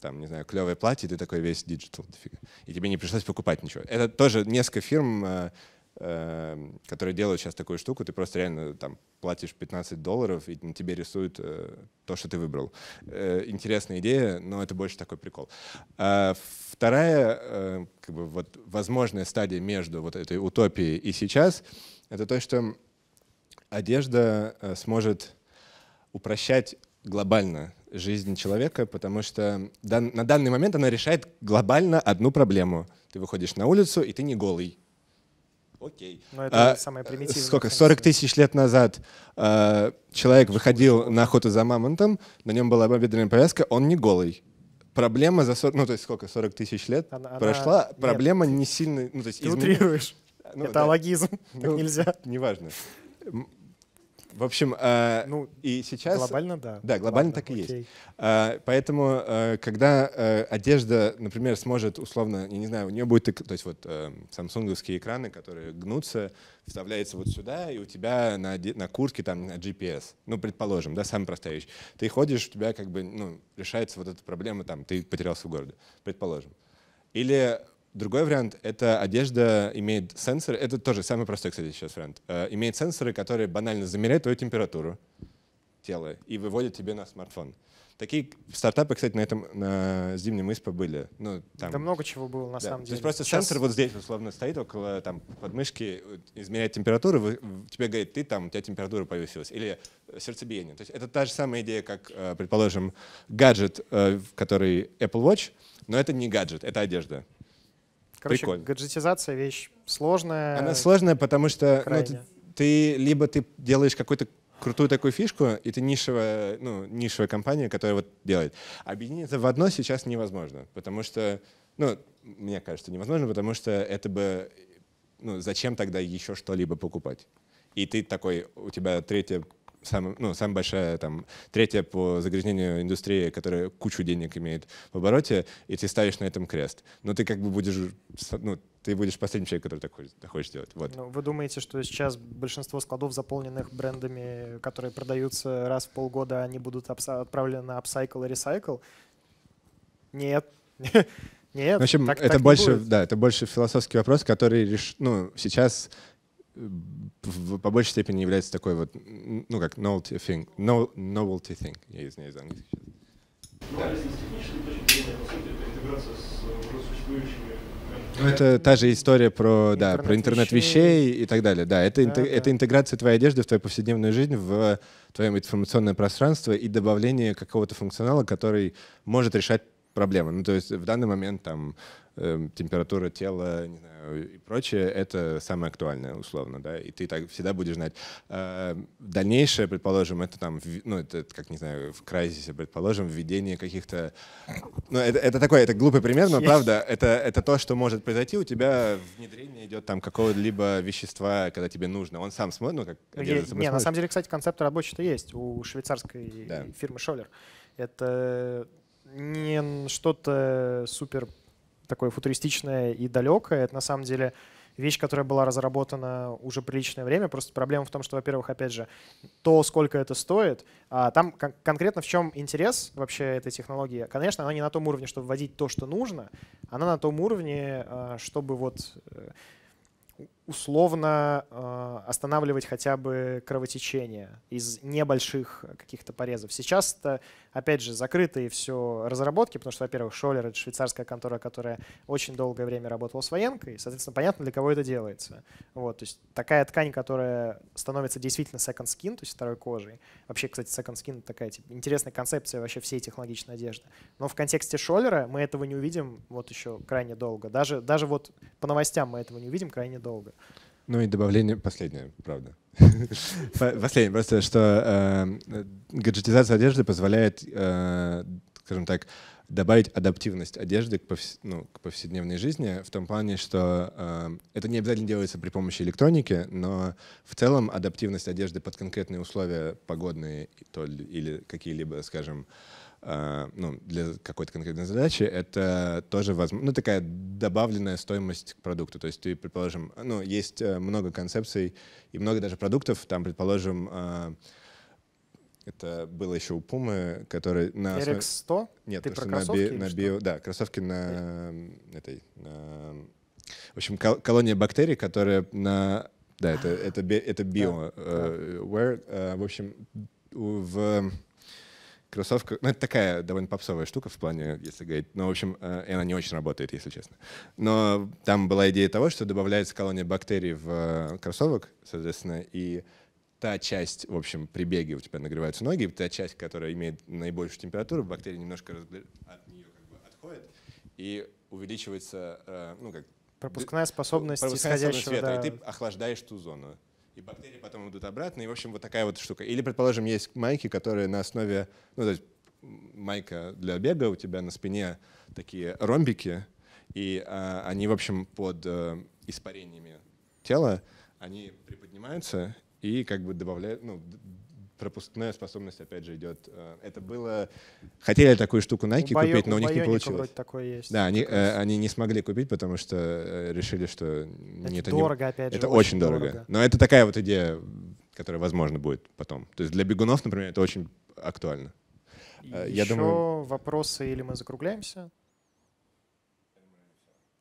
там, не знаю, клевое платье, ты такой весь диджитал, дофига. И тебе не пришлось покупать ничего. Это тоже несколько фирм, э, эм, которые делают сейчас такую штуку. Ты просто реально там платишь 15 долларов, и на тебе рисуют э, то, что ты выбрал. Э, интересная идея, но это больше такой прикол. А вторая, как бы вот возможная стадия между вот этой утопией и сейчас, это то, что одежда сможет упрощать глобально жизнь человека, потому что дан, на данный момент она решает глобально одну проблему. Ты выходишь на улицу, и ты не голый. Окей. Но ну, это а, самое э, примитивное. Сколько? 40 тысяч лет назад а, человек выходил на охоту за мамонтом, на нем была бедренная повязка, он не голый. Проблема за 40, ну то есть сколько, 40 тысяч лет она, прошла, она... проблема Нет. не сильно... Ну, то есть Ты измен... утрируешь. Ну, это да. алогизм, так ну, нельзя. Неважно в общем, э, ну, и сейчас... Глобально, да. Да, глобально Ладно, так и окей. есть. Э, поэтому, э, когда э, одежда, например, сможет условно, я не знаю, у нее будет, то есть вот э, самсунговские экраны, которые гнутся, вставляется вот сюда, и у тебя на, на куртке там GPS, ну, предположим, да, самая простая вещь. Ты ходишь, у тебя как бы, ну, решается вот эта проблема, там, ты потерялся в городе, предположим. Или Другой вариант — это одежда имеет сенсоры. Это тоже самый простой, кстати, сейчас вариант. Э, имеет сенсоры, которые банально замеряют твою температуру тела и выводят тебе на смартфон. Такие стартапы, кстати, на этом на зимнем ИСПО были. Ну, там, да много чего было на да. самом деле. То есть просто Сейчас... сенсор вот здесь условно стоит около там, подмышки, измеряет температуру, вы, тебе говорит, ты там, у тебя температура повысилась. Или сердцебиение. То есть это та же самая идея, как, э, предположим, гаджет, э, который Apple Watch, но это не гаджет, это одежда. Короче, Прикольно. гаджетизация вещь сложная. Она сложная, потому что ну, ты, ты либо ты делаешь какую-то крутую такую фишку, и ты нишевая, ну, нишевая компания, которая вот делает. Объединиться в одно сейчас невозможно, потому что, ну, мне кажется, невозможно, потому что это бы, ну, зачем тогда еще что-либо покупать? И ты такой, у тебя третья самым, ну, самая большая, там, третья по загрязнению индустрии, которая кучу денег имеет в обороте, и ты ставишь на этом крест. Но ты как бы будешь, ну, ты будешь последним человеком, который так хочет, так хочет делать. Вот. Ну, вы думаете, что сейчас большинство складов, заполненных брендами, которые продаются раз в полгода, они будут отправлены на upcycle и recycle? Нет. Нет, в общем, так, это так больше, да, это больше философский вопрос, который реш... ну, сейчас по большей степени является такой вот, ну как novelty thing, no, novelty thing, я извиняюсь за английский сейчас. да. если с технической точки зрения, по сути, это интеграция с э, уже существующими э, ну, это та же история про, интернет да, про интернет вещей. вещей и так далее. Да, это, да, интег, да. это интеграция твоей одежды в твою повседневную жизнь, в твое информационное пространство и добавление какого-то функционала, который может решать проблемы. Ну, то есть в данный момент там Эм, температура тела не знаю, и прочее, это самое актуальное условно, да, и ты так всегда будешь знать. Э, дальнейшее, предположим, это там, ну, это как, не знаю, в кризисе, предположим, введение каких-то, ну, это, это такой, это глупый пример, но правда, это, это то, что может произойти, у тебя внедрение идет там какого-либо вещества, когда тебе нужно, он сам смотрит, ну, как ну, Не, на самом деле, кстати, концепт рабочий-то есть у швейцарской да. фирмы Шоллер. Это не что-то супер такое футуристичное и далекое. Это на самом деле вещь, которая была разработана уже приличное время. Просто проблема в том, что, во-первых, опять же, то, сколько это стоит, а там кон- конкретно в чем интерес вообще этой технологии. Конечно, она не на том уровне, чтобы вводить то, что нужно, она на том уровне, а, чтобы вот э, условно э, останавливать хотя бы кровотечение из небольших э, каких-то порезов. Сейчас это, опять же, закрытые все разработки, потому что, во-первых, Шоллер это швейцарская контора, которая очень долгое время работала с военкой, соответственно, понятно, для кого это делается. Вот, то есть такая ткань, которая становится действительно second skin, то есть второй кожей. Вообще, кстати, second skin — такая типа, интересная концепция вообще всей технологичной одежды. Но в контексте Шоллера мы этого не увидим вот еще крайне долго. Даже, даже вот по новостям мы этого не увидим крайне долго. Ну и добавление последнее, правда. Последнее, просто что э, гаджетизация одежды позволяет, э, скажем так, добавить адаптивность одежды к, повс ну, к повседневной жизни в том плане, что э, это не обязательно делается при помощи электроники, но в целом адаптивность одежды под конкретные условия погодные или какие-либо, скажем, э, Э, ну, для какой-то конкретной задачи, это тоже возможно, ну, такая добавленная стоимость к продукту. То есть ты, предположим, ну, есть э, много концепций и много даже продуктов, там, предположим, э, это было еще у Пумы, который на... RX 100? Нет, ты про кроссовки на, би, на био... Да, кроссовки на... Нет. Этой, на... В общем, кол колония бактерий, которая на... Да, это, а, это, би, это био. Да, Uh, where, uh, в общем, в Кроссовка, ну это такая довольно попсовая штука в плане, если говорить, ну в общем, э, и она не очень работает, если честно. Но там была идея того, что добавляется колония бактерий в э, кроссовок, соответственно, и та часть, в общем, при беге у тебя нагреваются ноги, та часть, которая имеет наибольшую температуру, бактерии немножко от нее как бы отходят, и увеличивается, э, ну как... Пропускная способность пропускная исходящего... Способность ветра, да. и ты охлаждаешь ту зону и бактерии потом идут обратно. И, в общем, вот такая вот штука. Или, предположим, есть майки, которые на основе, ну, то есть майка для бега, у тебя на спине такие ромбики, и а, они, в общем, под э, испарениями тела, они приподнимаются и как бы добавляют, ну, пропускная способность, опять же, идет. Э, это было... Хотели такую штуку Nike у купить, но у, у них не получилось. Такое есть. Да, они, э, они не смогли купить, потому что э, решили, что... Это, это дорого, не... опять же. Это очень дорого. дорого. Но это такая вот идея, которая, возможно, будет потом. То есть для бегунов, например, это очень актуально. И э, Я еще думаю... вопросы или мы закругляемся?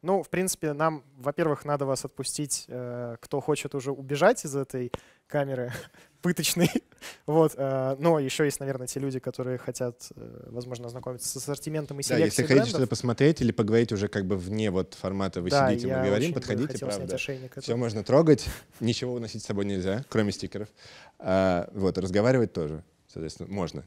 Ну, в принципе, нам, во-первых, надо вас отпустить, кто хочет уже убежать из этой камеры пыточной. вот, э, но еще есть, наверное, те люди, которые хотят, э, возможно, ознакомиться с ассортиментом и селекцией Да, если брендов. хотите что-то посмотреть или поговорить уже как бы вне вот формата «вы да, сидите, мы говорим», подходите, правда. Все можно трогать, ничего уносить с собой нельзя, кроме стикеров. А, вот, разговаривать тоже, соответственно, можно.